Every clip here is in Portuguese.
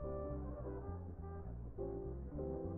Thank you.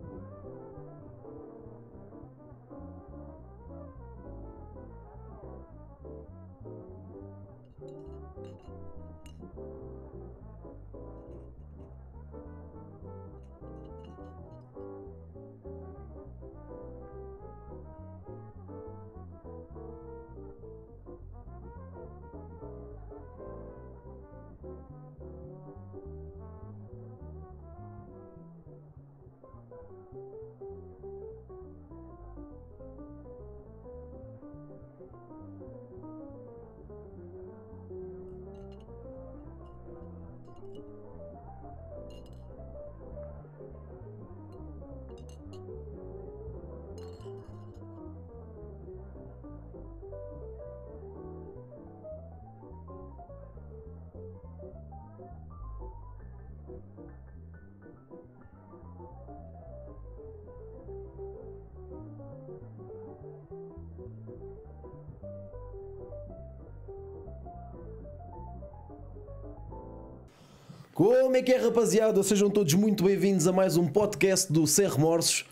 Como é que é, rapaziada? Sejam todos muito bem-vindos a mais um podcast do Sem Remorsos.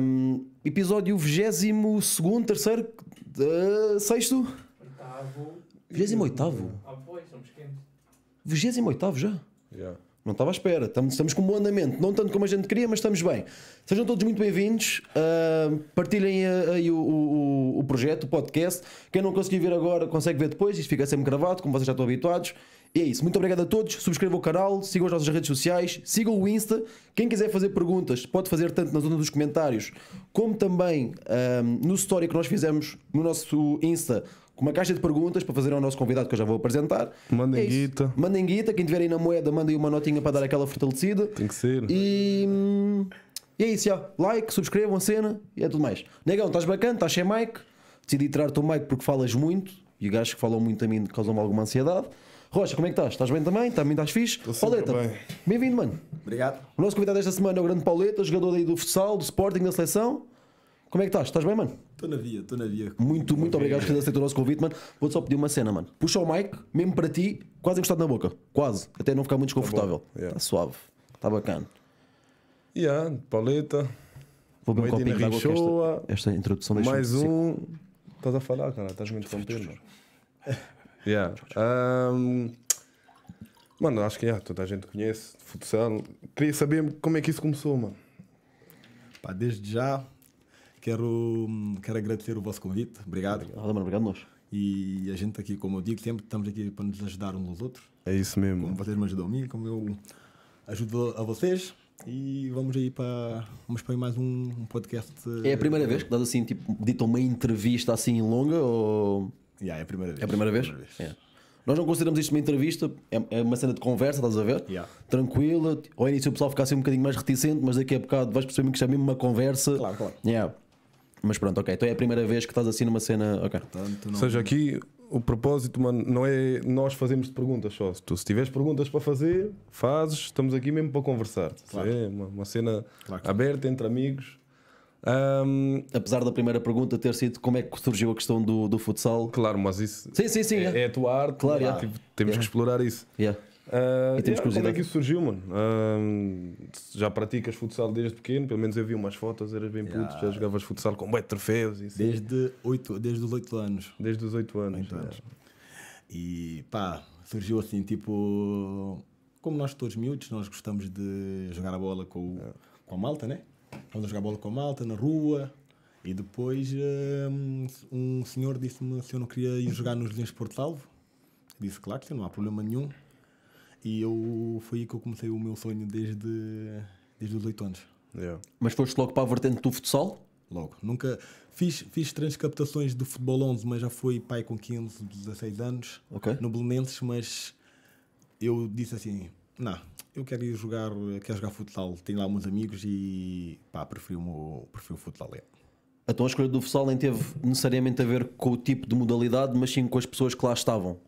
Um, episódio 22, 3, 6? 28? 28? Ah, pois, somos quentes. 28 já? Yeah. Não estava à espera. Estamos, estamos com um bom andamento. Não tanto como a gente queria, mas estamos bem. Sejam todos muito bem-vindos. Uh, partilhem ah, aí o, o, o, projeto, o podcast. Quem não conseguiu ver agora, consegue ver depois. Isto fica sempre gravado, como vocês já estão habituados. E é isso. Muito obrigado a todos. Subscrevam o canal, sigam as nossas redes sociais, sigam o Insta. Quem quiser fazer perguntas, pode fazer tanto na zona dos comentários, como também um, ah, no story que nós fizemos no nosso Insta com uma caixa de perguntas para fazer ao nosso convidado que eu já vou apresentar. Mandem é guita. Mandem guita, quem tiver aí na moeda, mandem uma notinha para dar aquela fortalecida. Tem que ser. E, e é isso, já. like, subscrevam a cena e é tudo mais. Negão, estás bacana, estás sem mic. Decidi tirar-te o mic porque falas muito e gajo que falou muito a mim causou me alguma ansiedade. Rocha, como é que estás? Estás bem também? Também estás fixe? Pauleta, bem-vindo, mano. Obrigado. O nosso convidado desta semana é o grande Pauleta, jogador aí do futsal, do Sporting, da seleção. Como é que estás? Estás bem, mano? Estou na via, estou na via. Muito, muito obrigado por ter aceito o nosso convite, mano. Vou-te só pedir uma cena, mano. Puxa o mic, mesmo para ti, quase encostado na boca. Quase. Até não ficar muito tá desconfortável. Está yeah. Tá suave. Está bacana. Yeah, paleta. Vou beber um copinho de água esta, esta, introdução deixa Mais um. Estás a falar, cara. Estás muito contente. yeah. Um... Mano, acho que yeah, toda a gente conhece futsal. Queria saber como é que isso começou, mano. Pá, desde já, Quero, quero agradecer o vosso convite. Obrigado. Obrigado, obrigado nós. E a gente aqui, como eu digo sempre, estamos aqui para nos ajudar uns aos outros. É isso mesmo. Como vocês me ajudam a mim, como eu ajudo a vocês. E vamos aí para. Vamos para mais um, um podcast. É a primeira é. vez que dás assim, tipo, dita uma entrevista assim longa ou. Yeah, é a primeira vez. É a primeira vez? É a primeira vez. Yeah. É. Nós não consideramos isto uma entrevista, é, é uma cena de conversa, estás a ver? Yeah. Tranquila. Ao início o pessoal fica assim um bocadinho mais reticente, mas daqui a bocado vais perceber que isto é mesmo uma conversa. Claro, claro. Yeah. Mas pronto, ok. Então é a primeira vez que estás assim numa cena. Ok. Portanto, não... Seja aqui o propósito, mano, não é nós fazermos perguntas só. Se tu se tiveres perguntas para fazer, fazes, estamos aqui mesmo para conversar. Claro. É uma, uma cena claro aberta entre amigos. Um... Apesar da primeira pergunta ter sido como é que surgiu a questão do, do futsal. Claro, mas isso sim, sim, sim, é, é. é a tua arte, claro, tipo, temos yeah. que explorar isso. Yeah. Uh, e temos yeah, Como é que isso surgiu, mano? Uh, já praticas futsal desde pequeno? Pelo menos eu vi umas fotos, eras bem yeah. puto, já jogavas futsal com bué de troféus e assim. Desde, 8, desde os 8 anos. Desde os 8 anos. 8 anos. É. E pá, surgiu assim, tipo. Como nós todos miúdos, nós gostamos de jogar a bola com, com a malta, né? Vamos jogar a bola com a malta na rua. E depois hum, um, senhor disse-me se eu não queria ir jogar nos Leões de Porto Salvo. Disse, claro que não há problema nenhum e eu foi aí que eu comecei o meu sonho desde, desde os 8 anos. Yeah. Mas foste logo para a vertente do futsal? Logo. Nunca fiz, fiz transcaptações do futebol 11, mas já fui pai com 15, 16 anos, okay. no Belenenses, mas eu disse assim: não, eu quero ir jogar, quero jogar futsal. Tenho lá uns amigos e pá, prefiro o, prefiro futsal. É. Então a tua escolha do futsal nem teve necessariamente a ver com o tipo de modalidade, mas sim com as pessoas que lá estavam.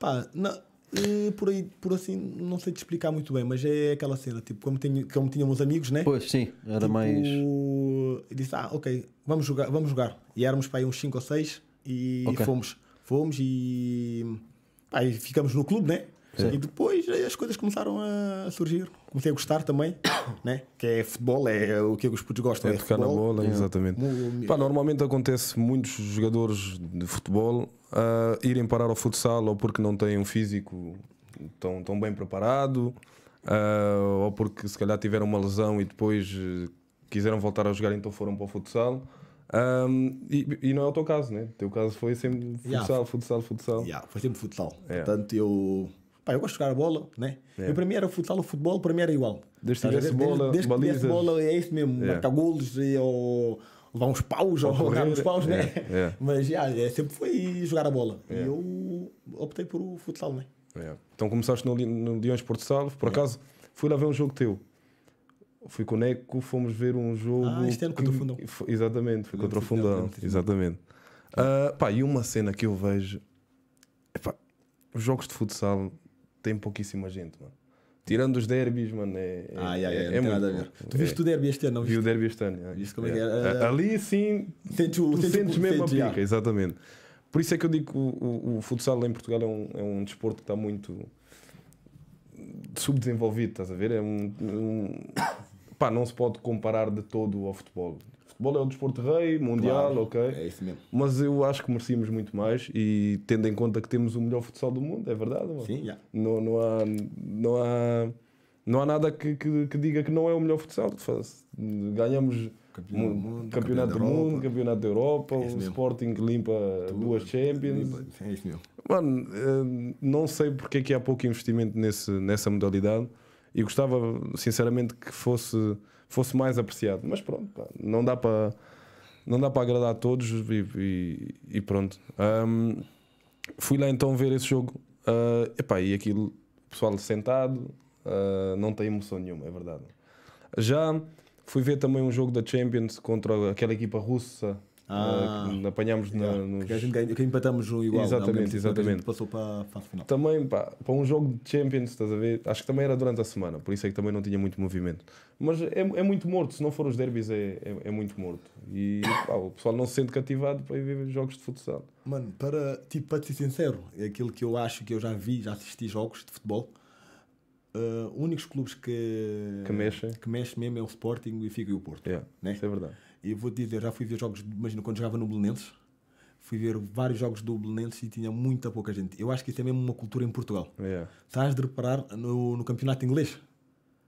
Pá, não, eh, por aí, por assim, não sei te explicar muito bem, mas é aquela cena, tipo, como, tenho, como tinham uns amigos, né? Pois sim, era tipo, mais. Disse, ah, ok, vamos jogar, vamos jogar. E éramos para aí uns 5 ou 6 e okay. fomos. Fomos e. aí ficamos no clube, né? Sim. E depois as coisas começaram a surgir comecei a gostar também, né? que é futebol, é o que é os putos gostam. É, é tocar futebol. na bola, é. exatamente. É. Pá, normalmente acontece muitos jogadores de futebol uh, irem parar ao futsal ou porque não têm um físico tão, tão bem preparado, uh, ou porque se calhar tiveram uma lesão e depois eh, quiseram voltar a jogar, então foram para o futsal. Um, e, e, não é o teu caso, né? O teu caso foi sempre futsal, yeah. futsal, futsal. Yeah, foi sempre futsal. Yeah. Portanto, eu Pá, eu gosto de jogar bola, né? Yeah. É. Eu para mim era futsal, o futebol para mim era igual. Desde que tivesse bola, desde, desde que bola é isso mesmo, é. marcar golos e, ou levar uns paus ou, ou jogar uns paus, é, né? Mas é sempre foi jogar a bola. E eu optei por o futsal, né? Então começaste no, no Leões Porto Salvo, por acaso fui lá ver um jogo teu fui com o Neco, fomos ver um jogo. Ah, isto ano contra o Fundão. Exatamente, foi contra o Fundão. Exatamente. Uh, pá, e uma cena que eu vejo. Epá, jogos de futsal tem pouquíssima gente, mano. Tirando os derbys, mano, é. é ah, é, é, é, nada a ver. Tu viste é. o derby este ano, não viste? Vi o derby este ano. como é que Ali sim, sentes, tu sentes mesmo a pica, exatamente. Por isso é que eu digo que o, o, o futsal em Portugal é um, é um desporto que está muito subdesenvolvido, estás a ver? É um, um pá, não se pode comparar de todo ao futebol futebol é o desporto rei, mundial, claro, ok. É isso mesmo. Mas eu acho que merecíamos muito mais e tendo em conta que temos o melhor futsal do mundo, é verdade, mano. Sim, yeah. não, não há. Não há não há nada que, que, que, diga que não é o melhor futsal. Ganhamos campeonato, mundo, campeonato do mundo, campeonato da Europa, é o Sporting limpa Tudo, duas Champions. Limpa. É isso mesmo. Mano, eh, não sei porque é que há pouco investimento nesse, nessa modalidade e gostava sinceramente que fosse fosse mais apreciado. Mas pronto, pá, não dá para não dá para agradar a todos e, e, e pronto. Um, fui lá então ver esse jogo uh, epá, e aquilo, pessoal sentado, uh, não tem emoção nenhuma, é verdade. Já fui ver também um jogo da Champions contra aquela equipa russa ah, uh, yeah, na, nos... que, a gente ganha, que empatamos um igual é? exatamente, não, assim, exatamente. passou para a fase final também pá, para um jogo de Champions estás a ver acho que também era durante a semana por isso é que também não tinha muito movimento mas é, é muito morto se não for os derbys é, é, é muito morto e pá, o pessoal não se sente cativado para ir ver jogos de futsal mano para tipo para ser sincero é aquilo que eu acho que eu já vi já assisti jogos de futebol uh, únicos clubes que que mexem que mexe mesmo é o Sporting o Benfica e o Porto yeah, né? isso é verdade eu vou te dizer, já fui ver jogos, imagina quando jogava no Belenenses, fui ver vários jogos do Belenenses e tinha muita pouca gente. Eu acho que isso é mesmo uma cultura em Portugal. Yeah. Estás de reparar no, no campeonato inglês.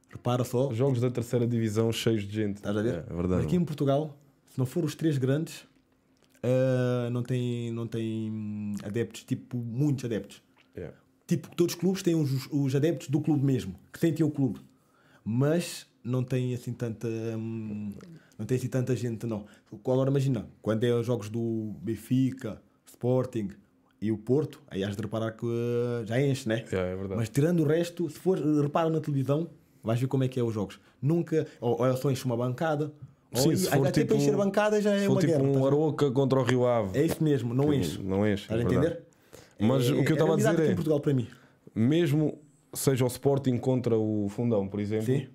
Repara só. Jogos da terceira divisão cheios de gente. Estás a ver? É, é verdade. Aqui em Portugal, se não for os três grandes, uh, não, tem, não tem adeptos, tipo, muitos adeptos. Yeah. Tipo, todos os clubes têm os, os adeptos do clube mesmo, que sentem o clube. Mas não tem assim tanta. Hum, não tem assim tanta gente, não. Agora imagina, quando é os jogos do Benfica, Sporting e o Porto, aí has de reparar que eh, já enche, né? é verdade. Mas tirando o resto, se for, eh, repara na televisão, vais ver como é que é os jogos. Nunca, ou, ou é só enche uma bancada, Sim, se for até tipo, para encher bancada já é uma tipo guerra. um tá Aroca contra o Rio Ave. É isso mesmo, não enche. Não enche. Estás a é entender? Mas é, o que eu é estava a dizer é. Portugal, para mim. Mesmo seja o Sporting contra o Fundão, por exemplo, Sim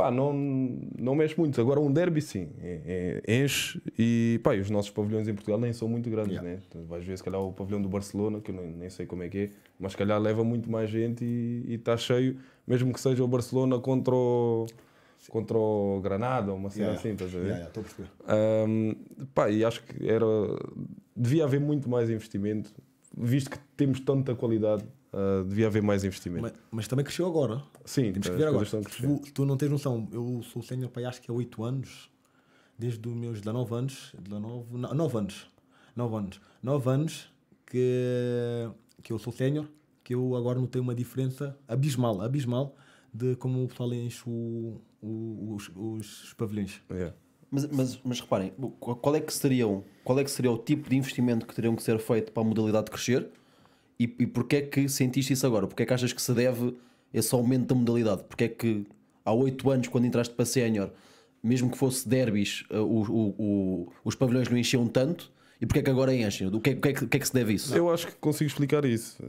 pá, não, não mexe muito. Agora um derby sim, é, é, enche e pá, os nossos pavilhões em Portugal nem são muito grandes, yeah. né? Então, vais ver se calhar o pavilhão do Barcelona, que eu nem, sei como é que é, mas se calhar leva muito mais gente e está cheio, mesmo que seja o Barcelona contra o contra o Granada, uma cena yeah, assim, estás a ver? estou a pá, e acho que era. Devia haver muito mais investimento, visto que temos tanta qualidade Uh, devia haver mais investimento. Mas, mas, também cresceu agora. Sim, temos que ver agora. Tu, tu, não tens noção, eu sou sénior para acho que há é 8 anos, desde os meus 19 anos, 19, 9 anos, 9 anos, 9 anos que, que eu sou sénior, que eu agora não tenho uma diferença abismal, abismal de como o pessoal enche o, o, os, os pavilhões. Yeah. Mas, mas, mas reparem, qual é, que seriam, qual é que seria o tipo de investimento que teriam que ser feito para a modalidade crescer? E, e porquê é que sentiste isso agora? Porquê é que achas que se deve esse aumento da modalidade? Porquê é que há 8 anos, quando entraste para sénior, mesmo que fosse derbys eh, o, o, o, os pavilhões não enchiam tanto? E porquê é que agora enchem? O que, é, o, que é, o que é que se deve isso? Eu acho que consigo explicar isso.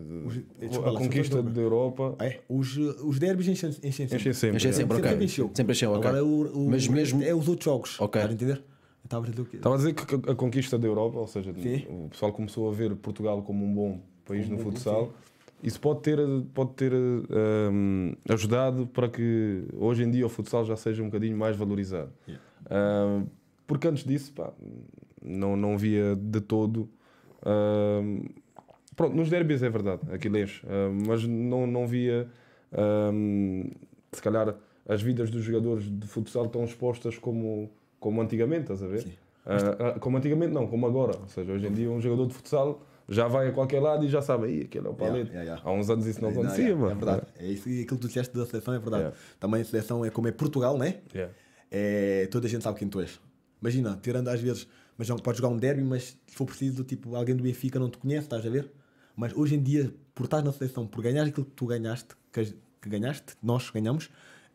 a conquista da Europa. Ah, é? Os, eh, os derbys enchem, enchem sempre. Enchem sempre, enchem é. sempre, é. okay. sempre encheu. Sempre encheu, okay. É o, o, Mas mesmo... é os outros jogos. Ok. Para entender? Estava a dizer que a conquista da Europa, ou seja, Sim. o pessoal começou a ver Portugal como um bom país no futsal. Isso pode ter, pode ter um, ehm, ajudado para que hoje em dia o futsal já seja um bocadinho mais valorizado. Yeah. Ehm, porque antes disso, pá, não, não via de todo. Ehm, pronto, nos derbys é verdade, Aquiles, uh, mas não, não via, um, se calhar, as vidas dos jogadores de futsal tão expostas como, como antigamente, estás a ver? Uh, como antigamente, não, como agora. Ou seja, hoje em dia, um jogador de futsal já vai a qualquer lado e já sabe, aí aquele é o palito. Yeah, yeah, Há uns anos isso não acontecia, mano. É verdade. É isso aquilo que tu disseste da seleção, é verdade. Também a seleção é como é Portugal, né? É, toda a gente sabe quem tu és. Imagina, tirando às vezes, mas não podes jogar um derby, mas se for preciso, tipo, alguém do Benfica não te conhece, estás a ver? Mas hoje em dia, por estar na seleção, por ganhar aquilo que tu ganhaste, que, que ganhaste, nós ganhamos,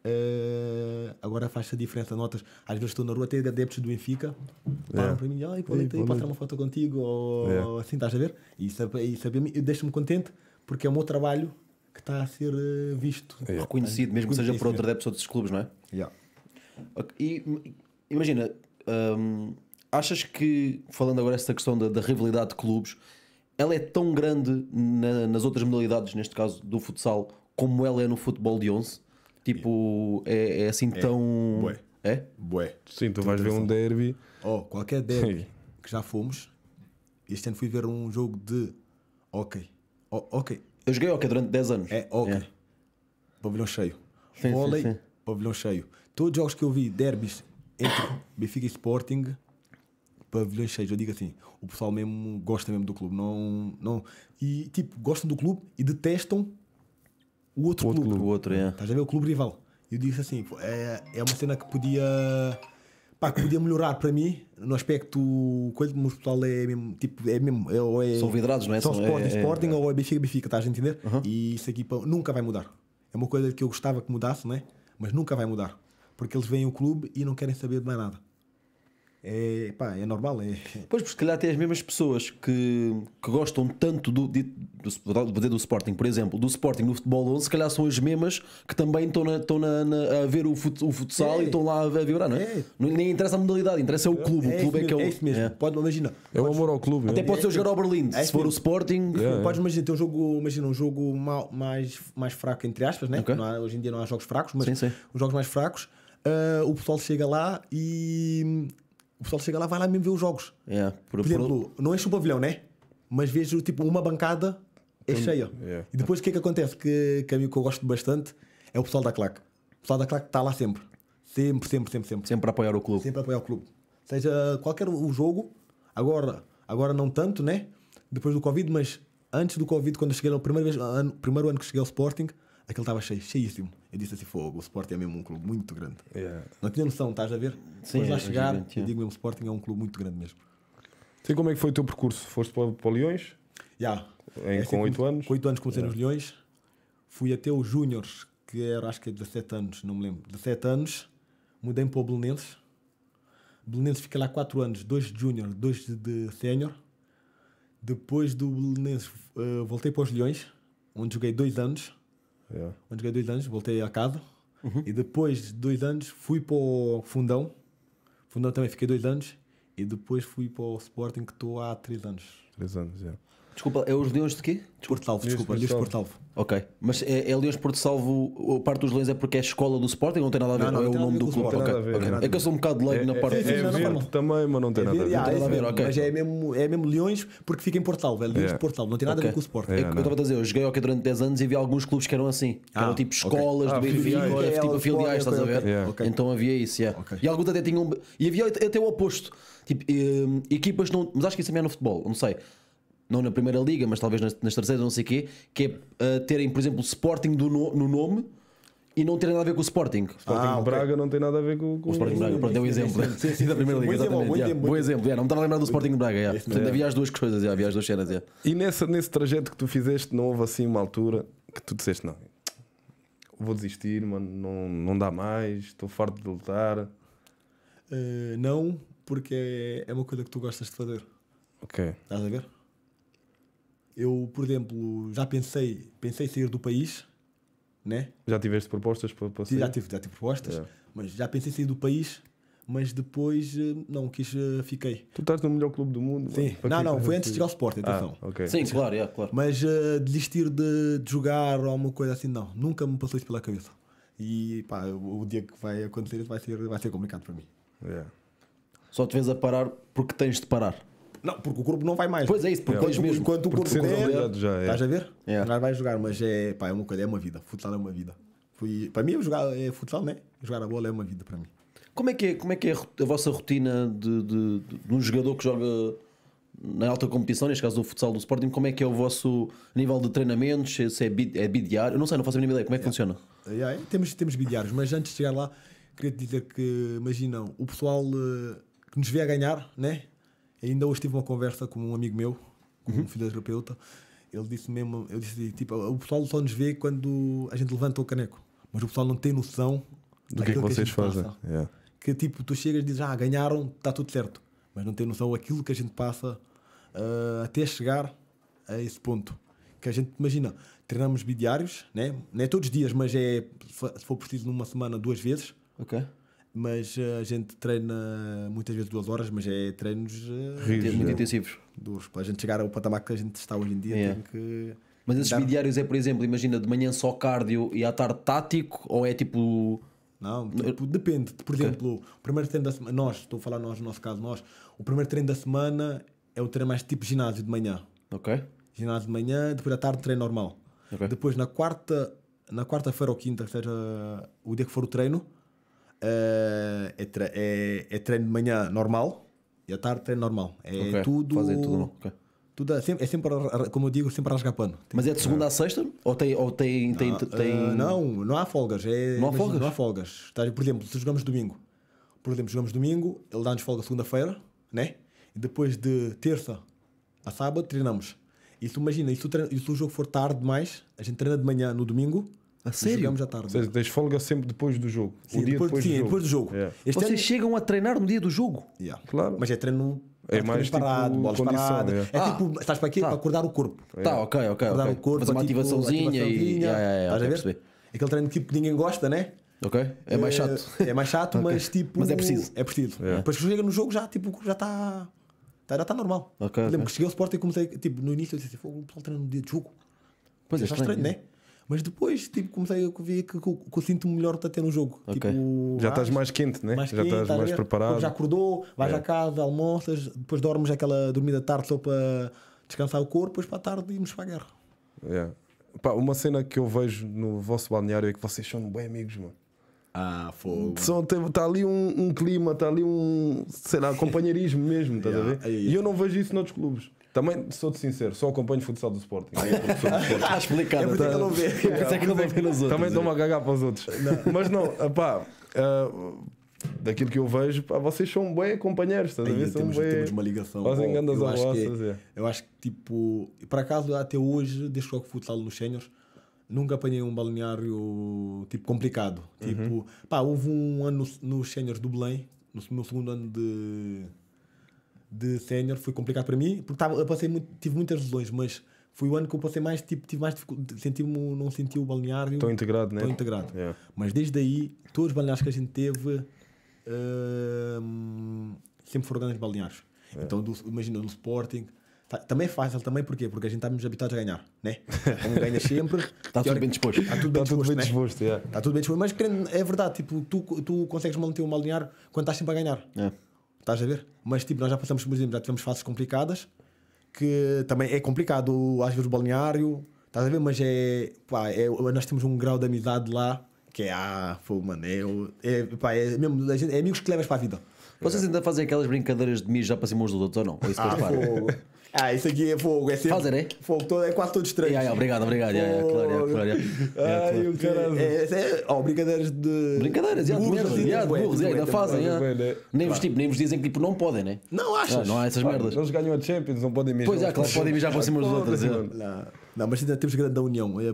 Uh, agora faz a diferença. Notas, às vezes estou na rua, tem adeptos do Benfica, param yeah. É. para mim, e podem posso tirar uma foto contigo? Ou yeah. É. assim, estás a ver? E, e, e deixa-me contente porque é o meu trabalho que está a ser eh, visto. Yeah. É. Reconhecido, mesmo que seja por outro adepto ou outros clubes, não é? Yeah. Okay. E imagina, hum, achas que, falando agora esta questão da, da rivalidade de clubes, ela é tão grande na, nas outras modalidades, neste caso do futsal, como ela é no futebol de 11? Tipo, é, é assim é. tão. Bué. É? Bué. Sim, tu vais ver um derby. Oh, qualquer derby que já fomos. Este ano fui ver um jogo de ok. ok. Eu joguei ok durante 10 anos. É, ok. Yeah. É. Pavilhão cheio. Sim, sim, sim. pavilhão cheio. Todos os jogos que eu vi, derbys entre Benfica e Sporting, pavilhão cheio Eu digo assim, o pessoal mesmo gosta mesmo do clube. Não, não, e tipo, gostam do clube e detestam o outro, o outro clube. clube. O outro, é. Estás a ver o clube rival. Eu disse assim: é, é uma cena que podia. Pá, que podia melhorar para mim no aspecto. O Coelho hospital é mesmo. Tipo, é mesmo é, é, São vidrados, não é? São Sporting, é, é, é, ou é Benfica, Benfica, estás a entender? Uhum. E isso aqui nunca vai mudar. É uma coisa que eu gostava que mudasse, né Mas nunca vai mudar. Porque eles veem o clube e não querem saber de mais nada é, pá, é normal. É. Pois, porque calhar tem as mesmas pessoas que, que gostam tanto do, de, do, do Sporting, por exemplo, do Sporting no futebol 11, se calhar são as mesmas que também estão, na, estão na, na, a ver o, fut, o futsal é. e estão lá a vibrar, não é? é. Nem interessa a modalidade, interessa é o é clube. É, o clube é, que é o. É isso mesmo, é. pode imaginar. É o amor ao clube. Até é. pode ser jogar ao Berlim, se for o Sporting. É, Podes imaginar, tem um jogo, imagina, um jogo mal, mais, mais fraco, entre aspas, né? Okay. Há, hoje em dia não há jogos fracos, mas sim, sim. os jogos mais fracos. Uh, o pessoal chega lá e o pessoal chega lá, vai lá mesmo ver os jogos. É, por, por exemplo, por... não enche o pavilhão, né? Mas vejo tipo uma bancada é Tem... cheia. Yeah. É. E depois o que é que acontece? Que, que amigo que eu gosto bastante é o pessoal da Claque. O pessoal da Claque está lá sempre. Sempre, sempre, sempre, sempre. Sempre a apoiar o clube. Sempre a apoiar o clube. Seja qualquer o jogo, agora, agora não tanto, né? Depois do Covid, mas antes do Covid, quando eu cheguei no primeiro, vez, ano, primeiro ano que cheguei ao Sporting, aquilo estava cheio, cheíssimo. Eu disse assim: fogo, o Sporting é mesmo um clube muito grande. Yeah. Não tinha noção, estás a ver? Sim, Depois lá é, chegar, é gigante, eu é. digo mesmo: o Sporting é um clube muito grande mesmo. Sei como é que foi o teu percurso? Foste para, para Leões? Já. Yeah. É, com oito anos? Com oito anos comecei yeah. nos Leões. Fui até os Júniores, que era acho que é 17 anos, não me lembro. 17 anos, mudei para o Belenenses. Belenenses fiquei lá 4 anos, 2 de Júnior, 2 de, de Sénior. Depois do Belenenses uh, voltei para os Leões, onde joguei 2 anos. Yeah. É. Onde joguei dois anos, voltei a casa. Uhum. E depois de dois anos fui para o Fundão. Fundão também fiquei dois anos. E depois fui para o Sporting, que estou há três anos. Três anos, é. Yeah. Desculpa, é os leões de quê? De Porto Salvo, desculpa, leões de Porto Salvo. Ok, mas é, é leões de Porto Salvo, a parte dos leões é porque é a escola do Sporting, não tem nada a ver, não, não, é o nome do clube. Okay. okay. É que eu sou um bocado leigo é, na é parte é, do é, é também, mas não tem é nada a ver. a ah, ver, é Mas é mesmo, é mesmo leões porque fica em Porto Salvo, é leões de Porto Salvo, não tem nada a ver com o Sporting. eu estava a dizer, eu joguei hockey durante 10 anos e vi alguns clubes que eram assim, que eram ah, tipo escolas de ah, Benfica, tipo filiais, estás a ver? Então havia isso, E alguns até tinham. E havia até o oposto, tipo, ehm, equipas, mas acho que isso também é no futebol, não sei não na primeira liga, mas talvez nas, nas terceiras, não sei o quê, que é uh, terem, por exemplo, Sporting do no, no nome e não terem nada a ver com o Sporting. Sporting ah, Braga okay. não tem nada a ver com, com... o Sporting Braga. Pronto, é um exemplo. Sim, sim, da primeira liga, exatamente. Bom, Bom exemplo, não me estava a lembrar do Sporting de Braga. Portanto, havia as duas coisas, havia as duas cenas. E nesse, nesse trajeto que tu fizeste, não houve assim uma altura que tu disseste não. Vou desistir, mano, não, não dá mais, estou farto de lutar. Uh, não, porque é, é uma coisa que tu gostas de fazer. Ok. Estás a ver? Eu, por exemplo, já pensei, pensei sair do país, né? Já tiveste propostas para, para sair? Já tive, já tive propostas, é. mas já pensei sair do país, mas depois eh, não, quis, eh, fiquei. Tu estás no melhor clube do mundo? Sim, não, não, foi antes de chegar ao Sporting, ah, atenção. Ah, okay. Sim, claro, é, claro. Mas uh, desistir de, de jogar ou alguma coisa assim, não, nunca me passou isso pela cabeça. E pá, o, o dia que vai acontecer vai ser, vai ser complicado para mim. É. Só te vês a parar porque tens de parar. Não, porque o corpo não vai mais. Pois é, isso, porque enquanto, mesmo. Enquanto o corpo der, é é, já, é. estás a ver? É. Não vai jogar, mas é, pá, é uma coisa, é uma vida. Futsal é uma vida. Fui, para mim, jogar é futsal, né? Jogar a bola é uma vida para mim. Como é que é, como é, que é a vossa rotina de, de, de um jogador que joga na alta competição, neste caso do futsal do Sporting, como é que é o vosso nível de treinamentos? Se é, é bid, é bidiário? Eu não sei, não faço a mínima ideia. Como é que é. funciona? É, temos, temos bidiários, mas antes de chegar lá, queria te dizer que, imaginam, o pessoal eh, que nos vê a ganhar, né? Ainda hoje tive uma conversa com um amigo meu, com uhum. um fisioterapeuta. Ele disse mesmo: eu disse, tipo, o pessoal só nos vê quando a gente levanta o caneco, mas o pessoal não tem noção do que é que vocês que fazem. Yeah. Que tipo, tu chegas e dizes: ah, ganharam, está tudo certo, mas não tem noção aquilo que a gente passa uh, até chegar a esse ponto. Que a gente, imagina, treinamos bidiários, né? não é todos os dias, mas é, se for preciso, numa semana, duas vezes. Ok mas eh, a gente treina muitas vezes duas horas, mas é treinos eh, Rios, muito né? intensivos. Duros. Para a gente chegar ao patamar que a gente está hoje em dia, tem que. Mas esses midiários é, por exemplo, imagina de manhã só cardio e à tarde tático, ou é tipo. Não, tipo, depende. Por okay. exemplo, o primeiro treino da semana, nós, estou a falar nós, no nosso caso, nós, o primeiro treino da semana é o treino mais tipo ginásio de manhã. Ok. Ginásio de manhã, depois à tarde treino normal. Okay. Depois na quarta, na quarta-feira ou quinta, seja o dia que for o treino, Uh, é, é, é, treino de manhã normal e à tarde treino normal. É okay. tudo. tudo, okay. tudo é, sempre, é sempre, como eu digo, sempre rasgar pano. Mas é de segunda a sexta? Ou tem. Ou tem, não, tem, uh, não, não há folgas. É, não há folgas? Não há folgas. Tá, por exemplo, se jogamos domingo. Por exemplo, jogamos domingo, ele dá-nos folga segunda-feira, né? E depois de terça a sábado treinamos. Isso imagina, o, e se o jogo for tarde demais, a gente treina de manhã no domingo a sério? Chegamos à tarde. Vocês tens folga sempre depois do jogo. Sim, o dia depois, depois do jogo. depois do jogo. Yeah. Vocês é- chegam a treinar no dia do jogo? Yeah. Claro. Mas é treino é, é mais parado, tipo, bolas paradas. É, é ah, tipo, estás para aqui tá. para acordar o corpo. Tá, ok, ok. Acordar okay. o corpo, fazer uma tipo, ativaçãozinha, e. Yeah, yeah, yeah, estás okay, a ver? Aquele treino tipo que ninguém gosta, né? Ok, é mais eh, chato. É, mais chato, okay. mas tipo. Mas é preciso. É preciso. Yeah. Depois que chega no jogo já, tipo, já está. Tá- já está normal. Okay, Lembro okay. que cheguei ao Sporting e comecei, tipo, no início eu disse assim: o pessoal treina no dia de jogo. Pois é, estranho, né? né? Mas depois, tipo, comecei a ver que, que, que eu sinto melhor até no jogo. Okay. Tipo, já estás mais quente, né? Mais já quente, estás tá mais preparado. já acordou, vais yeah. É. à casa, almoças, depois dormes aquela dormida tarde só para descansar o corpo, depois para a tarde irmos para a guerra. é Pá, uma cena que eu vejo no vosso balneário é que vocês são bem amigos, mano. Ah, fogo. Está ali um, um clima, está ali um, sei lá, companheirismo mesmo, estás yeah. a ver? É e eu não vejo isso noutros clubes. Também sou de sincero, só acompanho o futsal do Sporting. Ah, é está é explicado. tá, não vê. É que não vê outros. Também estou-me é. a cagar para os outros. Não. Mas não, pá, uh, eh, daquilo que eu vejo, pá, vocês são bem companheiros. Estás Temos, bem... temos uma ligação. Fazem grandes eu, acho que, é, eu acho que, tipo, por acaso, até hoje, desde que jogo futsal nos séniores, nunca apanhei um balneário, tipo, complicado. Uhum. Tipo, uhum. pá, houve um ano nos, nos séniores do Belém, no meu segundo ano de de sénior foi complicado para mim, porque tava, eu passei muito, tive muitas lesões, mas foi o ano que eu passei mais, tipo, tive mais dificuldade, senti não senti o balneário. Estou integrado, né? Estou integrado. Yeah. Mas desde aí, todos os balneários que a gente teve uh, sempre foram grandes balneários. Yeah. É. Então, do, imagina, no Sporting, Tá, também é fácil, também porquê? Porque a gente tá está-nos habituados a ganhar, né? Como ganha sempre. Está tá tá tudo bem disposto. Está tudo bem tá disposto. Está tudo bem né? disposto yeah. tá tudo bem disposto. Mas é verdade, tipo, tu, tu consegues manter o um mal quando estás sempre a ganhar. Yeah. É. Estás a ver? Mas tipo, nós já passamos, por exemplo, já tivemos fases complicadas, que também é complicado, às vezes o balneário, estás a ver? Mas é, pá, é, nós temos um grau de amizade lá que é, ah, foi mano, é, é, pá, é, mesmo, é amigos que levas para a vida. Vocês ainda fazem aquelas brincadeiras de já para cima uns dos outros ou não? Ou é isso ah, ah, isso aqui é fogo. É sempre... Fazer, é? Fogo todo é quase todo estranho. obrigado, obrigado. claro, claro, Ai, o cara. É, é, ó, brincadeiras de. Brincadeiras, já, de burros, já, de burros, ainda fazem. É. Né? Nem vos tipo, nem dizem que tipo, não podem, né? Não, ah, achas? Não há essas merdas. Eles ganham a Champions, não podem mijar. Pois é, claro, podem mijar para cima dos outros. É. Não, mas ainda temos grande da união. É,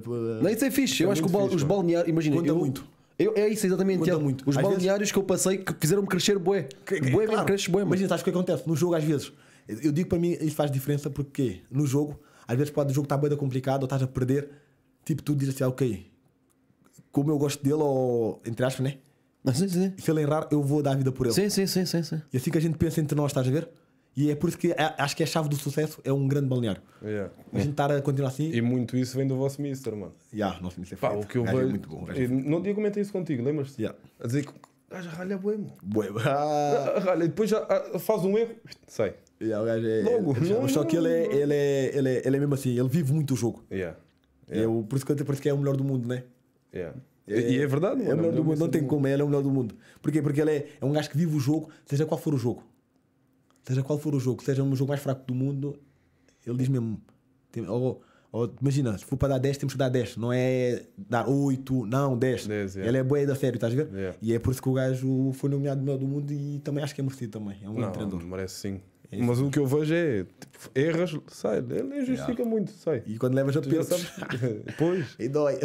não, isso é fixe. Eu acho que os balneários. Imagina, conta muito. Eu, é isso, exatamente. Conta muito. Os às balneários vezes... que eu passei que fizeram-me crescer bué. boé, bué claro. mesmo, cresce bué. Imagina, que o que acontece? No jogo, às vezes, eu digo para mim, isso faz diferença porque no jogo, às vezes pode o jogo estar tá bem complicado ou estás a perder. Tipo, tu dizes assim, ah, ok, como eu gosto dele, ou entre aspas, né? Mas, sim, sim. Se ele errar, eu vou dar a vida por ele. Sim, sim, sim, sim, sim. E é assim que a gente pensa entre nós, estás a ver? E é por isso que acho que a chave do sucesso é um grande balneário. Yeah. A gente estar a continuar assim. E muito isso vem do vosso mister, mano. Yeah, nosso mister é Pá, o que eu é vejo. É muito bom, eu, não, eu comentei isso contigo, lembras-te? Yeah. A dizer que. Ah, já ralha bué, mano. Bué, Ralha, depois já ah, faz um erro, sai e o gajo é. Logo, é, não, assim, o ele, é, ele, é, ele, é, ele é mesmo assim, ele vive muito o jogo. Yeah. Yeah. Eu, por, isso que, por isso que é o melhor do mundo, né? Yeah. É, e é verdade, é mano. É o melhor do mundo, não tem como, ele é o melhor do mundo. Porquê? Porque ele é, é um gajo que vive o jogo, seja qual for o jogo. Seja qual for o jogo, seja um jogo mais fraco do mundo, ele diz mesmo. Tem, imagina, se for para dar 10, temos que dar 10, não é dar 8, não, 10. 10 yeah. Ele é boa da sério, estás a ver? Yeah. E é por isso que o gajo foi nomeado melhor do mundo e também acho que é merecido também. É um não, treinador. Merece sim. É isso. Mas o que eu vejo é, tipo, erras, sai, ele justifica yeah. muito, sai. E quando levas a pensar, pois. e dói.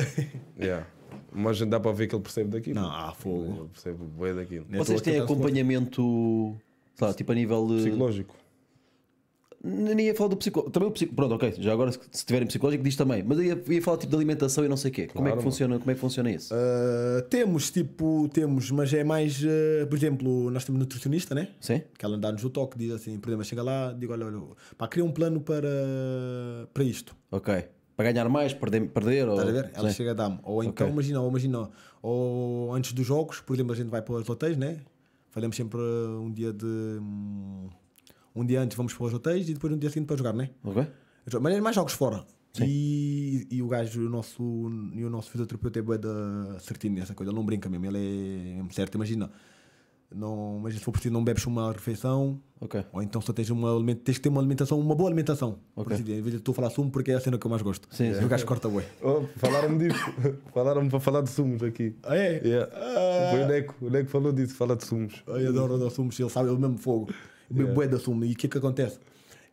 Yeah. Mas dá para ver que ele percebe daquilo. Não, há fogo. Ele percebe bem daquilo. Vocês então, têm acompanhamento, sabe, tipo a nível... Psicológico nem ia falar do psicólogo. Também o psicólogo. Pronto, ok. Já agora, se tiverem psicológico, diz também. Mas ia, ia falar tipo de alimentação e não sei o quê. Claro, como, é que funciona, como é que funciona isso? Uh, temos, tipo, temos, mas é mais. Uh, por exemplo, nós temos nutricionista, né? Sim. Que ela dá-nos o toque, diz assim, por exemplo, chega lá, digo, olha, olha, pá, cria um plano para, para isto. Ok. Para ganhar mais, perder, perder ou. a ver? Ela Sim. chega a dar-me. Ou então, okay. imagina, ou imagina, ou antes dos jogos, por exemplo, a gente vai para os hotéis, né? falamos sempre um dia de. Hum, um dia antes vamos para os hotéis e depois no dia seguinte para jogar, né? Ok. Mas é mais jogos fora. E, e, o gajo, o nosso, e o nosso fisioterapeuta é bué da certinho nessa coisa, ele não brinca mesmo, ele é, é certo, imagina. Não, mas se for preciso, não bebes uma refeição, okay. ou então só tens uma tens que ter uma alimentação, uma boa alimentação. Okay. Assim em vez de tu falar sumo porque é a cena que eu mais gosto. Sim, sim. E o gajo corta bué. Oh, falaram-me disso, falaram-me para falar de sumos aqui. Ah, é? Yeah. Ah. Foi o Neco, o Neco falou disso, fala de sumos. Eu adoro, adoro sumos, ele sabe, o mesmo fogo. Yeah. Bué da sumo. E o que é que acontece?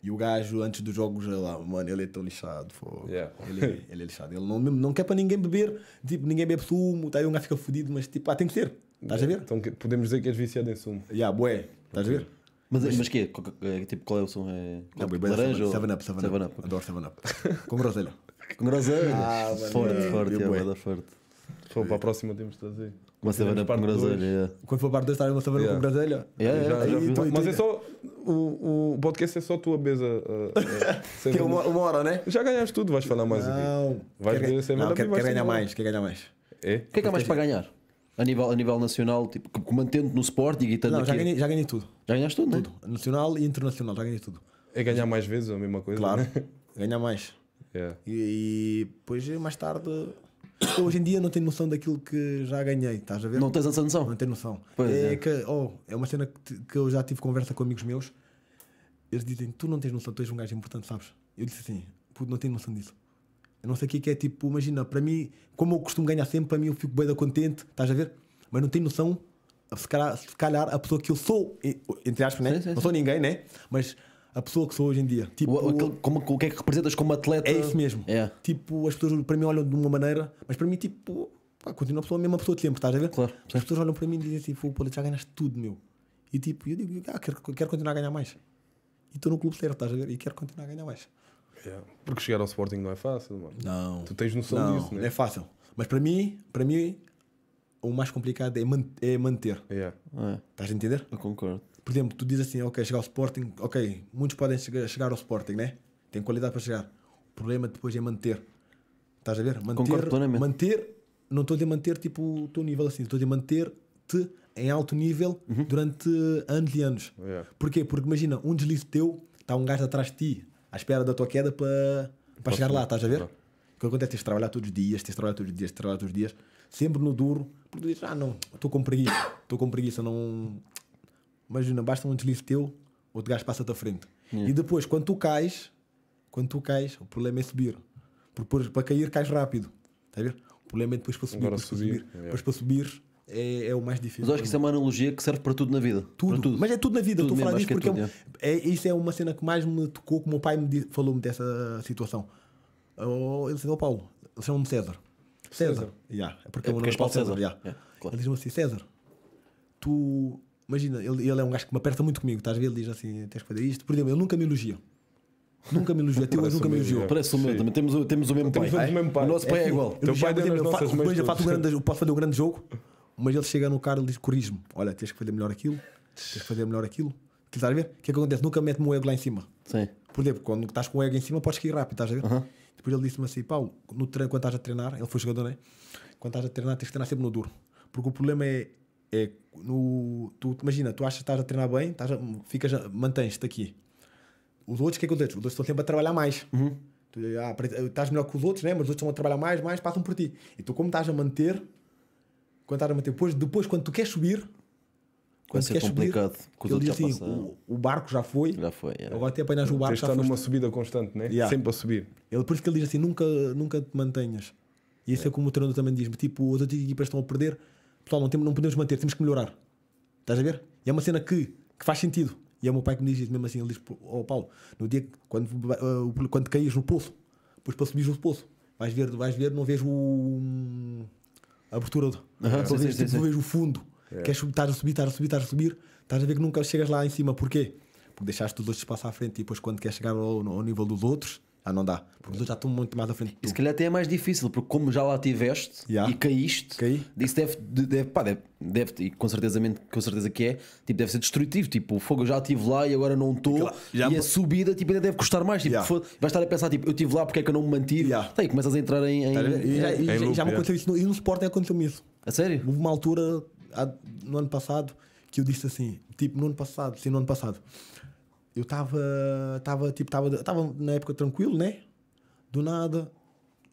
E o gajo, antes dos jogos, é lá, mano, ele é tão lixado, yeah. ele, é, ele, é lixado. Ele não, não quer para ninguém beber, tipo, ninguém bebe sumo, tá aí um gajo fica fodido, mas tipo, ah, tem que ser. Estás a ver? Então podemos dizer que és viciado em sumo. Ya, yeah, bué. Estás a ver? Mas, mas, mas que é? é? Tipo, qual é o som? É, não, tipo, laranja? 7-Up, 7-Up. Adoro 7-Up. Com groselha. Com groselha. Ah, forte, forte, é, é, forte. para a próxima temos de trazer. Uma savana para groselha. Yeah. Quando for parte 2, estarem uma savana yeah. com groselha. Yeah, yeah, já, já, já, então, mas é então, só. Então. O, o podcast é só tua mesa. Uh, uh, que uma, uma hora, né? Já ganhaste tudo, vais falar mais não, aqui. Vais quer, ganhar, assim, não, quer, quer ganhar mais. Quer ganhar mais. É? O que é que há mais para ganhar? A nível, a nível nacional, tipo, mantendo no Sporting e tanto. Não, já ganhei, já ganhei tudo. Já ganhaste tudo, né? tudo. Né? Nacional e internacional, já ganhei tudo. É ganhar mais vezes a mesma coisa? Claro, né? ganhar mais. Yeah. E, e depois, mais tarde, hoje em dia não tenho noção daquilo que já ganhei, estás a ver? Não tens essa noção? Não tenho noção. Pois é, é. Que, oh, é uma cena que, eu já tive conversa com amigos meus. Eles dizem: Tu não tens noção, tu és um gajo importante, sabes? Eu disse assim: Puto, não tenho noção disso. Eu não sei o que é, é tipo, imagina, para mim, como eu costumo ganhar sempre, para mim eu fico bem da contente, estás a ver? Mas não tenho noção, se calhar, se calhar a pessoa que eu sou, entre aspas, né? Sim, sim, não sou ninguém, né? Mas a pessoa que sou hoje em dia. Tipo, o, aquele, como, o que é que representas como atleta? É isso mesmo. É. Tipo, as pessoas para mim olham de uma maneira, mas para mim, tipo, pá, continua a, pessoa, a mesma pessoa de sempre, estás a ver? Claro. As pessoas olham para mim e dizem tipo, pô, já ganhaste tudo, meu. E tipo, eu digo, ah, quero, quero continuar a ganhar mais. E estou no clube certo, estás a ver? E quero continuar a ganhar mais. É. Porque chegar ao Sporting não é fácil, mano. Não. Tu tens noção não, disso, né? Não é fácil. Mas para mim, para mim, o mais complicado é, man é manter. Yeah. É. Estás a entender? Eu concordo. Por exemplo, tu dizes assim, ok, chegar ao Sporting, ok, muitos podem chegar, chegar ao Sporting, né? Tem qualidade para chegar. O problema depois é manter. Estás a ver? Manter, manter não estou a manter tipo o teu nível assim, estou a manter-te em alto nível uhum. durante anos e anos. Yeah. Porquê? Porque imagina, um deslize teu, está um gajo atrás de ti, à espera da tua queda para, para chegar lá, estás a ver? Claro. O que acontece? É tens de trabalhar todos os dias, tens de trabalhar todos os dias, tens de trabalhar todos os dias, sempre no duro, diz, ah não, estou com preguiça, estou com preguiça, não. Imagina, basta um deslize teu, outro gajo passa-te à frente. Yeah. E depois, quando tu cais, quando tu cais, o problema é subir. Porque para cair cais rápido. Está a ver? O problema é depois para subir. subir. Para subir, yeah. depois para subir é, é, o mais difícil. Mas acho que isso é uma analogia que serve para tudo na vida. Tudo. tudo. Mas é tudo na vida. Estou a falar é porque é, tudo, é, é, isso é uma cena que mais me tocou, como o meu pai me falou-me dessa situação. ele disse, oh Paulo, ele chama-me César. César. César. Yeah. É porque, é o nome é Paulo César. César. Yeah. Yeah, claro. Ele diz-me assim: César, tu. Imagina, ele, ele é um gajo que me aperta muito comigo, estás a ver? Ele diz assim: tens que fazer isto. Por exemplo, ele nunca me elogia. Nunca me elogiou, teu nunca me elogiou. Parece o meu, também temos, temos o mesmo temos pai. O, mesmo pai. o nosso é pai é, é igual. Teu pai deu faço, depois eu faço um grande, posso fazer um grande jogo, mas ele chega no carro e diz: Corrismo, olha, tens que fazer melhor aquilo, tens que fazer melhor aquilo. estás a ver? O que é que acontece? Nunca mete-me um ego lá em cima. Sim. Por exemplo, quando estás com o ego em cima, podes cair rápido, estás a ver? Uh -huh. Depois ele disse-me assim: Paulo, no treino, quando estás a treinar, ele foi jogador, né? Quando estás a treinar, tens que treinar sempre no duro. Porque o problema é. é no, tu imagina, tu achas que estás a treinar bem, estás mantens-te aqui. Os outros, o que é que acontece? Os outros estão sempre a trabalhar mais. Uhum. Tu, ah, estás melhor que os outros, né? mas os outros estão a trabalhar mais, mais, passam por ti. E tu, como estás a manter, quando estás a manter, depois, depois quando tu queres subir, Vai ser complicado. Subir, ele diz assim: o, o, barco já foi, já foi yeah. É. agora até apenas o barco Tens já foi. numa subida constante, né? Yeah. sempre a subir. Ele, por isso que ele diz assim: nunca, nunca te mantenhas. E isso é como o treinador também diz-me: tipo, as outras equipas estão a perder, pessoal, não, temos, não podemos manter, temos que melhorar. Estás a ver? E é uma cena que, que faz sentido. E é o meu pai que me diz mesmo assim: ele diz, oh Paulo, no dia quando, uh, quando caís no poço, depois para subir no poço, vais ver, vais ver, não vejo o. Hum, a abertura, do, uh -huh. não vejo tipo, o fundo é. Queres subir, estar a subir, estar a subir, estar a subir, estás a ver que nunca chegas lá em cima. Porquê? Porque deixaste os outros passar à frente e depois quando queres chegar ao, ao nível dos outros, ah, não dá. Porque outros já estão muito mais à frente. isso se calhar até é mais difícil, porque como já lá estiveste yeah. e caíste, Caí. isso deve, deve, pá, deve, deve, e com certeza, com certeza que é, tipo, deve ser destrutivo. Tipo, o fogo eu já estive lá e agora não estou. E a subida tipo, ainda deve custar mais. Tipo, yeah. vais estar a pensar, tipo, eu estive lá porque é que eu não me mantive. Yeah. Tá, e começas a entrar em. em... Tá já, em loop, já, me aconteceu é. isso. E no Sporting aconteceu-me isso. A sério? Houve uma altura no ano passado que eu disse assim, tipo, no ano passado, sim, no ano passado, eu estava, estava, tipo, estava na época tranquilo, né? Do nada,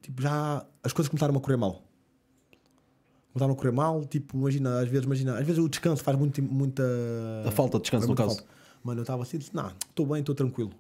tipo, já as coisas começaram a correr mal. Começaram a correr mal, tipo, imagina, às vezes, imagina, às vezes o descanso faz muito, muita. A falta de descanso, no caso. Falta. Mano, eu estava assim, disse, não, estou bem, estou tranquilo.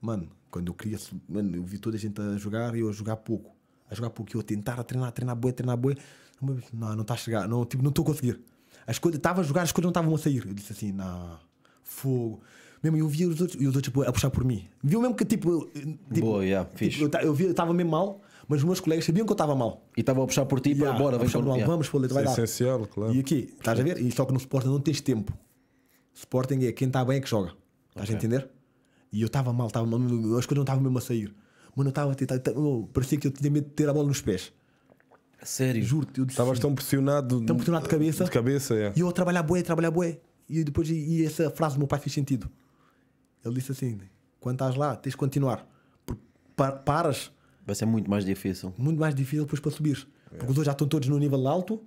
Mano, quando eu queria, mano, eu vi toda a gente a jogar e eu a jogar pouco. A jogar pouco, eu a tentar, a treinar, a treinar boi, a treinar boi. Não, não, não está a chegar. Não, tipo, não estou a conseguir. As coisas, estava a jogar, as coisas não estavam a sair. Eu disse assim, não. Fogo. Mesmo, eu via os outros, e os outros tipo, a puxar por mim. Viu mesmo que tipo. Eh, tipo Boa, yeah, tipo, eu, eu, eu estava mesmo mal, mas os meus colegas sabiam que eu estava mal. E estavam a puxar por ti yeah, para bora, Vamos, Foleta, vai é dar. essencial, claro. E aqui, estás a ver? E só que no Sporting não tens tempo. Sporting é quem está bem é que joga. Estás okay. a entender? E eu estava mal, estava mal, as coisas não estavam mesmo a sair. Mano, eu estava a tentar, parecia que eu tinha medo de ter a bola nos pés. Sério? Juro-te. Estavas tão pressionado. Tão pressionado de cabeça. De cabeça, é. E eu a trabalhar bué, a trabalhar bué. E depois, e essa frase do meu pai fez sentido. Ele disse assim: quando estás lá, tens de continuar. Porque paras. Vai ser muito mais difícil. Muito mais difícil depois para subir. É. Porque os dois já estão todos no nível alto.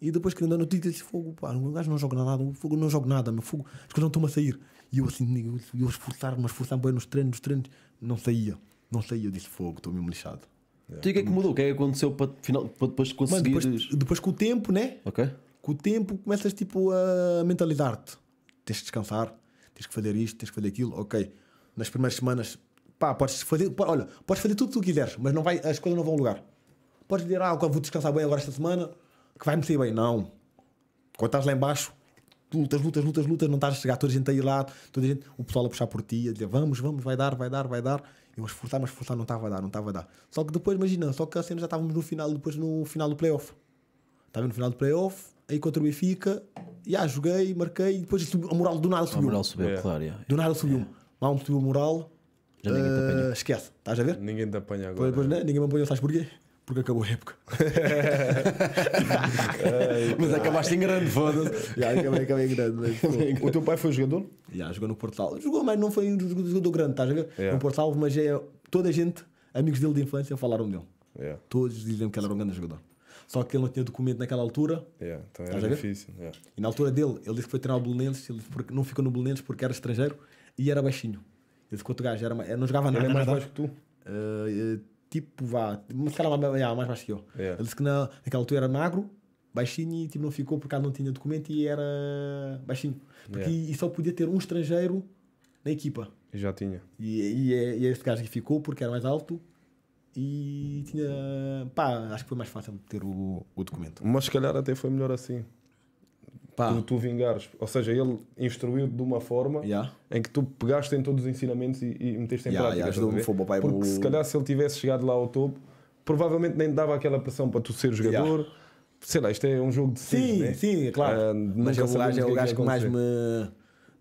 E depois que andando no título, disse: Fogo, pá, o gajo não joga nada, o fogo não joga nada, meu fogo, as coisas não estão a sair. E eu assim, eu, eu esforçar-me, esforçar-me bem nos treinos, nos treinos, não saía, não saía. Eu disse: Fogo, estou mesmo lixado. Então, e o que é que mudou? O que é que aconteceu para, final, para depois conseguires. Mano, depois, depois com o tempo, né? Ok. Com o tempo começas tipo a mentalizar-te. Tens que descansar, tens que fazer isto, tens que fazer aquilo. Ok. Nas primeiras semanas, pá, podes fazer. olha, podes fazer tudo o que tu quiseres, mas não vai, as coisas não vão ao lugar. Podes dizer, ah, vou descansar bem agora esta semana, que vai-me sair bem. Não. Quando estás lá embaixo, lutas, lutas, lutas, lutas, não estás a chegar, toda a gente aí lá, toda a gente, o pessoal a puxar por ti, a dizer vamos, vamos, vai dar, vai dar, vai dar. Eu vou esforçar, mas esforçar não estava a dar, não estava a dar. Só que depois, imagina, só que a cena já estávamos no final, depois no final do playoff. Estava no final do playoff, aí contra o Benfica, já ah, joguei, marquei, e depois subi, a moral do nada subiu. A moral subiu, yeah. É. claro. Yeah. Do nada subiu. É. Lá me subiu a moral. Já ninguém te apanha. Eh, esquece, estás a ver? Ninguém te apanha agora. Depois, né? Ninguém me apanha, sabes porquê? porque acabou a época. mas acabaste em grande, foda-se. Já, acabei, acabei em grande. Mas, o teu pai foi jogador? Já, jogou no Portal. Jogou, mas não foi um jogador grande, tá a Yeah. No Portal, mas é, toda a gente, amigos dele de infância, falaram dele. Yeah. Todos dizem que ele era um grande jogador. Só que ele não tinha documento naquela altura. Yeah, então era difícil. Yeah. E na altura dele, ele disse que foi treinar o Bolonenses, ele não ficou no Bolonenses porque era estrangeiro e era baixinho. Ele disse que outro gajo era, não jogava nada. Ele é mais baixo que tu? Uh, tipo, vá, se calhar mais, yeah, mais baixo que eu. Yeah. É. Ele disse que na, naquela altura era magro, baixinho e tipo, não ficou porque não tinha documento e era baixinho. Porque yeah. É. e só podia ter um estrangeiro na equipa. Já tinha. E, e, é, e esse gajo que ficou porque era mais alto e tinha. pá, acho que foi mais fácil ter o, o documento. Mas se calhar até foi melhor assim. Pá. tu, tu vingares. Ou seja, ele instruiu de uma forma yeah. em que tu pegaste em todos os ensinamentos e, e meteste em yeah, prática. Yeah, pai, Porque se calhar se ele tivesse chegado lá ao topo, provavelmente nem dava aquela pressão para tu ser jogador. Yeah. Sei lá, isto é um jogo de Sim, né? sim, é claro. Uh, Mas é o é gajo, que, mais me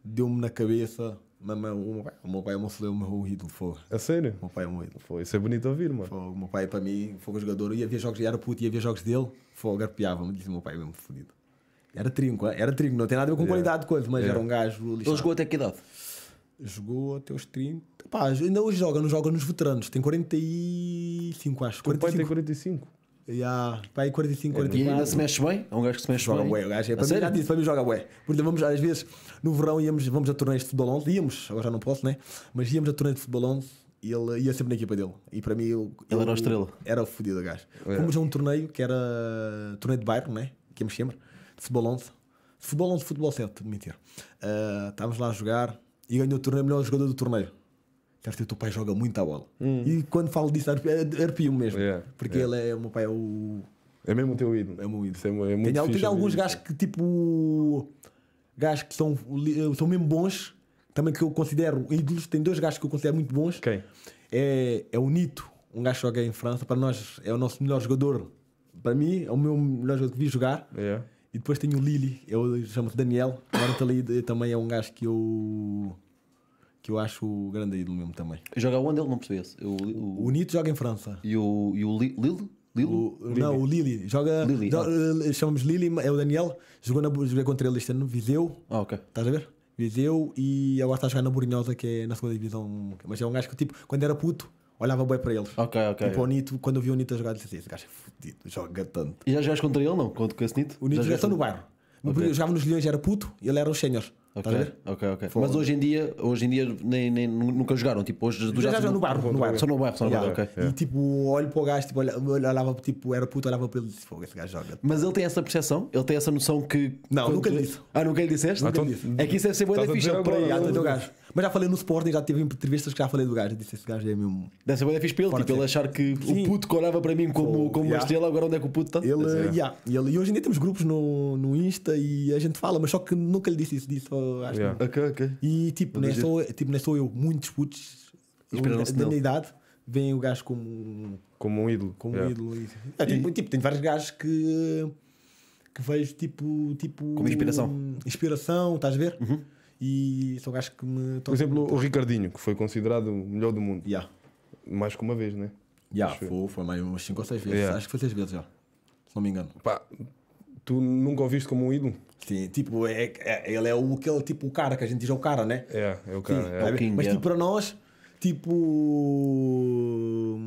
deu-me na cabeça. Mas o meu pai é o meu, o meu ídolo, foi. A sério? O meu pai é um ídolo. Foi, isso é bonito ouvir, mano. Foi, o meu pai para mim foi um jogador, ia ver jogos, de era puto, ia ver jogos dele, foi, garpeava-me, disse o meu pai mesmo fodido. Era trinco, era trinco, não tem nada a ver com é. qualidade de coisa, mas é. era um gajo lixado. Ele jogou até que idade? Jogou até os 30. Pá, ainda hoje joga, não joga nos veteranos. Tem 45, acho. pai Tem 45. Yeah. Pá, 45, 45. E é, ainda se mexe bem? É um gajo que se mexe joga bem. Ué, o gajo é, para, mim, já disse, para mim joga ué. Porque vamos, às vezes, no verão íamos, vamos a torneios de futebol 11, íamos, agora já não posso, né? Mas íamos a torneios de futebol 11 e ele ia sempre na equipa dele. E para mim... Ele, ele era o estrela. Era o fodido, gajo. Fomos a um torneio que era torneio de bairro, né? Que íamos sempre. Futebol 11. Futebol 11, Futebol 7, mentira. Uh, estávamos lá a jogar e ganhou o torneio, melhor jogador do torneio. Quer dizer, o teu pai joga muito a bola. Hum. E quando falo disso, arrepio-me mesmo. Yeah, porque yeah. ele é o meu pai, é o. É mesmo o teu ídolo. É o meu ídolo. É, muito tem, tem é alguns gajos que, tipo. Gajos que são, são mesmo bons, também que eu considero ídolos. Tem dois gajos que eu considero muito bons. Quem? É, é o Nito, um gajo que joga em França. Para nós, é o nosso melhor jogador. Para mim, é o meu melhor jogador que vi jogar. Yeah. E depois tenho o Lili, eu chamo-se Daniel. Agora ali também é um gajo que eu. que eu acho grande ídolo mesmo também. Joga onde ele? Não percebi O, o... o Nito joga em França. E o, e o Lille? Lilo? O, Lili? não, o Lili. Joga. Lili, do, ah. Eh, chamamos Lili, é o Daniel. Jogou na, joguei contra ele este ano, Viseu. Ah, ok. Estás a ver? Viseu e agora está a jogar na Burinhosa, que é na segunda divisão. Mas é um gajo que, tipo, quando era puto, olhava bem para eles. Ok, ok. E tipo, para o Nito, quando eu vi o Nito a jogar, disse assim: esse gajo é fodido, joga tanto. E já jogaste contra ele, não? Contra com esse Nito? O Nito já jogava no bairro. Okay. Eu jogava nos Leões, era puto, e ele era os senhor. Ok, ok, ok. Mas hoje em dia, hoje em dia nem, nem nunca jogaram, tipo, hoje já, já, já no, no bairro, no bairro. Só no bairro, só no yeah, bairro, okay. yeah. E é. tipo, olho para o gajo, tipo, olhava, tipo, era puto, olhava para ele e disse, esse gajo joga. Mas ele tem essa percepção? Ele tem essa noção que. Não, nunca lhe disse. Ah, nunca lhe disseste? Ah, então, é que isso deve é ser boa difícil para ele. Ah, o gajo. Mas já falei no Sporting, já tive entrevistas que já falei do gajo. Disse esse gajo é mesmo. Dessa vez é fixe para ele, tipo, ele achar que Sim. o puto que olhava para mim como, como yeah. uma estrela, agora onde é que o puto está? Ele, é. yeah. ele, e hoje em dia temos grupos no, no Insta e a gente fala, mas só que nunca lhe disse isso. Disse, oh, acho yeah. que... Ok, ok. E tipo, não é só, tipo, não é só eu, muitos putos da minha idade veem o gajo como, como um ídolo. Como yeah. um ídolo. É, e, é, tipo, e... tipo, tem vários gajos que que vejo tipo, tipo. Como inspiração. Inspiração, estás a ver? Uhum e são gajos que me. Por exemplo, o Ricardinho, que foi considerado o melhor do mundo. Yeah. Mais que uma vez, né? Yeah, foi, foi mais umas 5 ou 6 vezes. Yeah. Acho que foi 6 vezes já. Se não me engano. Pá, tu nunca o viste como um ídolo? Sim, tipo, é, é, ele é o, aquele tipo o cara que a gente diz é o cara, né? É, é o cara. Sim, é. É. King, Mas é. tipo, para nós, tipo.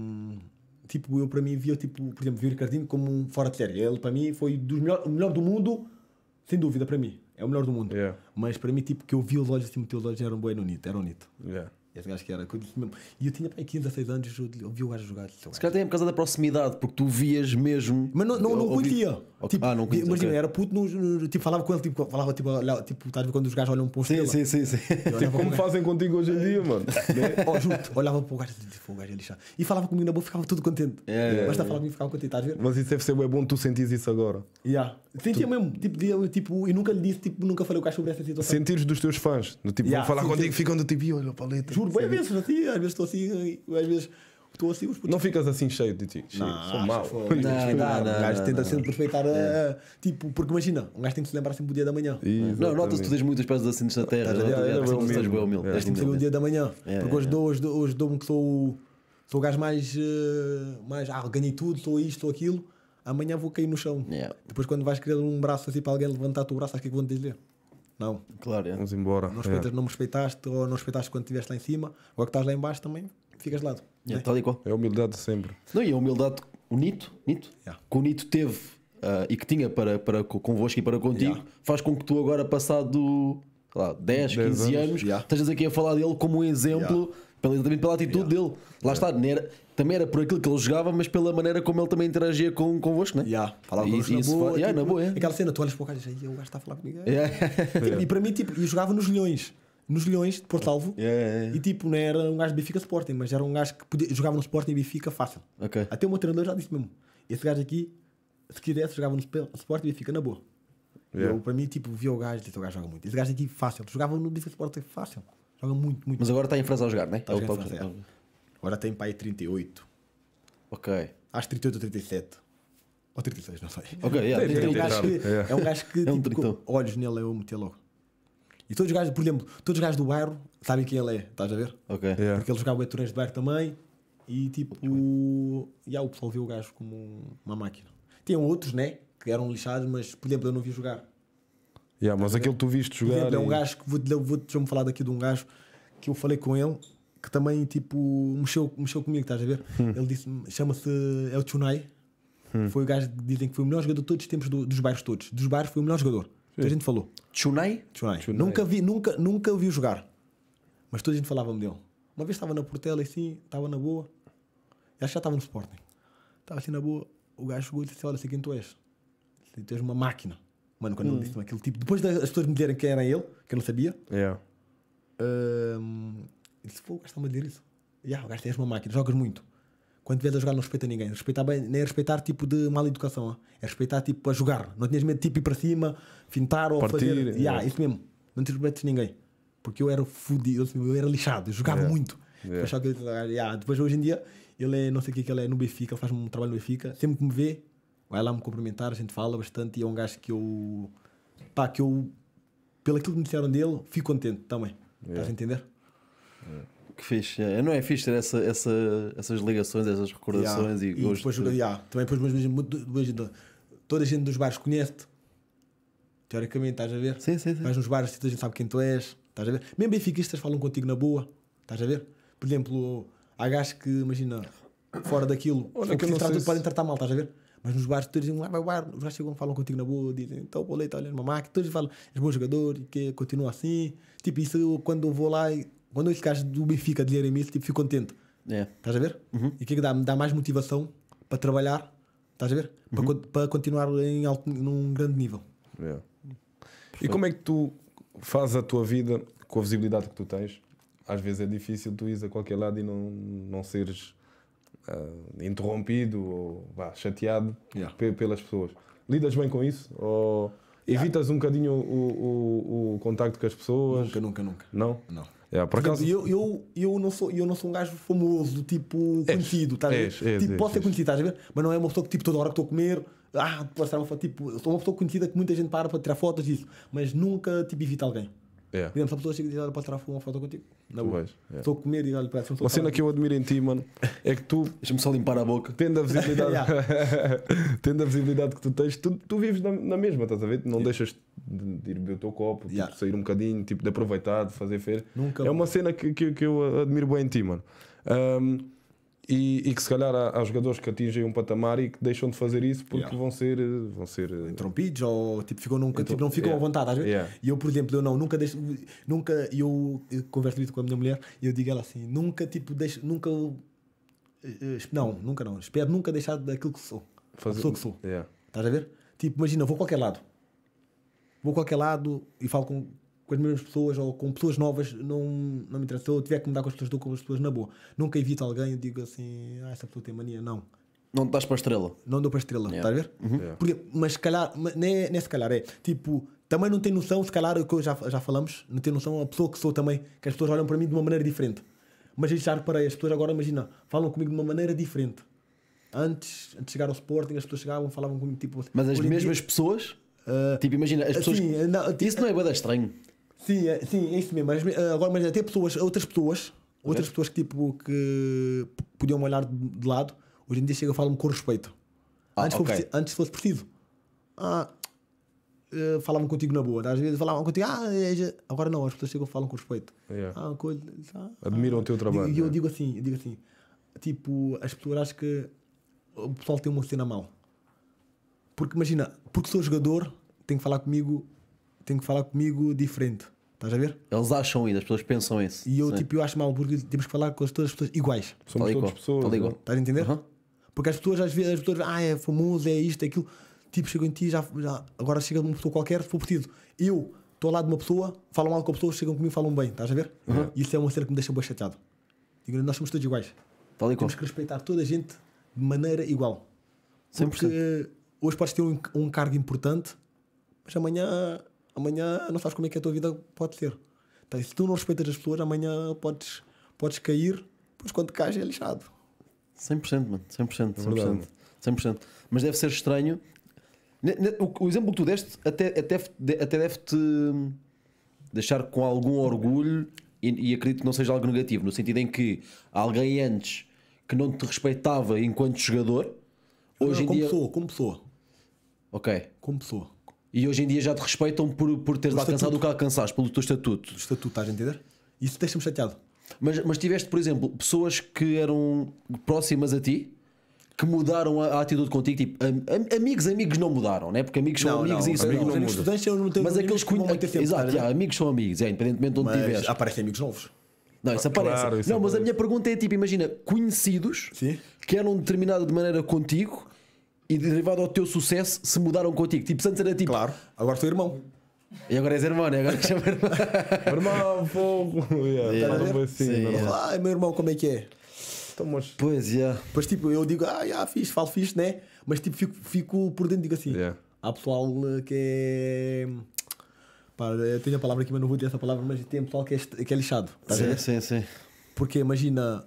Tipo, eu para mim via, tipo, por exemplo, vi o Ricardinho como um fora de série. Ele para mim foi dos melhor, o melhor do mundo, sem dúvida, para mim. É o melhor do mundo. Yeah. Mas para mim, tipo, que eu vi os olhos, assim, meti os olhos, era um boi no Nito. Era um Nito. Yeah. Esse gajo que era. E eu tinha para 15 a 6 anos, eu vi o gajo jogar. Se calhar tem por causa da proximidade, porque tu vias mesmo. Mas não, não, não conhecia. Okay. Tipo, ah, não conheço. Imagina, okay. era puto, no, no, tipo, falava com ele, tipo, falava, tipo, olha, tipo, estás quando os gajos olham para o estrela? Sim, sim, sim. Tipo, como gajo. fazem contigo hoje em dia, mano. né? oh, junto, olhava para o gajo, tipo, o gajo é lixado. E falava comigo na boa, ficava tudo contente. É, é, está a é. falar comigo, ficava contente, estás a ver? Mas isso deve ser bem bom, tu sentias isso agora. Yeah. Sentia tu... mesmo, tipo, de, tipo, e nunca lhe disse, tipo, nunca falei o gajo sobre essa situação. Sentires dos teus fãs, no, tipo, yeah, vão falar sim, contigo, ficando tipo, e olha a paleta. Juro, bem, às vezes, assim, às vezes estou assim, às vezes estou assim Não ficas assim cheio de ti. Cheio. Não, Sou mau. Não, não, não, O gajo tenta sempre respeitar é. eh, Tipo, porque imagina, um gajo tem que se lembrar sempre do dia da manhã. Não, notas que tu tens muitas peças de assinantes na terra. Tá é, assim, tu estás bem humilde. É, tens de saber o dia da manhã. Porque hoje dou-me que sou. Sou o gajo mais. Eh, mais ah, ganhei tudo, sou isto, sou aquilo. Amanhã vou cair no chão. Depois, quando vais querer um braço assim para alguém levantar-te o braço, acho que é que vão dizer. Não. Claro, é. Vamos embora. Não, respeitas, é. não me respeitaste ou não respeitaste quando estiveste lá em cima. Agora que estás lá em baixo também, ficas de lado. é? Né? Tal e qual. É a humildade sempre. Não, e a humildade, o Nito, Nito yeah. que o Nito teve uh, e que tinha para, para convosco e para contigo, yeah. faz com que tu agora, passado lá, 10, 10 15 anos, anos estejas aqui a falar dele como um exemplo, pela, também pela atitude dele. Lá está, era, também era por aquilo que ele jogava, mas pela maneira como ele também interagia com, convosco, né? Yeah. Falava e, tipo, na boa, tipo, é. Aquela cena, tu olhas para o gajo e o gajo está a falar comigo. É. Tipo, e para mim, tipo, e jogava nos milhões nos Leões de Porto Alvo. Yeah, yeah, E tipo, não era um gajo de Benfica Sporting, mas era um gajo que podia, jogava no Sporting e Benfica fácil. Okay. Até o meu treinador já disse mesmo: esse gajo aqui, se quisesse, jogava no Sporting e Benfica na boa. Eu, para mim, tipo, via o gajo e disse: o gajo joga muito. Esse gajo aqui, fácil. Jogava no Benfica Sporting fácil. Joga muito, muito. Mas agora está em França a jogar, né? Tá é o França, é. Agora tem pai 38. Ok. Acho 38 ou 37. Ou 36, não sei. Ok, yeah, 38. É um gajo que, é um tipo, gajo que é tipo, olhos nele eu meti logo. E todos os gajos, por exemplo, todos os gajos do bairro sabem quem ele é, estás a ver? Ok. Yeah. Porque ele jogava turnos de bairro também e tipo. e yeah, o pessoal viu o gajo como uma máquina. Tinham outros, né? Que eram lixados, mas por exemplo eu não vi jogar. Yeah, mas aquele tu viste jogar. exemplo, e... é um gajo que vou, vou, deixa falar daqui de um gajo que eu falei com ele que também tipo mexeu, mexeu comigo, estás a ver? Hum. Ele disse chama-se El é Chunai. Hum. Foi o gajo que dizem que foi o melhor jogador de todos os tempos do, dos bairros todos. Dos bairros foi o melhor jogador. Toda a gente falou. Chunai? Chunai. Chunai. Nunca vi, nunca, nunca vi jogar. Mas toda a gente falava-me dele. Uma vez estava na Portela e assim, estava na boa. acho que já estava no Sporting. Estava assim na boa. O gajo chegou e disse: Olha, sei quem tu és. Tu és uma máquina. Mano, quando hum. ele disse aquele tipo, depois das pessoas me dizerem quem era ele, que eu não sabia, yeah. um, disse: Pô, o gajo está-me a dizer isso. Yeah, o gajo, és uma máquina, jogas muito quando vês a jogar, não respeita ninguém. Respeitar bem, nem é respeitar tipo de mal educação. É respeitar tipo a jogar. Não tinhas medo de tipo ir para cima, fintar ou Partir, fazer. É. Yeah, isso mesmo. Não te respeites ninguém. Porque eu era fodido eu era lixado, eu jogava yeah. É. muito. Yeah. É. Depois, yeah. Depois hoje em dia, ele é, não sei o que, é que ele é no Benfica, ele faz um trabalho no Benfica. Sempre que me vê, vai lá me cumprimentar, a gente fala bastante. E é um gajo que eu. pá, que eu. pelo aquilo que me disseram dele, fico contente também. Yeah. Estás a entender? Yeah que fixe. É, não é fixe ter essa, essa, essas ligações, essas recordações yeah. e, e gostos. Depois, de... yeah. Também depois, mas, mas, então, toda a gente dos bares conhece-te. Teoricamente, estás a ver? Sim, sim, sim. Mas nos bares, toda a gente sabe quem tu és. Estás a ver? Mesmo benfiquistas falam contigo na boa. Estás a ver? Por exemplo, há gajos que, imagina, fora daquilo, Olha, o que te tratam, se... podem tratar mal, estás a ver? Mas nos bares todos dizem, lá vai os gajos chegam, falam contigo na boa, dizem, então o boleto olha, olhando uma máquina, todos falam, és bom jogador, e que continua assim. Tipo, isso quando eu vou lá e quando eu caras do Benfica dizerem isso, tipo, fico contente. É. Estás a ver? Uhum. E o que é que dá? Me dá mais motivação para trabalhar, estás a ver? Uhum. Para, para, continuar em alto, num grande nível. É. E como é que tu fazes a tua vida com a visibilidade que tu tens? Às vezes é difícil tu ires a qualquer lado e não, não seres uh, interrompido ou chateado yeah. pelas pessoas. Lidas bem com isso? Ou evitas yeah. um bocadinho o, o, o contacto com as pessoas? Nunca, nunca, nunca. Não? Não. Yeah, é, por acaso... eu, eu, eu, não sou, eu não sou um gajo famoso, tipo, conhecido, estás és, a ver? És, tipo, és, posso ser conhecido, estás a ver? Mas não é uma pessoa que, tipo, toda hora que estou a comer, ah, postar uma foto, tipo, sou uma pessoa conhecida que muita gente para para tirar fotos disso, mas nunca, tipo, evita alguém. Yeah. É. Por exemplo, se a pessoa chega e diz, olha, posso tirar uma foto contigo? Na boa. estou yeah. É. Estou a comer e olha, parece Uma cena que eu admiro em ti, mano, é que tu... Deixa-me só limpar a boca. Tendo a visibilidade... tendo a visibilidade que tu tens, tu, tu vives na, na, mesma, estás a ver? Não yeah. deixas de, de ir beber o teu copo, tipo, sair um bocadinho, tipo, de aproveitar, de fazer feira. Nunca. É uma cena que, que, que eu admiro bem em ti, mano. Um, e, e, que se calhar há, há, jogadores que atingem um patamar e que deixam de fazer isso porque yeah. vão ser eh, vão ser interrompidos eh, ou tipo ficam nunca tipo, não ficam yeah. à vontade às vezes. Yeah. e eu por exemplo eu não nunca deixo nunca eu, eu converso muito com a minha mulher e eu digo ela assim nunca tipo deixo nunca eh, não nunca não espero nunca deixar daquilo que sou fazer pessoa que sou yeah. estás a ver tipo imagina vou a qualquer lado vou a qualquer lado e falo com com as mesmas pessoas ou com pessoas novas, não, não me interessa. Se eu tiver que mudar com as pessoas, dou com as pessoas na boa. Nunca evito alguém e digo assim, ah, essa pessoa tem mania. Não. Não dás para a estrela. Não dou para a estrela, yeah. estás a ver? Uhum. Yeah. Porque, mas se calhar, nem, é, é se calhar, é tipo, também não tem noção, se calhar, é que já, já falamos, não tem noção a pessoa que sou também, que as pessoas olham para mim de uma maneira diferente. Mas já reparei, as pessoas agora, imagina, falam comigo de uma maneira diferente. Antes, antes de chegar ao Sporting, as pessoas chegavam, falavam comigo tipo. Mas as mesmas dia, pessoas? Uh, tipo, imagina, as assim, pessoas. Eh, isso não é bada estranho. Sim, é, sim, é isso mesmo. Mas, eh, agora, mas até pessoas, outras pessoas, outras pessoas que tipo que podiam olhar de lado, hoje em dia chega a falar-me com respeito. Ah, antes, okay. fosse, antes fosse preciso. Ah, eh, falavam contigo na boa. Às vezes falavam contigo, ah, é, agora não, as pessoas chegam e falam com respeito. Yeah. Ah, coisa, ah, Admiram ah, o teu trabalho. E eu, né? digo assim, eu digo assim, tipo, as pessoas acham que o pessoal tem uma cena mal. Porque imagina, porque sou jogador, tem que falar comigo tem que falar comigo diferente. Estás a ver? Eles acham ainda, as pessoas pensam isso. E eu, tipo, eu acho mal porque temos que falar com as, todas as pessoas iguais. Somos todas pessoas. igual. Né? Estás a entender? Porque as pessoas, às vezes, as pessoas, ah, é famoso, é isto, é aquilo. Tipo, chegam em ti, já, já, agora chega uma pessoa qualquer, for partido. Eu estou ao lado de uma pessoa, falo mal com a pessoa, chegam comigo e falam bem. Estás a ver? Uhum. E isso é uma cena que me deixa bem chateado. Digo, nós somos todos iguais. Tal Temos que respeitar toda a gente de maneira igual. Porque 100%. hoje podes ter um, um cargo importante, mas amanhã amanhã não sabes como é que a tua vida pode ser. Então, se tu não respeitas as pessoas, amanhã podes, podes cair, pois quando cais é lixado. 100%, mano, 100%, 100%, 100%. Mas deve ser estranho. O exemplo que tu deste até, até, até deve-te deixar com algum orgulho e, acredito que não seja algo negativo, no sentido em que alguém antes que não te respeitava enquanto jogador, hoje não, em dia... Pessoa, como pessoa. Ok. Como pessoa e hoje em dia já te respeitam por, por teres o alcançado estatuto. o que alcançaste, pelo teu estatuto. O estatuto, estás a entender? Isso deixa-me chateado. Mas, mas tiveste, por exemplo, pessoas que eram próximas a ti que mudaram a, a atitude contigo, tipo, am, am, amigos, amigos não mudaram, né? Porque amigos não, são amigos não, e isso é não, não estudantes não Mas aqueles que muito tempo, Exato, tá amigos são amigos, é, independentemente de onde estiveres. Aparecem amigos novos. Não, isso aparece. Claro, isso não, aparece. mas a minha pergunta é tipo, imagina, conhecidos Sim? que eram determinada de maneira contigo e derivado ao teu sucesso se mudaram contigo. Tipo, antes era tipo. Claro, agora sou irmão. E agora és irmão, né? Agora chama irmão. irmão, fogo! Yeah, yeah. Tá assim, Sim, irmão. Yeah. meu irmão, como é que é? Então, Pois, yeah. Pois, tipo, eu digo, ah, yeah, fiz, falo fiz, né? Mas, tipo, fico, fico por dentro, digo assim. Yeah. Há pessoal eh, que é. Pá, eu tenho a palavra aqui, mas não vou dizer essa palavra, mas tem pessoal que é, que é lixado. Tá sim, sim, sim. Porque imagina,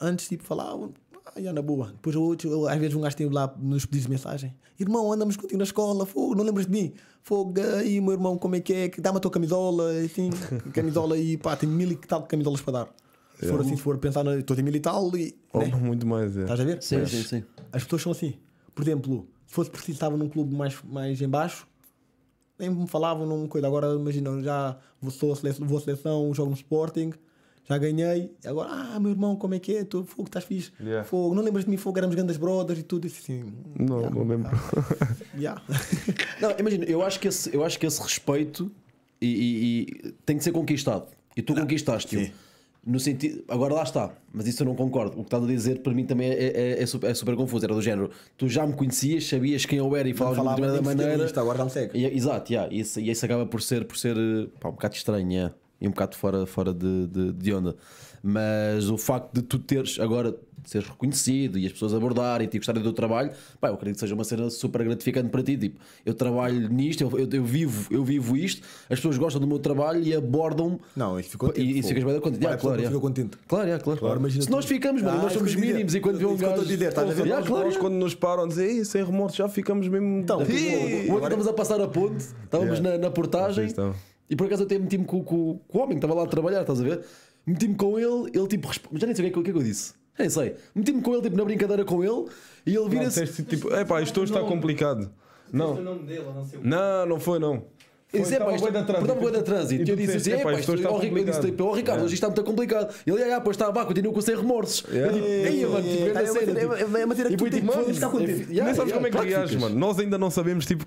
antes, tipo, falavam Aí na boa. Depois outro, eu, às vezes um gajo tem lá nos pedidos de mensagem: Irmão, andamos contigo na escola, fogo, não lembras de mim? Fogo, aí meu irmão, como é que é? Dá-me a tua camisola, assim, camisola e pá, tenho mil e tal camisolas para dar. Se for assim, se for pensar, na, estou a mil e tal e. Oh, né? Muito mais, é. Estás a ver? Sim, Mas sim, sim. As pessoas são assim. Por exemplo, se fosse preciso, estava num clube mais, mais em baixo, nem me falavam, não coisa. Agora, imagina, já vou, sou seleção, vou à seleção, jogo no Sporting já ganhei, agora, ah, meu irmão, como é que é? Tu, fogo, estás fixe? Yeah. Fogo, não lembras de mim, fogo, éramos grandes brothers e tudo assim. Não, yeah, não lembro. Yeah. não, imagina, eu acho que esse, eu acho que esse respeito e, e, e tem que ser conquistado. E tu conquistaste-o. No sentido, agora lá está, mas isso eu não concordo. O que estás a dizer para mim também é, é, é, super, é super, confuso. Era do género, tu já me conhecias, sabias quem eu era e falavas falava de determinada maneira. Isto, agora já me E, é, exato, yeah, isso, e isso acaba por ser, por ser eh, pá, um bocado estranho. Yeah e um bocado fora, fora de, de, de, onda. Mas o facto de tu teres agora seres reconhecido e as pessoas abordarem e te gostarem do teu trabalho, pá, eu acredito que seja uma cena super gratificante para ti. Tipo, eu trabalho nisto, eu, eu, eu vivo, eu vivo isto, as pessoas gostam do meu trabalho e abordam-me. Não, e fico contente. E, e tipo, ficas bem contente. claro, é. contente. Claro, claro. claro Se nós ficamos, mano, ah, nós somos mínimos e quando vê um gajo. claro quando nos param, dizem, sem remorso, já ficamos mesmo. Então, estávamos a passar a ponte, estávamos na, portagem. E por acaso até meti-me com, com, com, o homem que estava lá a trabalhar, estás a ver? Meti-me com ele, ele tipo. Já nem sei o que, o que é que eu disse. Já nem sei. Meti-me com ele, tipo, na brincadeira com ele, e ele vira-se. Tipo, é pá, isto hoje está complicado. Não. não Não, foi não. Foi, disse, é, pá, isto da trânsito. Estava da tipo. trânsito. E eu disse assim, é pá, isto está complicado. É eu disse, tipo, ó Ricardo, é. hoje isto está muito complicado. E Ele, ah, pois está, vá, continua com sem remorsos. Eu digo, tipo, ei, mano, tipo, tipo, é uma cena. É uma cena que tu tipo, mano. Nem sabes como é que reages, mano. Nós ainda não sabemos, tipo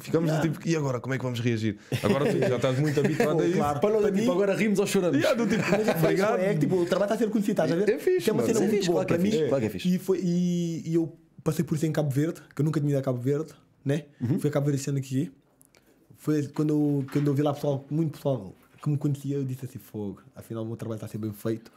ficamos yeah. do tipo, e agora como é que vamos reagir? Agora tu já estás muito habituado a isso. Claro, para, para é tipo, agora rimos ou choramos. Yeah, do tipo, é obrigado. É tipo, o trabalho está a ser conhecido, estás a ver? É fixe, que é uma cena é muito fixe, boa para mim. E, foi, e, eu passei por isso em Cabo Verde, que eu nunca tinha ido a Cabo Verde, né? Uhum. Fui a Cabo Verde esse ano aqui. Foi quando eu, quando eu vi lá pessoal, muito pessoal que me conhecia, eu disse assim: fogo, afinal o meu trabalho está a ser bem feito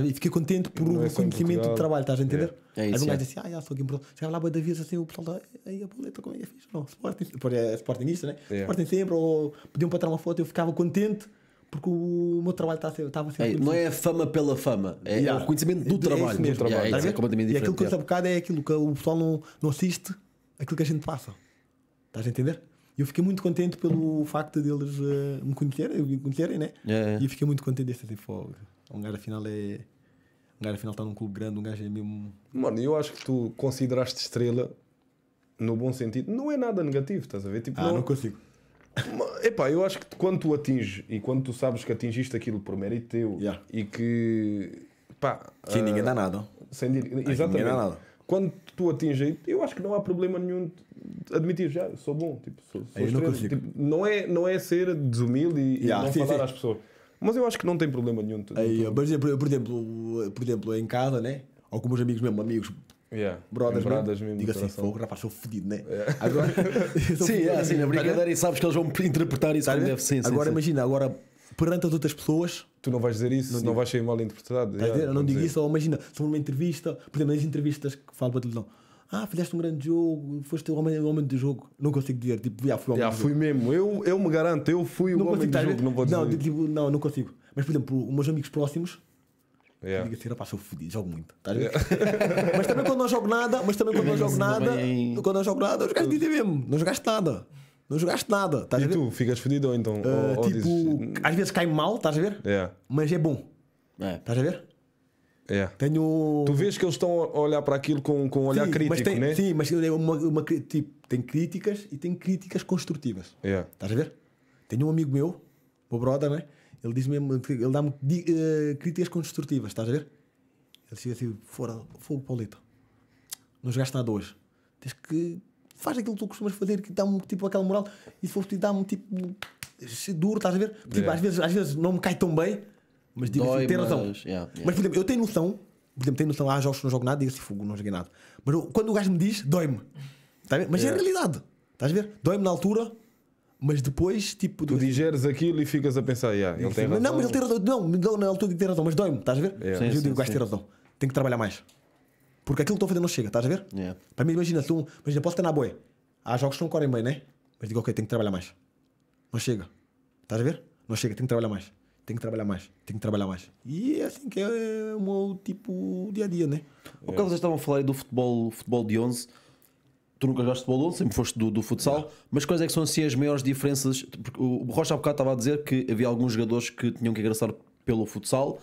e fiquei contente por o é conhecimento do trabalho, estás a entender? É, é isso. Aí um gajo é. disse, ah, já, sou aqui em Portugal. Chegava lá boi da vez assim, o pessoal aí a boleta, como é que é fixe? Não, Sporting, porque é Sportingista, né? Yeah. Sporting sempre, ou podiam para tirar uma foto, eu ficava contente porque o meu trabalho estava tá a ser. não é a fama pela fama, é, yeah. o conhecimento do é, trabalho. É mesmo, trabalho. Yeah, é, tá é completamente diferente. E aquilo que eu yeah. bocado é aquilo que o pessoal não, não assiste, aquilo que a gente passa. Estás a entender? E eu fiquei muito contente pelo facto deles uh, me conhecerem, me conhecerem né? Yeah, yeah. E eu fiquei muito contente desse tipo, um gajo afinal é. Um gajo afinal está num clube grande, um gajo é mesmo. Mano, eu acho que tu consideraste estrela no bom sentido. Não é nada negativo, estás a ver? Tipo, ah, não, não consigo. Epá, eu acho que quando tu atinges e quando tu sabes que atingiste aquilo por mérito teu yeah. e que pá, sem ninguém ah, dá nada. Sem, exatamente. ninguém dá nada. Quando tu atinges, eu acho que não há problema nenhum de admitir já, sou bom, tipo, sou, sou eu não, tipo, não, é, não é ser desumilde e, yeah, e não sim, falar sim. às pessoas. Mas eu acho que não tem problema nenhum. Aí, então, por, exemplo, por, exemplo, por exemplo, em casa, né? Alguns amigos mesmo, amigos Yeah. Brothers, brothers mesmo. Digo assim, fogo, rapaz, sou fedido, né? Yeah. Agora, é, sim, é assim, na brincadeira e sabes que eles vão interpretar isso como deve ser. Agora imagina, agora perante as outras pessoas. Tu não vais dizer isso, não, não vais ser mal interpretado. Yeah, eu não digo isso, ou imagina, se for uma entrevista, por exemplo, nas entrevistas que falo para a televisão ah, fizeste um grande jogo, foste o homem, o homem do jogo. Não consigo dizer, tipo, já fui o homem já, fui jogo. mesmo, eu, eu me garanto, eu fui não o homem do jogo, não vou dizer. Não, tipo, não, não consigo. Mas, por exemplo, os meus amigos próximos, yeah. É. digo assim, rapaz, sou fodido, jogo muito. Tá yeah. É. mas também quando não jogo nada, mas também quando não jogo nada, quando não jogo nada, os caras dizem mesmo, não jogaste nada. Não jogaste nada, estás e a ver? tu, ficas fodido ou então? Uh, ou, tipo, ou dizes... Hum. às vezes cai mal, estás a ver? Yeah. É. Mas é bom. Estás a ver? É. Tenho... Tu vês que eles estão a olhar para aquilo com, com um olhar sim, crítico, mas tem, né? Sim, mas é uma, uma, tipo, tem críticas e tem críticas construtivas. É. Estás a ver? Tenho um amigo meu, meu brother, né? Ele diz mesmo, ele dá-me uh, críticas construtivas, estás a ver? Ele chega assim, fora, fogo Paulito. Não jogaste nada hoje. Tens que. Faz aquilo que tu costumas fazer, que dá-me tipo aquela moral, e se for dá-me tipo. duro, estás a ver? Tipo, é. às, vezes, às vezes não me cai tão bem, mas digo assim, tem noção. Mas, yeah, yeah. mas, por exemplo, eu tenho noção. Por exemplo, tenho noção. há jogos que não jogo nada e esse fogo, não joguei nada. Mas quando o gajo me diz, dói-me. Tá mas yeah. é a realidade. Estás a ver? Dói-me na altura, mas depois, tipo. Tu digeres aquilo e ficas a pensar, yeah, ele tem razão. Não, mas ele tem razão. Não, me deu na altura de ter razão, mas dói-me, estás a ver? Yeah. Sim, eu sim, digo, o gajo tem razão. Tem que trabalhar mais. Porque aquilo que estou a fazer não chega, estás a ver? Yeah. Para mim, imagina, tu, imagina, posso ter na boia. Há jogos que não correm bem, né? Mas digo, ok, tem que trabalhar mais. Não chega. Estás a ver? Não chega, tem que trabalhar mais tem que trabalhar mais, tem que trabalhar mais. E é assim que é o meu tipo dia a dia, né? O é. Carlos, estavam a falar do futebol, futebol de 11. Tu nunca jogaste futebol de 11, sempre foste do, do futsal, mas quais é que são assim as maiores diferenças? Porque o Rocha há bocado estava a dizer que havia alguns jogadores que tinham que agressar pelo futsal,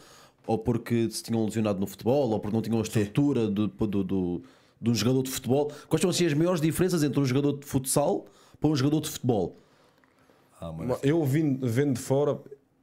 ou porque se tinham lesionado no futebol, ou porque não tinham a estrutura do, do, do, de um jogador de futebol. Quais são assim as maiores diferenças entre um jogador de futsal para um jogador de futebol? Ah, mas... Eu vindo, vendo de fora,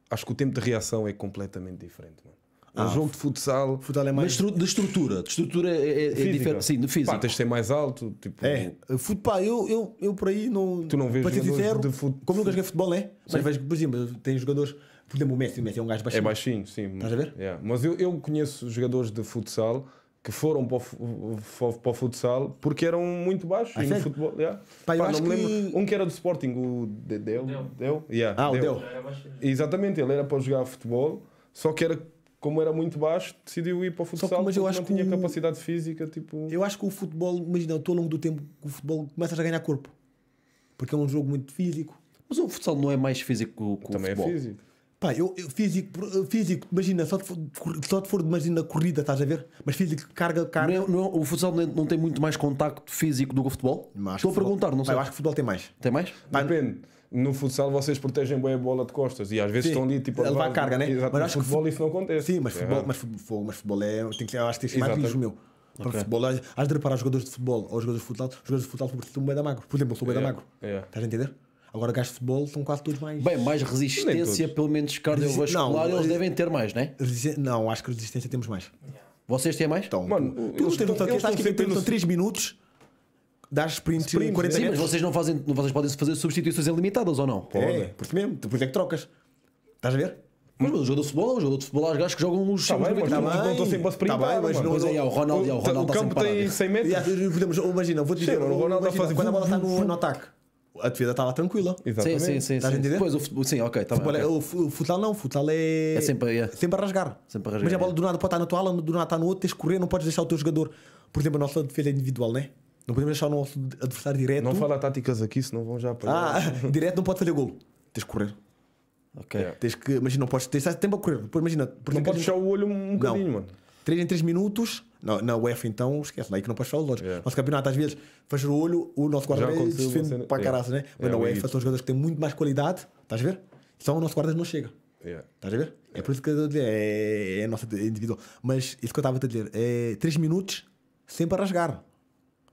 acho que o tempo de reação é completamente diferente, mano. É um ah, jogo de futsal. futsal é mais... Estru de estrutura. De estrutura é, é, é diferente. Sim, de físico. Pá, tens de ser mais alto. Tipo... É. pá, eu, eu, eu por aí não. Tu não vês jogadores de futebol. Como nunca joguei futebol, é? Mas vejo, por exemplo, tem jogadores. Por exemplo, o Messi, o Messi é um gajo é baixinho. É baixinho, sim. Estás a ver? Yeah. Mas eu, eu conheço jogadores de futsal que foram para o, para o, futsal porque eram muito baixos ah, e no futebol. Yeah. Pai, não me lembro. Que... Um que era do Sporting, o Deu. Deu? Deu? Yeah, ah, Deu. o Deu. Exatamente, ele era para jogar futebol, só que era. Como era muito baixo, decidiu ir para o futsal que, mas eu acho não que tinha o... capacidade física. Tipo... Eu acho que o futebol, imagina, ao longo do tempo, o futebol começas a ganhar corpo porque é um jogo muito físico. Mas o futsal não é mais físico que o Também é futebol. é físico. Pá, eu, eu físico, físico, imagina, só te, só de for imagina corrida, estás a ver? Mas físico, carga, carga. Não, é, não, é, o futsal não tem muito mais contacto físico do que o futebol? Estou a perguntar, não sei. Eu acho que o futebol tem mais. Tem mais? Depende. No futsal vocês protegem bem a bola de costas e às vezes sim. estão ali tipo a levar a carga, né? mas acho futebol que futebol isso não acontece. Sim, mas é. futebol, mas futebol, mas futebol é, tem que, eu acho que tem mais rijo meu. Para okay. futebol, has de reparar os jogadores de futebol ou os jogadores de futebol os jogadores de futsal são bem da magro. Por exemplo, eu sou bem yeah. da é, magro. Yeah. Estás a entender? Agora, gajos de futebol são quase todos mais. Bem, mais resistência, pelo menos cardiovascular, Resist... eles devem ter mais, não é? Não, acho que resistência temos mais. Vocês têm mais? Então, Mano, tu, tu, tu, tu, tu, estás 3 minutos dar sprints sprint, 40 Sim, metros. mas vocês não fazem, não, vocês podem fazer substituições ilimitadas ou não? Pode. É, por isso mesmo, depois é que trocas. Estás a ver? Mas, mas o jogo de futebol, o jogo de futebol, os gajos que jogam os tá bem, mas tá não estão sempre a sprintar. Tá mas não, é, o Ronaldo, o, o Ronaldo o tá campo tem 100 metros. Oh, imagina, vou dizer, o Ronaldo imagina, tá quando a bola está no, ataque, a defesa estava tranquila. Exatamente. Sim, sim, sim. Estás a o futebol, sim, ok. Tá futebol bem, é okay. É, o futsal não, o futsal é... É sempre, é sempre a rasgar. Sempre a rasgar. Mas a bola do é. nada pode estar na tua ala, do nada está no outro, tens que correr, não podes deixar o teu jogador. Por exemplo, a nossa defesa é individual, né? Não podemos deixar o nosso adversário direto. Não fala táticas aqui, senão vão já para. Ah, direto não pode fazer golo. Tens que correr. Ok. Yeah. Tens que, imagina, não podes. ter tempo a correr. Depois, imagina. Não podes deixar o olho um bocadinho, mano. 3 em 3 minutos. Na, na UEFA, então, esquece, daí que não podes falar os outros. Yeah. Nosso campeonato, às vezes, fecha o olho, o nosso guarda-redes defende cena... para caraças, yeah. né? Mas yeah, na UEFA são jogadores que têm muito mais qualidade, estás a ver? Só o nosso guarda-redes não chega. Yeah. Estás a ver? É por isso que eu estou a dizer, é, é a nossa individual. Mas isso que eu estava a dizer, é 3 minutos sempre a rasgar.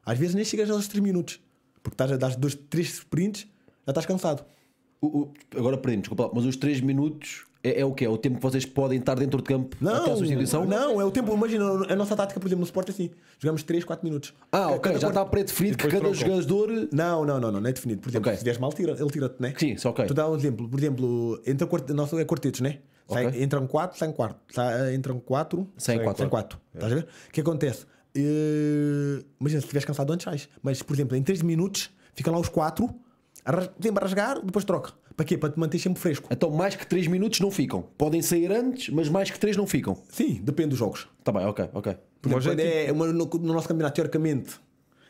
Às vezes nem chegas aos 3 minutos, porque estás a dar 2, 3 sprints, já estás cansado. O, o, agora perdemos, desculpa, mas os 3 minutos é, é, o que? É o tempo que vocês podem estar dentro de campo não, até a substituição? Não, é o tempo. Imagina, a nossa tática, por exemplo, no Sport é assim: jogamos 3, 4 minutos. Ah, ok, cada já está pré-definido que cada trocam. jogador. Não, não, não, não, não é definido. Por exemplo, okay. se deres mal, tira, ele tira-te, né? Sim, só ok. Tu dá um exemplo, por exemplo, entra, nosso é quartetos, né? okay. Entram 4, saem 4. entram 4, saem 4. Saem 4. Estás a ver? O que acontece? Uh, imagina, se estiveres cansado antes, sais. Mas, por exemplo, em 3 minutos, fica lá os 4, arras... a rasgar, depois troca. Para quê? Para te manter sempre fresco. Então, mais que 3 minutos não ficam. Podem sair antes, mas mais que 3 não ficam. Sim, depende dos jogos. Está bem, ok, ok. Por exemplo, é, no, no nosso campeonato, teoricamente,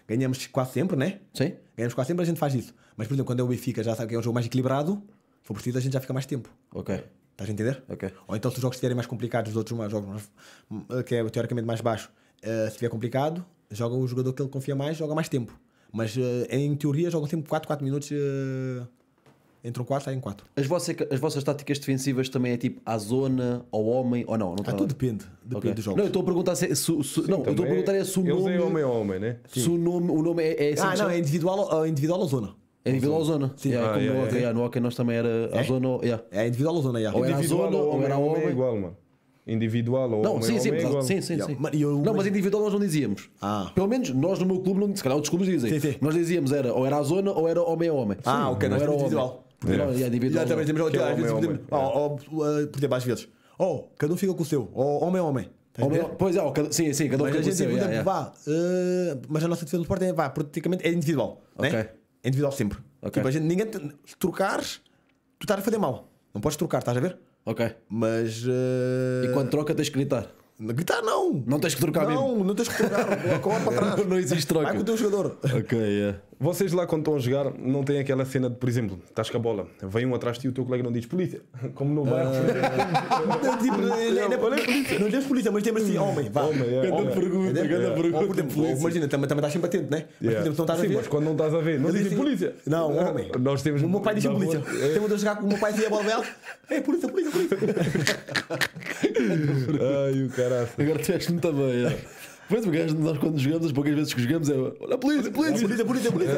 ganhamos quase sempre, né? Sim. Ganhamos quase sempre, a gente faz isso. Mas, por exemplo, quando é o Benfica, já sabe que é um jogo mais equilibrado, se for preciso, a gente já fica mais tempo. Ok. Estás a entender? Ok. Ou então, se os jogos estiverem mais complicados, os outros jogos hum, que é teoricamente mais baixo, uh, se estiver complicado, joga o jogador que ele confia mais, joga mais tempo. Mas, uh, em teoria, jogam sempre 4, 4 minutos. Uh, Entram 4, saem 4. As, vossa, as vossas táticas defensivas também é tipo à zona, ao homem ou não? não ah, tá tudo depende. Depende okay. dos jogos. Não, eu estou a perguntar se. se, é se Sim, não, eu estou a perguntar é se o é nome. É homem a homem, né? Sim. Se o nome, o nome é. é ah, não, é individual, é individual ou zona. É individual ou zona. Sim, yeah, ah, como yeah, no, hockey, yeah. no hockey nós também era a zona. Yeah. É individual ou zona, yeah. Ou era a zona ou era homem. homem. É igual, mano individual ou não, homem, sim, sim, homem, igual... sim, sim, sim. Mas, eu... Não, mas individual nós não dizíamos. Ah. Pelo menos nós no meu clube, não, se calhar outros clubes dizem. Sim, sim. Nós dizíamos era ou era a zona ou era homem a homem. Ah, ok, não era individual. Homem. É Exatamente, temos às vezes. por oh, debaixo às vezes. cada um fica com o seu. Ó, oh, homem, é homem. É homem, pois é, oh, sim, sim, cada um fica com o seu. Mas a ah, mas a nossa defesa do Sporting, vá, praticamente é individual. Né? É individual sempre. Okay. Tipo, a gente, ninguém. Se trocares, tu estás a fazer mal. Não podes trocar, estás a ver? Ok. Mas. Uh... E quando troca, tens que gritar. Gritar não! Não tens que trocar não, mesmo. Não, não tens que trocar. para trás. Não existe troca. Vai com o teu jogador. Ok, yeah. Vocês lá quando estão a jogar não têm aquela cena de, por exemplo, estás com a bola, vem um atrás de ti e o teu colega não diz polícia, como no bairro. Ah. tipo, não, vai? não diz polícia, mas temos assim, homem, vá. Homem, é, grande homem. pergunta, grande é, yeah. pergunta. imagina, também, estás sempre atento, né? Mas, por exemplo, não estás Sim, a ver. mas quando não estás a ver, não dizem polícia. Não, homem. Nós temos o meu pai diz polícia. É. Temos de jogar com o meu pai e a bola dela. É polícia, polícia, polícia. Ai, o caralho. Agora tu és muito bem, é. Pois o gajo, nós quando jogamos, as poucas vezes que jogamos é olha a polícia, polícia, polícia, polícia, polícia.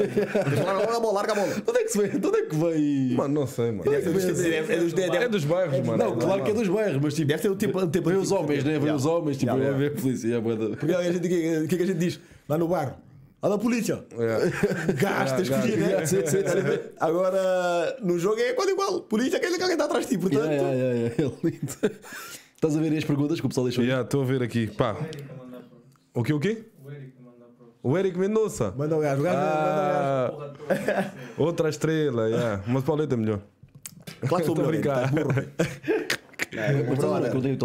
Larga a bola, larga a bola. Onde é que se vem? Onde é que vem? Mano, não sei, mano. É, dos, é, dos é bairros, é mano. Não, claro que é dos bairros, mas tipo. Deve ter o tempo. tempo vem os tipo homens, né? Vem os homens, tipo, é ver a polícia. É porque o que é que a gente diz? Lá no bar. Olha a polícia. É. Gasta, Agora, no jogo é quase igual. Polícia é aquele que está atrás de ti, portanto. É, é, é, é. Estás a ver as perguntas que o pessoal deixou? já Estou a ver aqui. Pá. O que, o que? O Eric Mendonça. Manda o gajo, o gajo manda o gajo. Ah, outra estrela, yeah. mas Pauleta é melhor. Claro então, é então, é que sou melhor, tá burro.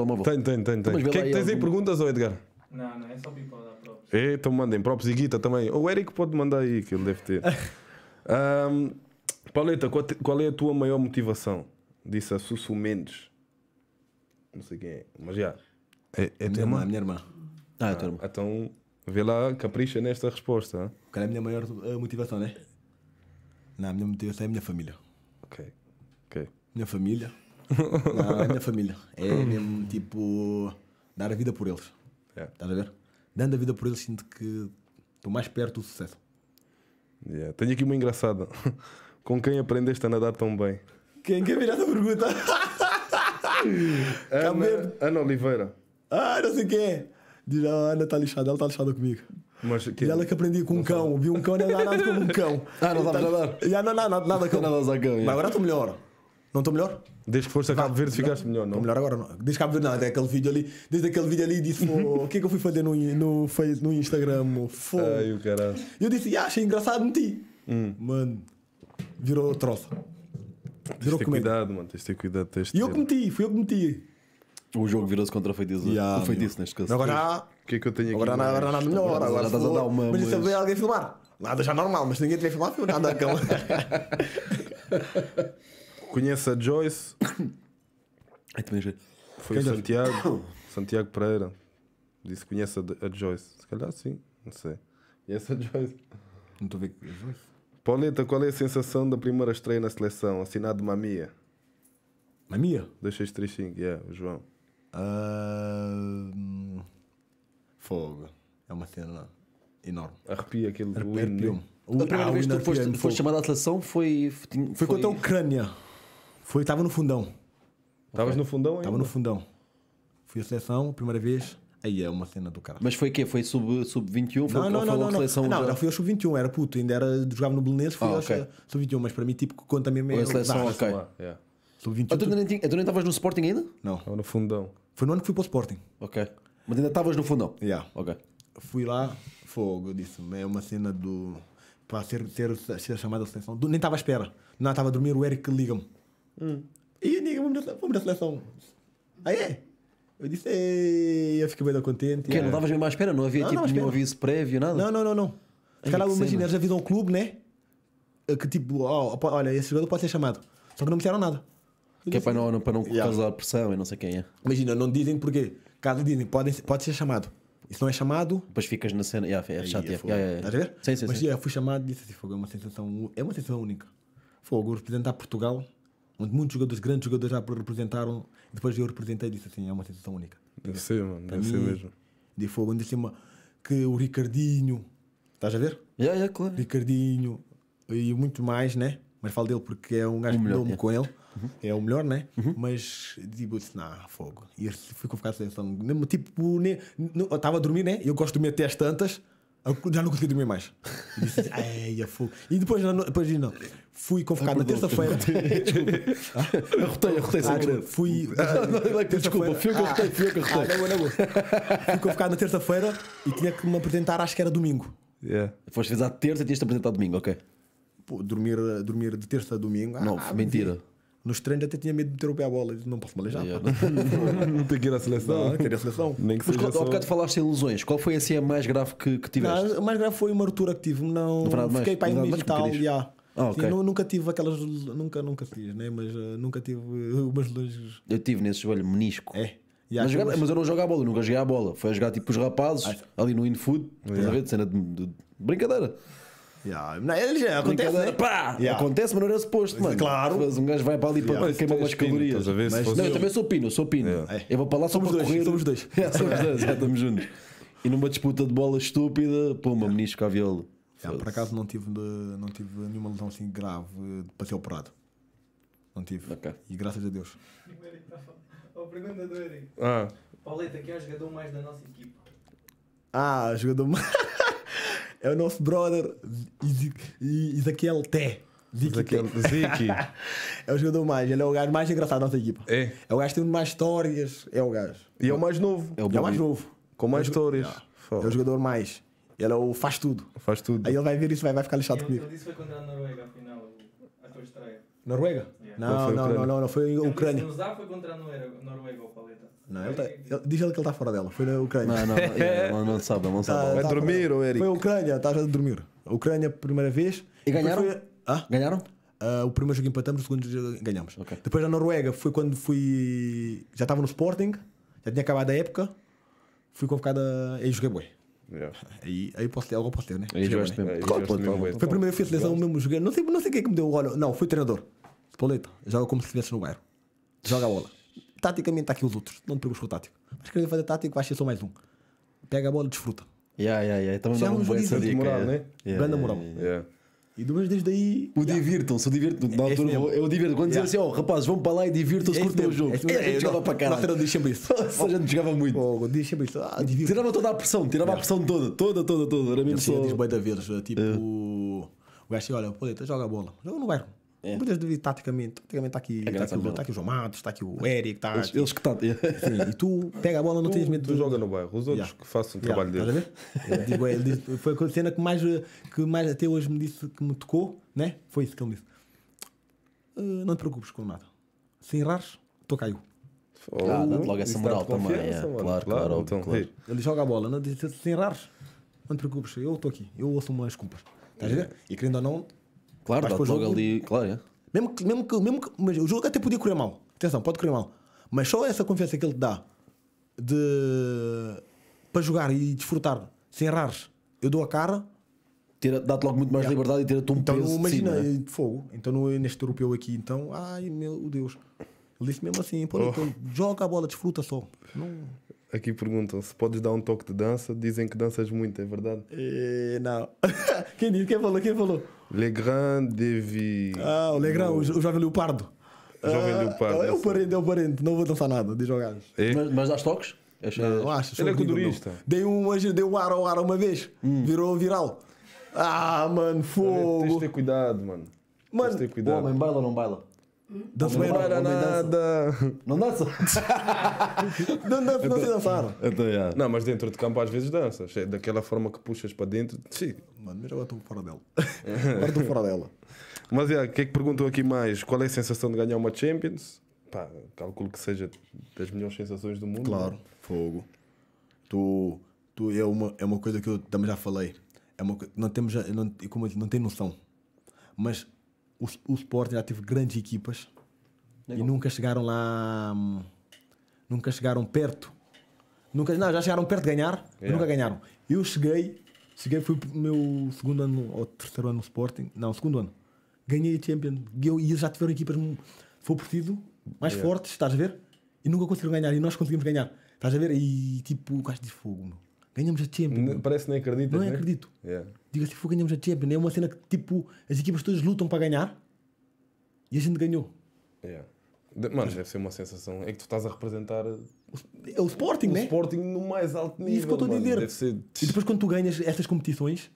Não, eu tenho tenho, tenho. tem. Que é que tens aí perguntas, ou Edgar? Não, não, é só para dar props. Então mandem props e guita também. O Eric pode mandar aí, que ele deve ter. um, Pauleta, qual é a tua maior motivação? Disse a Susu Mendes. Não sei quem é, mas já. É, é a, minha irmã, a minha irmã. Tá, ah, então, vê lá, capricha nesta resposta. Qual é a minha maior eh, motivação, né? Não, a minha motivação é a minha família. Ok. Ok. Minha família. Não, é minha família. É mesmo tipo dar a vida por eles. Yeah. É. Estás a ver? Dando a vida por eles, sinto que estou mais perto do sucesso. Yeah. Tenho aqui uma engraçada. Com quem aprendeste a nadar tão bem? Quem quer virar essa pergunta? Ana, Ana Oliveira. Ah, não sei quem é. Diz, ah, a Ana está lixada, ela está lixada comigo. Mas que... E ela que aprendi com um cão, vi um cão e andar nada como um cão. Ah, não sabes tá- nadar? Já não, não, nada, nada com Nada a cão, Mas agora estou melhor. Não estou melhor? Desde que foste a Cabo Verde ficaste melhor, não? Estou melhor agora, não. Desde Cabo Verde, nada, Até aquele vídeo ali, desde aquele vídeo ali disse o que é que eu fui fazer no, no, no Instagram? Foi. Ai, o caralho. Eu disse, ah, achei engraçado, meti. Hum. Mano, virou troça. Virou tens de ter cuidado, mano. Tens de ter cuidado. e eu cometi, fui eu que cometi. O jogo virou-se contra o feitiço. Yeah, o feitiço, neste caso. Agora O que é que eu tenho aqui? Agora, agora não há melhor. Agora, estás a dar uma. Mas, isso se alguém filmar, nada já normal, mas ninguém tiver filmado filmar, nada a cama. Conhece a Joyce? Ai, também já. Foi é o Santiago. Santiago Pereira. Disse que conhece a, a, Joyce. Se calhar sim, não sei. Conhece a Joyce. Não estou a ver. É Pauleta, qual é a sensação da primeira estreia na seleção? Assinado Mamia. Mamia? 2635, yeah, o João fogo. É uma cena enorme. Arrepia aquele arrepio. O, né? a primeira ah, vez que tu foste, foste chamado à seleção foi, foi. Foi, contra a Ucrânia. Foi, estava no fundão. Estavas okay. no fundão ainda? Estava no fundão. Fui à seleção, primeira vez. Aí é uma cena do cara. Mas foi o quê? Foi sub-21? Sub, não, não, não, não, não. Seleção não, já... fui ao sub-21, era puto, ainda era, jogava no Belenenses, fui ah, ao sub-21, mas para mim, tipo, conta mesmo. Foi a é seleção, ok. Sub-21. Ah, tu, tu... nem estavas no Sporting ainda? Não. Estava no fundão. Foi no ano que fui para o Sporting. Ok. Mas ainda estavas no fundão? Yeah. Ok. Fui lá, fogo, disse é uma cena do. para ser, ser, ser chamada a seleção. nem estava à espera. Não, estava a dormir, o Eric liga-me. Hum. E liga, vamos vamos na seleção. Aí ah, é. Eu disse, Ei, eu fiquei bem contente. Que, é. Não estavas mesmo à espera? Não havia não, tipo, não nenhum aviso prévio, nada? Não, não, não. não. Os caras, imagina, eles avisam o clube, né? Eh, que tipo, oh, oh olha, esse jogador pode ser chamado. Só que não me disseram nada. Que é para não, para não yeah. causar pressão e não sei quem é. Imagina, não dizem porquê. Caso dizem, pode, pode ser chamado. E se não é chamado. Depois ficas na cena. Yeah, é chato. É yeah, yeah, Estás a ver? Sim, sim, Mas sim. Yeah, fui chamado e disse assim: fogo, é uma sensação, é uma sensação única. Fogo, representar Portugal, onde muitos jogadores, grandes jogadores já representaram. depois eu representei e disse assim: é uma sensação única. Deve ser, mano. Deve ser mesmo. De fogo, onde cima assim, que o Ricardinho. Estás a ver? Yeah, yeah, claro. Ricardinho e muito mais, né? Mas falo dele porque é um gajo que me com ele Uhum. É o melhor, né? Uhum. Mas tipo, disse, não, fogo. E eu fui convocado à seleção. Tipo, nem, eu estava a dormir, né? Eu gosto de dormir até às tantas. Já não consegui dormir mais. E disse, ai, é fogo. E depois, não, depois não. Fui convocado ah, na terça-feira. desculpa. Arrotei, arrotei sem Fui. Ah, desculpa, fui que arrotei, fui que ah, arrotei. Fui convocado na terça-feira e tinha que me apresentar, acho que era domingo. Yeah. Foste fez à terça e tinhas-te apresentar domingo, ok. Pô, dormir, dormir de terça a domingo. Não, ah, mentira. Nos treinos até tinha medo de meter o pé à bola. Não posso me aleijar. Yeah. não tenho que ir à seleção. Não, queria a seleção. Nem que Mas qual, só... bocado falaste em ilusões Qual foi assim a mais grave que, que tiveste? Não, a mais grave foi uma ruptura que tive. Não, verdade, fiquei para aí um e a Yeah. Ah, okay. nunca tive aquelas. Nunca, nunca fiz, né? Mas uh, nunca tive eh, umas lesões. Eu tive nesse joelho menisco. É. mas, jogar, mas, eu não jogo a bola, nunca joguei a bola. Foi a jogar tipo os rapazes ah. ali no InFood, yeah. cena de, de brincadeira. Yeah. ele já é acontece, né? pá, yeah. acontece, mas não era suposto, é, mano. Claro. Mas um gajo vai para ali para yeah. queimar umas calorias. Pino, mas, não, eu, eu também sou pino, sou pino. Yeah. É. Eu vou para lá só somos para dois, correr. Somos dois. somos dois, já estamos juntos. E numa disputa de bola estúpida, pumba, yeah. menisco à viola. Yeah, por acaso não tive, não tive nenhuma lesão assim grave para ser operado. Não tive. Okay. E graças a Deus. A pergunta do Eric. Ah. Pauleta, quem é o jogador mais da nossa equipa? Ah, jogador mais. é o nosso brother Ezequiel Té. Ezequiel Ziki. é o jogador mais, ele é o gajo mais engraçado da nossa equipa. É. É o gajo que tem mais histórias, é o gajo. E é o mais novo. É o, é o mais novo. Com mais é histórias. É o jogador mais. Ele é o faz tudo. Faz tudo. Aí ele vai ver isso, vai, vai ficar lixado comigo. Ele disse foi contra a Noruega, afinal, a tua estreia. Noruega? Não, não, não, não, foi a Ucrânia. Se usar foi contra a Noruega, eu falei. Não, ele tá, ele, diz ele que ele está fora dela. Foi na Ucrânia. Não, não, não, é, é, não sabe, não sabe. Tá, Vai tá dormir, Eric? Foi a Ucrânia, estás a dormir. A Ucrânia, primeira vez. E ganharam? Foi... Ah? Ganharam? Uh, o primeiro jogo empatamos, o segundo ganhamos. Okay. Depois a Noruega foi quando fui. Já estava no Sporting, já tinha acabado a época, fui convocado e joguei boi. Yeah. Aí, aí posso ter, algo posso ter, né? Aí jogaste bem. Claro, pode, Foi a primeira vez lesão mesmo joguei. Não sei, não sei quem é que me deu. o olho. não, fui treinador. Spoleta, joga como se estivesse no bairro. Joga a bola taticamente está aqui os outros. Não te preocupes com o tático. Mas querendo fazer tático, vai ser só mais um. Pega a bola e desfruta. Yeah, yeah, yeah. a então é dá um bom essa dica. Moral, né? yeah, moral. Yeah, e depois desde aí. O divirtam-se, o divirtam Na altura eu divirto. Quando yeah. diziam assim, ó, oh, rapaz, vão para lá e divirtam-se, por curtam o jogo. É, é, é, jogava para caralho. não diz sempre isso. Ou seja, não jogava muito. Oh, diz sempre isso. Ah, tirava toda a pressão, tirava a pressão toda, toda, toda, toda. Era mesmo só. Diz bem da vez, tipo. É. O gajo olha, pô, joga a bola. Joga no bairro. É. Muitas vezes taticamente, taticamente está aqui, é tá aqui, o, tá aqui o João Matos, está aqui o Eric, é. está eles, aqui. Eles que estão. Tá, e tu pega a bola, não tu, tens medo. Tu jogas joga no bairro, os outros yeah. que façam o trabalho yeah. deles. a é, é, ele disse, foi a cena que mais, que mais até hoje me disse que me tocou, né? Foi isso que ele disse. Uh, não te preocupes com nada. Se errares, tu caiu. Oh, ah, dá logo essa moral também. É, claro, claro, claro, então, claro. Ele joga a bola, não, né? se errares, não te preocupes, eu estou aqui, eu ouço umas culpas. Estás a ver? E querendo ou não, Claro, dá logo ali. Claro, é. Mesmo que, mesmo que, mesmo que mas o jogo até podia correr mal. Atenção, pode correr mal. Mas só essa confiança que ele te dá de para jogar e desfrutar sem errar, eu dou a cara. Dá-te logo muito mais yeah. liberdade e tira-te um então, peso. Imagina, de cima, é. eh, fogo. Então no, neste europeu aqui, então, ai meu Deus. Ele disse mesmo assim: pô, oh. então, joga a bola, desfruta só. Não... Aqui perguntam se podes dar um toque de dança. Dizem que danças muito, é verdade? E, não. quem disse? Quem falou? Quem falou? Legrand Devi. Ah, o Legrand, o, o jovem Leopardo. Jovem ah, Leopardo. Ah, é o parente, é o parente. Não vou dançar nada, diz o gajo. É? Mas, mas dás toques? Achas... Não, acho. Ele é culturista. Dei um, dei um ar ao ar uma vez. Hum. Virou viral. Ah, mano, fogo. Tens de ter cuidado, mano. Mano, ter cuidado. homem, baila ou não baila? Dança Não era nada. Não dança. não dança, não se dançaram. Então, yeah. Não, mas dentro de campo às vezes danças. É daquela forma que puxas para dentro. Sim. Mano, mas agora estou fora dela. agora estou fora dela. Mas é, o yeah, que é que perguntou aqui mais? Qual é a sensação de ganhar uma Champions? Pá, calculo que seja das melhores sensações do mundo. Claro, né? fogo. Tu, tu é, uma, é uma coisa que eu também já falei. É uma, não temos, não, como eu, não tem noção. Mas o, o Sporting já teve grandes equipas Legal. e nunca chegaram lá. Hum, nunca chegaram perto. Nunca, não, já chegaram perto de ganhar, yeah. nunca ganharam. Eu cheguei, cheguei, fui pro meu segundo ano ou terceiro ano no Sporting. Não, segundo ano. Ganhei a Champions. E, eu, e eles já tiveram equipas, hum, foi partido, mais yeah. fortes, estás a ver? E nunca conseguiram ganhar. E nós conseguimos ganhar. Estás a ver? E tipo, o gajo de fogo, meu ganhamos a Champions. Parece que nem acredito. Não é né? acredito. Yeah. Digo assim, ganhamos a Champions. É uma cena que tipo, as equipas todas lutam para ganhar e a gente ganhou. Yeah. Mano, deve ser uma sensação. É que tu estás a representar eh, é o Sporting, o né? O Sporting no mais alto nível. Isso que eu estou a dizer. Ser... E depois quando tu ganhas estas competições,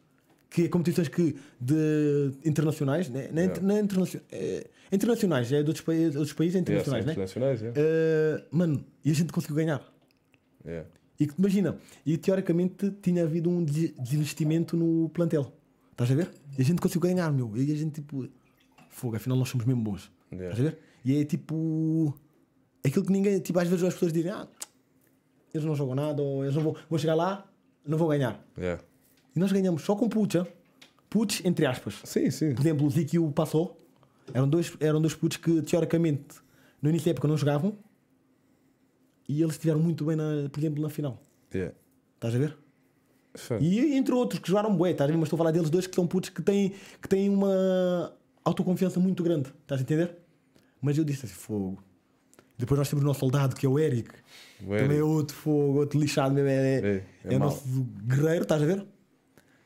que é competições que de internacionais, né? Na, é yeah. na é interna... é, internacionais, é de outros, países, outros países é internacionais, yeah, sim, né? Internacionais, yeah. uh, mano, e a gente conseguiu ganhar. Yeah. E que, imagina, e teoricamente tinha havido um desinvestimento no plantel. Estás a ver? E a gente conseguiu ganhar, meu. E a gente, tipo, fogo, afinal nós somos mesmo bons. Yeah. Estás a ver? E é tipo. Aquilo que ninguém. Tipo, às vezes as pessoas dizem, ah, eles não jogam nada, ou eles não vão. Vou chegar lá, não vou ganhar. Yeah. E nós ganhamos só com puta. Putos, entre aspas. Sim, sim. Por exemplo, o Ziki o Passou eram dois, eram dois putos que teoricamente no início da época não jogavam e eles estiveram muito bem, na, por exemplo, na final. Yeah. Estás a ver? Fã. E entre outros que jogaram bué, estás a ver? Mas estou a falar deles dois que são putos que têm, que têm uma autoconfiança muito grande. Estás a entender? Mas eu disse assim, fogo. Depois nós temos o nosso soldado, que é o Eric. O Eric. Também é outro fogo, outro lixado mesmo. É, é, é, é o nosso guerreiro, estás a ver?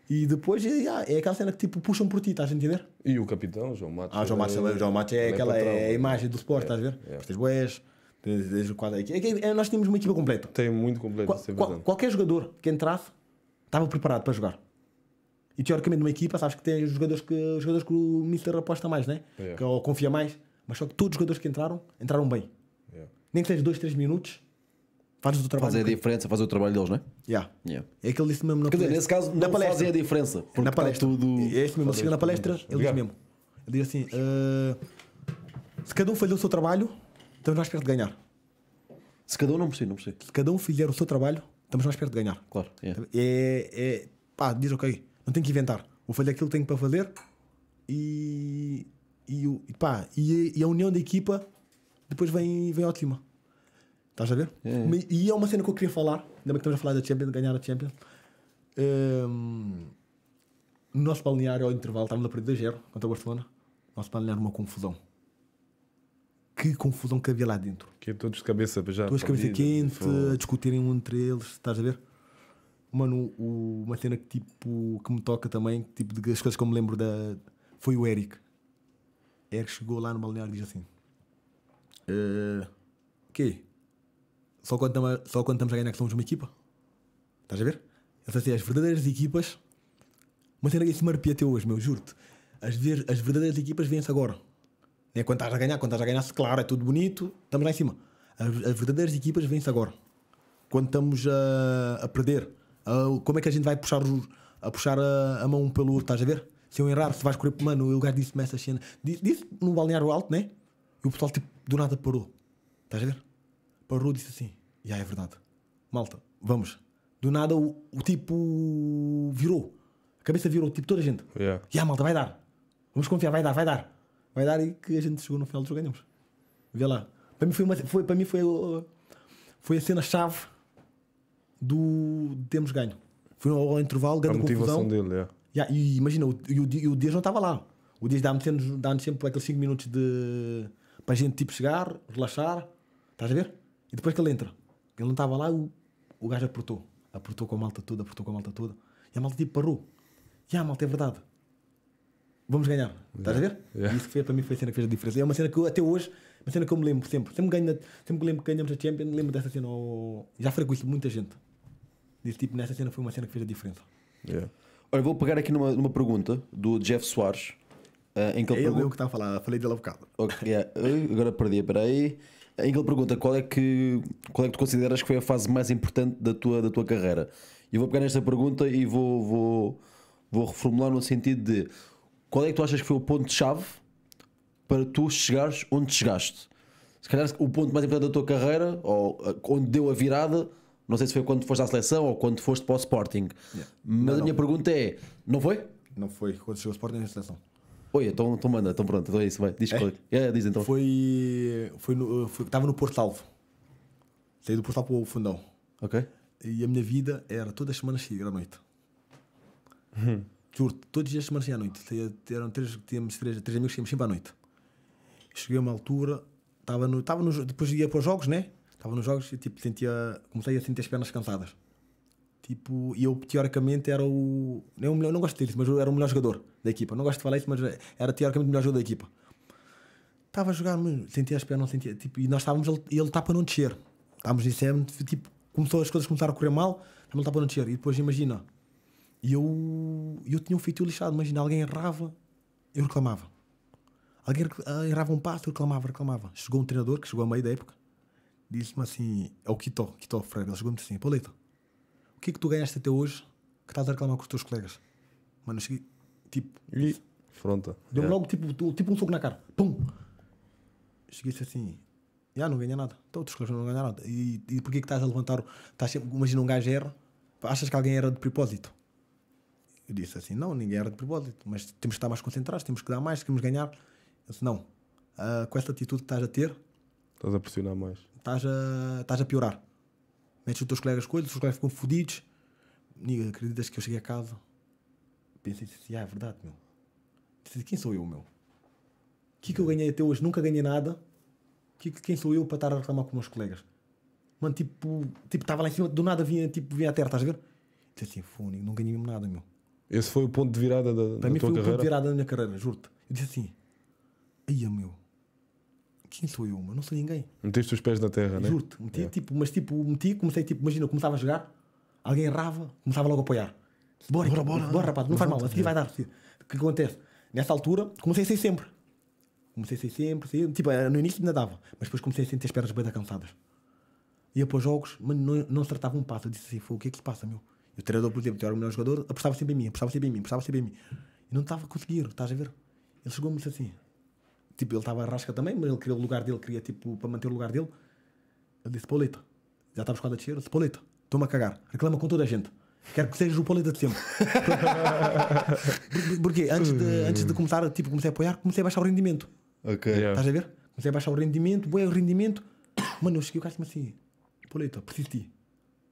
E depois é, é aquela cena que tipo puxam por ti, estás a entender? E o capitão, João Matos. Ah, João é Matos, é, João Matos é, é aquela é, a é. imagem do Sport, estás a ver? É. Estas boés Desde o quadro. É é, nós tínhamos uma equipa completa. Tem muito completo Qual, é qual, qualquer jogador que entrasse estava preparado para jogar. E teoricamente, numa equipa, sabes que tem os jogadores que, os jogadores que o Mister aposta mais, né? Yeah. Que, ou confia mais. Mas só que todos os jogadores que entraram, entraram bem. Yeah. Nem que seja dois três minutos, fazes o trabalho. Fazer a diferença, fazer o trabalho deles, não é? Yeah. yeah. É que ele disse mesmo na Quer palestra. Dizer, nesse caso, na palestra. a diferença. Porque na tá palestra. Tudo... É este mesmo, chega assim, na palestra, ele diz mesmo. Ele diz assim: uh, se cada um falhou o seu trabalho estamos mais perto de ganhar. Se cada um não percebe, não percebe. Se cada um fizer o seu trabalho, estamos mais perto de ganhar. Claro. Yeah. É. é, é pá, diz ok, não tenho que inventar. Vou fazer aquilo que tenho para fazer e, e, pá, e, e a união da equipa depois vem, vem ao Estás a ver? É, é. E é uma cena que eu queria falar, ainda bem que estamos a falar da Champions, de ganhar a Champions. Um, no nosso balneário, ao intervalo, estávamos a perder 2-0 contra o Barcelona. O nosso balneário, uma confusão que confusão que havia lá dentro. Que é todos de cabeça já. Todos de cabeça quente, foi... a discutirem um entre eles, estás a ver? Mano, o, uma cena que tipo que me toca também, que, tipo de as coisas que eu me lembro da foi o Eric. Eric chegou lá no balneário e diz assim: uh, eh, "Que? Só quando tamo, só quando estamos a ganhar que somos uma equipa? Estás a ver? Essas assim, as verdadeiras equipas. Uma cena que isso me arrepia até hoje, meu, juro-te. As, as verdadeiras equipas vêm-se agora né? Quando estás a ganhar, quando estás a ganhar, claro, é tudo bonito, estamos lá em cima. As, as verdadeiras equipas vêm-se agora. Quando estamos a, a perder, a, como é que a gente vai puxar, os, a, puxar a, a, mão um pelo outro, estás a ver? Se eu errar, se vais correr, mano, o gajo disse-me essa cena. Disse, disse no balneário alto, né? E o pessoal, tipo, do nada parou. Estás a ver? Parou e disse assim: Já yeah, é verdade. Malta, vamos. Do nada o, o, tipo virou. A cabeça virou, tipo, toda a gente. Yeah. yeah, malta, vai dar. Vamos confiar, vai dar, vai dar vai dar e que a gente chegou no final do jogo ganhamos. Vê lá. Para mim foi, uma, foi, para mim foi, uh, foi a cena-chave do termos ganho. Foi ao intervalo, grande a motivação confusão. dele, é. Yeah, e imagina, o, e, o, o Dias não estava lá. O Dias dá-nos dá, sempre aqueles 5 minutos de. para a gente tipo chegar, relaxar. Estás a ver? E depois que ele entra, ele não estava lá, o, o gajo apertou. Apertou com a malta toda, apertou com a malta toda. E a malta tipo parou. E a malta é verdade vamos ganhar. Estás a ver? Yeah. Isso foi, para mim foi a cena que fez a diferença. É uma cena que eu, até hoje, uma cena que eu me lembro sempre. Sempre, ganho, sempre que lembro que ganhamos a Champions, lembro dessa cena. Oh, já frequento muita gente. Desse tipo, nessa cena foi uma cena que fez a diferença. Yeah. Olha, vou pegar aqui numa, numa pergunta do Jeff Soares. Uh, em que ele é pergunta... que estava a falar, falei dele há bocado. Okay, yeah. Agora perdi, peraí. Em que ele pergunta qual é, que, qual é que tu consideras que foi a fase mais importante da tua, da tua carreira? Eu vou pegar nesta pergunta e vou, vou, vou reformular no sentido de qual é que tu achas que foi o ponto-chave para tu chegares onde chegaste? Se calhar o ponto mais importante da tua carreira, ou eh, onde deu a virada, não sei se foi quando foste à seleção ou quando foste para o Sporting. Yeah. Mas não, a minha pergunta é: não foi? Não foi quando chegou ao Sporting na seleção. Oi, então, então, manda, então pronto, então é isso, vai. Diz, é? É, diz então. Foi. Foi no. estava no Porto Alvo. Saí do Porto Alvo para o Fundão. Ok. E a minha vida era todas as semanas sair à noite. Hum todos os dias semana saía à noite. Eram três, tínhamos três, três amigos que íamos sempre à noite. Cheguei a uma altura, estava no, estava no, depois ia para os jogos, né? Estava nos jogos e tipo, sentia, comecei a sentir as pernas cansadas. Tipo, e eu teoricamente era o. Não, é não gosto de dizer isso, mas era o melhor jogador da equipa. Não gosto de falar isso, mas era teoricamente o melhor jogador da equipa. Estava a jogar, sentia as pernas, sentia. Tipo, e nós estávamos, ele, ele está para não descer. Estávamos em tipo, começou, as coisas começaram a correr mal, ele está para não descer. E depois imagina, e eu, eu tinha um feitio lixado, imagina, alguém errava, eu reclamava. Alguém ah, errava um passo, eu reclamava, reclamava. Chegou um treinador que chegou a meio da época, disse-me assim, é o Quito, Quito Freire, ele chegou-me assim, Pauleta, o que é que tu ganhaste até hoje que estás a reclamar com os teus colegas? Mano, eu cheguei, tipo... E... Fronta. Deu-me yeah. logo, tipo, tipo um soco na cara. Pum! Cheguei-se assim, já yeah, não ganha nada. Então, os colegas não ganham nada. E, e porquê que estás a levantar? Estás sempre, imagina um gajo erra, achas que alguém era de propósito? Eu disse assim: não, ninguém era de propósito, mas temos que estar mais concentrados, temos que dar mais, temos que ganhar. Eu disse: não, uh, com esta atitude que estás a ter, estás a pressionar mais, estás a, estás a piorar. Metes os teus colegas com eles, os teus colegas ficam fodidos. Niga, acreditas que eu cheguei a casa? Pensei assim: ah, é verdade, meu. Disse, assim, quem sou eu, meu? O que, é que eu ganhei até hoje? Nunca ganhei nada. É que, quem sou eu para estar a reclamar com os meus colegas? Mano, tipo, tipo, estava lá em cima, do nada vinha, tipo, vinha a terra, estás a ver? Disse assim, fone, não ganhei mesmo nada, meu. Esse foi o ponto de virada da, Para mim foi carreira? o ponto de virada da minha carreira, juro-te. Eu disse assim: aia meu, quem sou eu? Mano? Não sou ninguém. Meteste os pés na terra, né? Juro-te, meti, tipo, mas tipo, meti, comecei, tipo, imagina, eu começava a jogar, alguém errava, começava logo a apoiar. Bora, bora, então, bora, bora rapaz, não, não faz mal, assim vai dar. O que acontece? Nessa altura, comecei a ser sempre. Comecei a ser sempre, tipo, eh, no início ainda dava, mas depois comecei a sentir as pernas bem cansadas. Ia para os jogos, mas não, não se tratava um passo. Eu disse assim: foi o que é que se passa, meu? o treinador, por exemplo, eu era o melhor jogador, apostava sempre em mim, apostava sempre em mim, apostava sempre em mim. E não estava a conseguir, estás a ver? Ele chegou-me e disse assim. Tipo, ele estava a rasca também, mas ele queria o lugar dele, queria, tipo, para manter o lugar dele. Ele disse: Pauleta, já estavas quase a descer? Eu disse: Pauleta, estou-me a cagar, reclama com toda a gente. Quero que sejas o Pauleta de sempre. Porque antes de, antes de começar, tipo, comecei a apoiar, comecei a baixar o rendimento. Ok. Yeah. Estás a ver? Comecei a baixar o rendimento, boé o rendimento. Mano, eu cheguei o cara assim: Pauleta, preciso de ti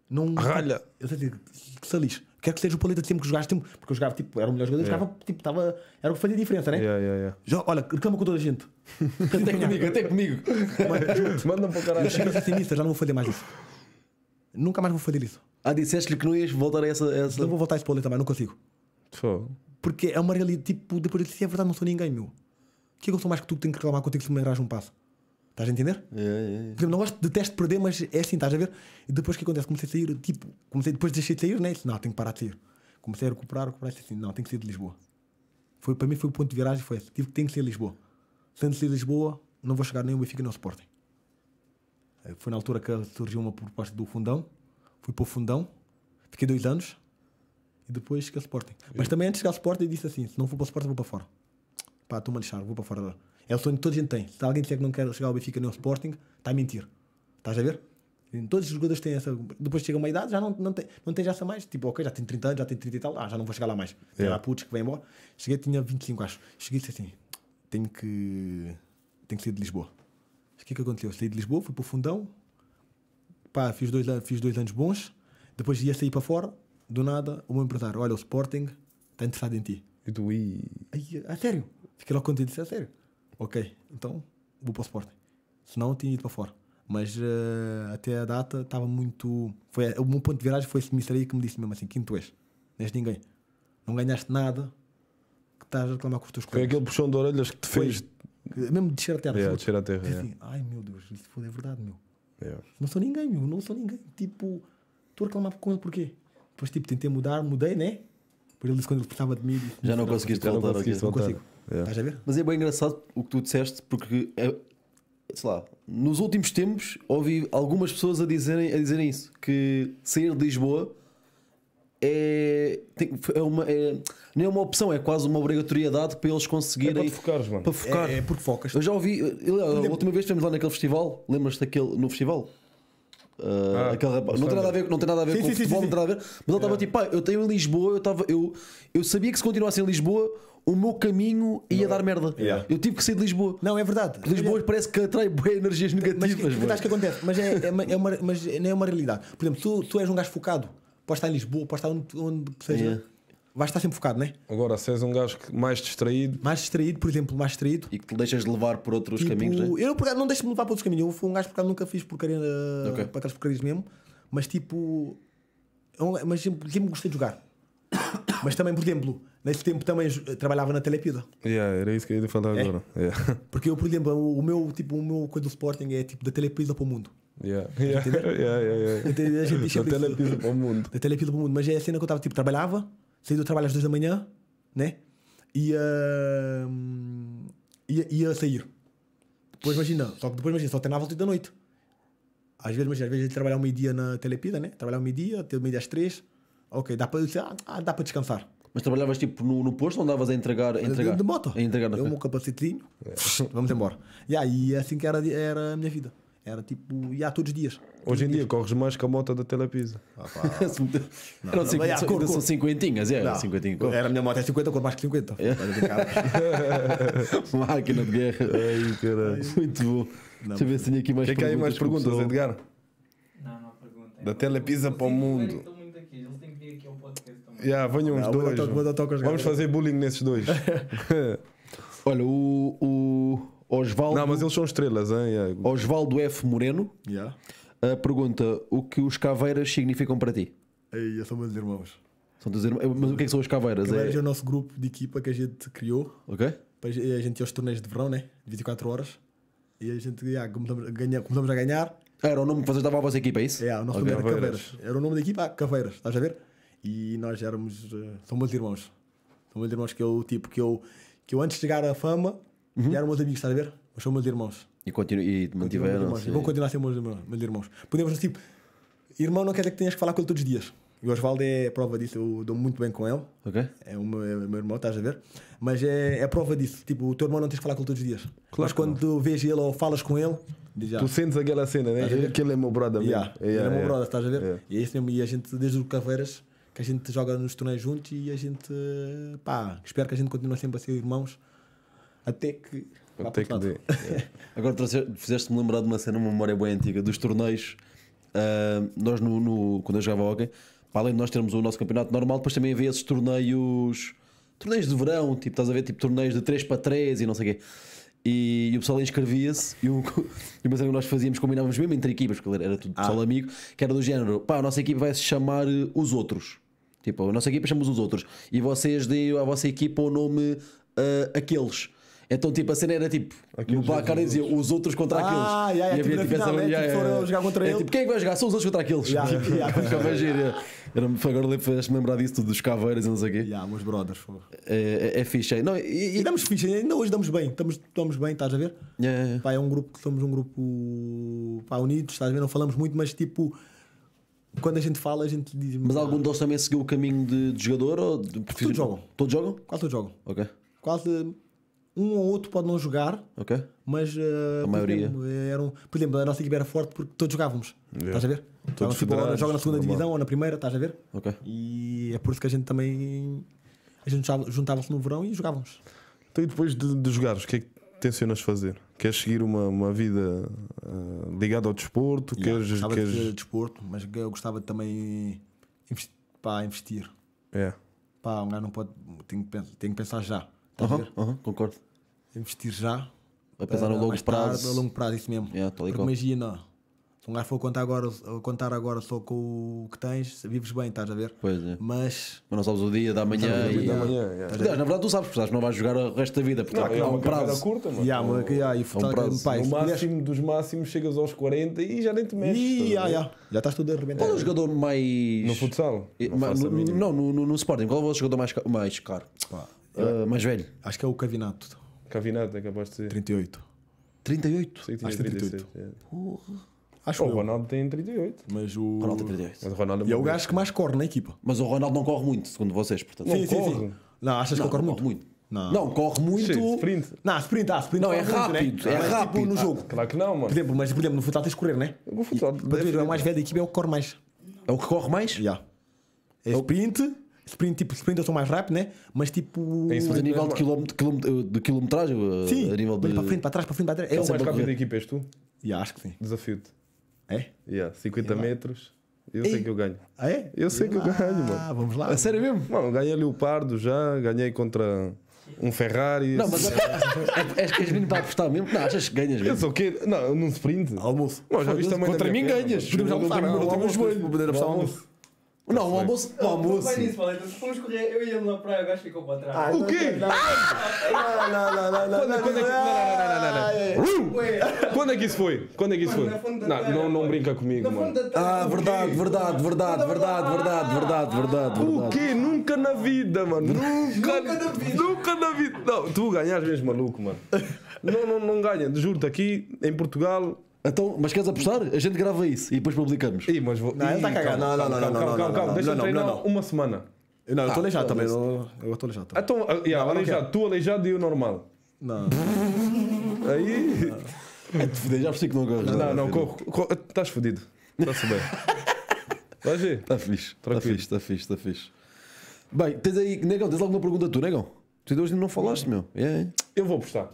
não, Ralha. Tipo, eu sei dizer, tipo, que salis. Quero que seja o planeta de sempre que jogaste tempo. Porque eu jogava, tipo, era o melhor jogador, yeah. É. jogava, tipo, tava, era o que fazia diferença, né? Yeah, yeah, yeah. Já, olha, reclama com toda a gente. até comigo, até comigo. Manda-me para o caralho. Eu chego assim, já não vou fazer mais isso. Nunca mais vou fazer isso. Ah, disseste-lhe que não ias voltar a essa, essa. Não vou voltar a esse planeta mais, não consigo. Fogo. Porque é uma realidade, tipo, depois de si é verdade, não sou ninguém, meu. O que é que eu sou mais que tu que tenho que reclamar contigo se me erras um passo? Estás a entender? É, é, é. Por não gosto, detesto perder, mas é assim, estás a ver? E depois o que acontece? Comecei a sair, tipo, comecei, depois deixei de sair, né? Disse, não, tenho que parar de sair. Comecei a recuperar, recuperar, disse assim, não, tenho que sair de Lisboa. Foi, para mim foi o ponto de viragem, foi esse. Tive, tenho que sair de Lisboa. Sendo de sair de Lisboa, não vou chegar nem ao Benfica nem ao Sporting. Eh, foi na altura que surgiu uma proposta do Fundão. Fui para o Fundão, fiquei dois anos e depois cheguei ao Sporting. Mas também antes de chegar ao Sporting, disse assim: se não for para o Sporting, vou para fora. Pá, estou-me a lixar, vou para fora agora. É o sonho que toda a gente tem. Se alguém disser que não quer chegar ao Benfica nem ao Sporting, está a mentir. Estás a ver? Todos os jogadores têm essa. Depois chega uma idade, já não, não, tem, não essa mais. Tipo, ok, já tenho 30 anos, já tenho 30 e tal, ah, já não vou chegar lá mais. É. lá putos que vem embora. Cheguei, tinha 25, acho. Cheguei e disse assim: tenho que. tenho que sair de Lisboa. O que é que aconteceu? Eu saí de Lisboa, fui para o fundão, pá, fiz dois, fiz dois anos bons, depois ia sair para fora, do nada, o meu empresário, olha, o Sporting está interessado em ti. E tu, e... Aí, a sério? Fiquei logo contente, disse, a sério ok, então vou para o Sporting. Se eu tinha ido para fora. Mas uh, até a data estava muito. Foi, o meu ponto de viragem foi esse ministro aí que me disse mesmo assim: quinto és, não és ninguém. Não ganhaste nada que estás a reclamar com os teus colegas. Foi aquele puxão de orelhas que te foi, fez. Mesmo descer a terra. Yeah, descer a terra. Yeah. Assim, Ai meu Deus, isso foi, é verdade, meu. Yeah. Não sou ninguém, meu, não sou ninguém. Tipo, estou a reclamar com ele porquê? Depois, tipo, tentei mudar, mudei, né? Por ele disse quando ele precisava de mim. Disse, já não, não conseguiste voltar aqui. Não consigo. É. Estás a ver? Mas é bem engraçado o que tu disseste, porque é, sei lá, nos últimos tempos ouvi algumas pessoas a dizerem, a dizerem isso: que sair de Lisboa é, tem, é uma, é, não é uma opção, é quase uma obrigatoriedade para eles conseguirem. É para focares, mano. Para focar. É, é porque focas. Eu já ouvi, eu, a última vez estivemos lá naquele festival, lembras-te daquele, no festival? Uh, ah, ah Não tem nada a ver, não tem nada a ver sim, com sim, futebol, sim, não tem nada a ver. Mas ele estava yeah. É. tipo, pá, eu tenho em Lisboa, eu, tava, eu, eu sabia que se continuasse em Lisboa, o meu caminho ia não. É? dar merda. Yeah. Eu tive que sair de Lisboa. Não, é verdade. Lisboa é. parece que atrai boas energias negativas. Mas, mas que acontece, mas, é, é, é uma, mas não é uma realidade. Por exemplo, tu, tu és um gajo focado, podes estar em Lisboa, podes estar onde, onde seja. Yeah. Vais estar sempre focado, não é? Agora, se és um gajo mais distraído. Mais distraído, por exemplo, mais distraído. E que te deixas de levar por outros tipo, caminhos, não é? Eu não, deixo-me levar por outros caminhos. Eu fui um gajo porque nunca fiz porcaria eh, okay. para aquelas porcarias mesmo. Mas tipo. É mas sempre, sempre gostei de jogar. Mas também, por exemplo, nesse tempo também trabalhava na Telepida. Yeah, era isso que eu ia falar é? agora. Yeah. Porque eu, por exemplo, o meu, tipo, o meu coisa do Sporting é tipo da Telepisa para o mundo. Yeah. Yeah. Yeah, yeah, yeah. da Telepisa para o mundo. Da telepida para o mundo. Mas é a cena que eu estava, tipo, trabalhava, saí do trabalho às 2 da manhã, né? Ia, hum, ia, ia sair. Depois imagina, só que depois imagina, só treinava às 8 da noite. Às vezes, imagina, às vezes trabalhava meio-dia na Telepida, né? Trabalhava meio-dia, até meio-dia às 3 Ok, dá para, ah, dá para descansar. Mas trabalhavas tipo no, no posto ou andavas a entregar? A entregar de, de moto. A entregar na Eu, meu capacetinho, é. vamos embora. Yeah, e é assim que era, era a minha vida. Era tipo, ia todos os dias. Hoje em dia corres mais que a moto da Telepisa. Ah, não, Eram é cinco, cor, são cinquentinhas, é? cinquentinho, era a minha moto, é 50, corro mais que 50. É. Máquina de guerra. Ai, caralho. Muito bom. Não, Deixa eu ver se tinha aqui mais perguntas. Tem que aí mais perguntas, Edgar? Não, não perguntem. Da Telepisa para o mundo. Yeah, venham os dois. Vou dar toque Vamos fazer bullying nesses dois. Olha, o, o Osvaldo. Não, mas eles são estrelas, hein? Yeah. Osvaldo F. Moreno yeah. pergunta: o que os caveiras significam para ti? Ei, são meus irmãos. São teus irmãos. Mas o que é que são os caveiras? Caveiras é... é o nosso grupo de equipa que a gente criou. Ok. Eh, a gente ia aos torneios de verão, né? 24 horas. E a gente yeah, começamos, a ganhar, começamos a ganhar. Era o nome que vocês davam à vossa equipa, é isso? É, yeah, o nosso okay. nome era Caveiras. Era o nome da equipa, ah, Caveiras, estás a ver? e nós éramos. Eh, são meus irmãos. São meus irmãos que eu, tipo, que eu, que eu antes de chegar à fama, uhum. já eram meus amigos, estás a ver? Mas são meus irmãos. E, continu e mantiveram. E vão continuar a ser meus, meus irmãos. Podemos, tipo, irmão não quer dizer que tenhas que falar com ele todos os dias. E o Osvaldo é prova disso, eu dou muito bem com ele. Ok. É o meu, é o meu irmão, estás a ver? Mas é, é prova disso. Tipo, o teu irmão não tens que falar com ele todos os dias. Claro Mas quando tu vês ele ou falas com ele. Diz, ah, tu sentes aquela cena, né? aquele é meu brother mesmo. Yeah. ele é meu brother, estás a ver? E é isso mesmo. E a gente, desde o Caveiras, que a gente joga nos torneios juntos e a gente, pá, espero que a gente continue sempre a ser irmãos até que. Até que dê. É. Agora fizeste-me lembrar de uma cena, uma memória bem antiga, dos torneios. Uh, nós, no, no, quando eu jogava hockey, para além de nós termos o nosso campeonato normal, depois também havia esses torneios. Torneios de verão, tipo, estás a ver, tipo, torneios de 3 para 3 e não sei o quê. E, e, o pessoal inscrevia-se e, e uma cena que nós fazíamos, combinávamos mesmo entre equipas, porque era tudo ah. pessoal ah. amigo, que era do género, pá, a nossa equipa vai se chamar Os Outros. Tipo, a nossa equipa chamamos os outros. E vocês deem à vossa equipa o nome uh, aqueles. Então, tipo, a cena era tipo, aqueles no Bacar dizia os outros contra aqueles ah, aqueles. Yeah, e havia tipo, tipo final, essa. É, né? yeah, tipo, yeah, jogar contra é, ele. tipo, quem é que vai jogar? São os outros contra aqueles. Yeah, tipo, yeah, yeah, yeah. Era, agora fez-me lembrar disso tudo dos caveiras e não sei o quê. Yeah, meus brothers. É, é, é fixe. É. Não, e, e... e damos fixe, ainda hoje damos bem. Estamos, estamos bem, estás a ver? Yeah, yeah. Pá, é um grupo que somos um grupo pá, unidos, estás a ver? Não falamos muito, mas tipo quando a gente fala, a gente diz. Mas algum deles também seguiu o caminho de, de jogador? Ou de... Todos jogam. Todos jogam? Quase todos jogam. Ok. Quase eh, um ou outro pode não jogar, ok mas uh, a maioria. Exemplo, eh, eram, por exemplo, a nossa equipe era forte porque todos jogávamos. Yeah. Estás a ver? Todos futebol, joga na segunda normal. divisão ou na primeira, estás a ver? ok E é por isso que a gente também a gente juntava-se no verão e jogávamos. Então, e depois de, de jogares, o que é que tencionas fazer? Queres seguir uma, uma vida uh, ligada ao desporto? Yeah, queres, gostava queres... de desporto, mas eu gostava também investi pá, investir. É. Pá, um gajo não pode. Tem que, pensar já. Tá uh -huh, uh -huh, concordo. Investir já. Vai pensar no longo prazo. Tarde, a longo prazo, isso mesmo. Yeah, Porque imagina se um gajo for contar agora, contar agora só com o que tens, vives bem, estás a ver? Pois é. Mas. Mas não sabes o dia da manhã. o dia e... da manhã yeah. É. Mas, na verdade, tu sabes, porque não vais jogar o resto da vida, porque não, há, é há um prazo. curta, mano. Yeah, mas, yeah, e é um prazo. Pai, no máximo dos máximos, chegas aos 40 e já nem te mexes. Yeah, yeah. Já estás tudo arrebentado. Qual é o jogador mais. No futsal? Eh, não, no, no, no, no Sporting, qual é o jogador mais, mais caro? Pá, uh, mais velho? Acho que é o Cavinato. Cavinato, é capaz de ser. 38. 38? Sim, acho 38. 36, é. Porra. Acho o eu. Ronaldo tem 38. Mas o Ronaldo tem 38. Mas o Ronaldo é E é o gajo que mais corre na equipa. Mas o Ronaldo não corre muito, segundo vocês, portanto. Sim, não sim, corre. sim. Não, achas que ele corre muito? Não. Não, corre muito. Sim, sprint. Não, sprint, ah, sprint. Não, é muito, né? rápido, né? é tipo, rápido. Tipo, no ah, jogo. Claro que não, mano. Por exemplo, mas por exemplo, no futsal tens de correr, né? O futsal. E, para ver, é o mais velho da equipa é o que corre mais. É o que corre mais? Já. É, é sprint. Sprint, tipo, sprint eu sou mais rápido, né? Mas tipo. Tem a nível é de, quilômetro, quilômetro, eh, de quilometragem? Eh, sim. A nível de. Para frente, para trás, para frente, para trás. É o mais rápido da equipa, és tu? Já, acho que sim. Desafio-te. É? Yeah, 50 Sei metros. Eu sei que eu ganho. Ah, é? Eu sei que eu ah, ganho, Ah, mano. vamos lá. É sério mesmo? Mano, ganhei Leopardo já, ganhei contra um Ferrari. Não, mas é-, é, é que és vindo para apostar mesmo? Não, achas que ganhas mesmo Eu sou o quê? Não, num sprint. Almoço. Mano, já viste Contra mim ganhas. Podemos almoçar, não? Almoço. Vou poder apostar almoço. Não, o almoço. O almoço. Foi isso falei, Se fomos correr, eu ia na praia, o gajo ficou para trás. o quê? Não, não, não, não. Quando é que. Não, não, é que isso foi? Quando é que isso foi? Não, não brinca comigo, mano. Ah, verdade, verdade, verdade, verdade, verdade, verdade, verdade. O quê? Nunca na vida, mano. Nunca na vida. Nunca na vida. Não, tu ganhas mesmo maluco, mano. Não, não, não ganha. Juro-te, aqui em Portugal então, mas queres apostar? A gente grava isso e depois publicamos. Ih, mas vou... Não, tá Ih, ele está cagado. Não, não, não, não, não, não, não, Deixa não, treinar uma semana. Não, eu estou aleijado ah, também. Eu estou aleijado. Então, ah, yeah, aleijado. tu aleijado e eu normal. Não. Aí... É te fuder, já percebi que não gosto. Não, não, corro. Estás fodido. Está-se bem. Vai ver? Está fixe. Está fixe, está fixe, está fixe. Bem, tens aí... Negão, tens alguma pergunta tu, Negão? Tu de hoje não falaste, meu. É, é. Eu vou apostar.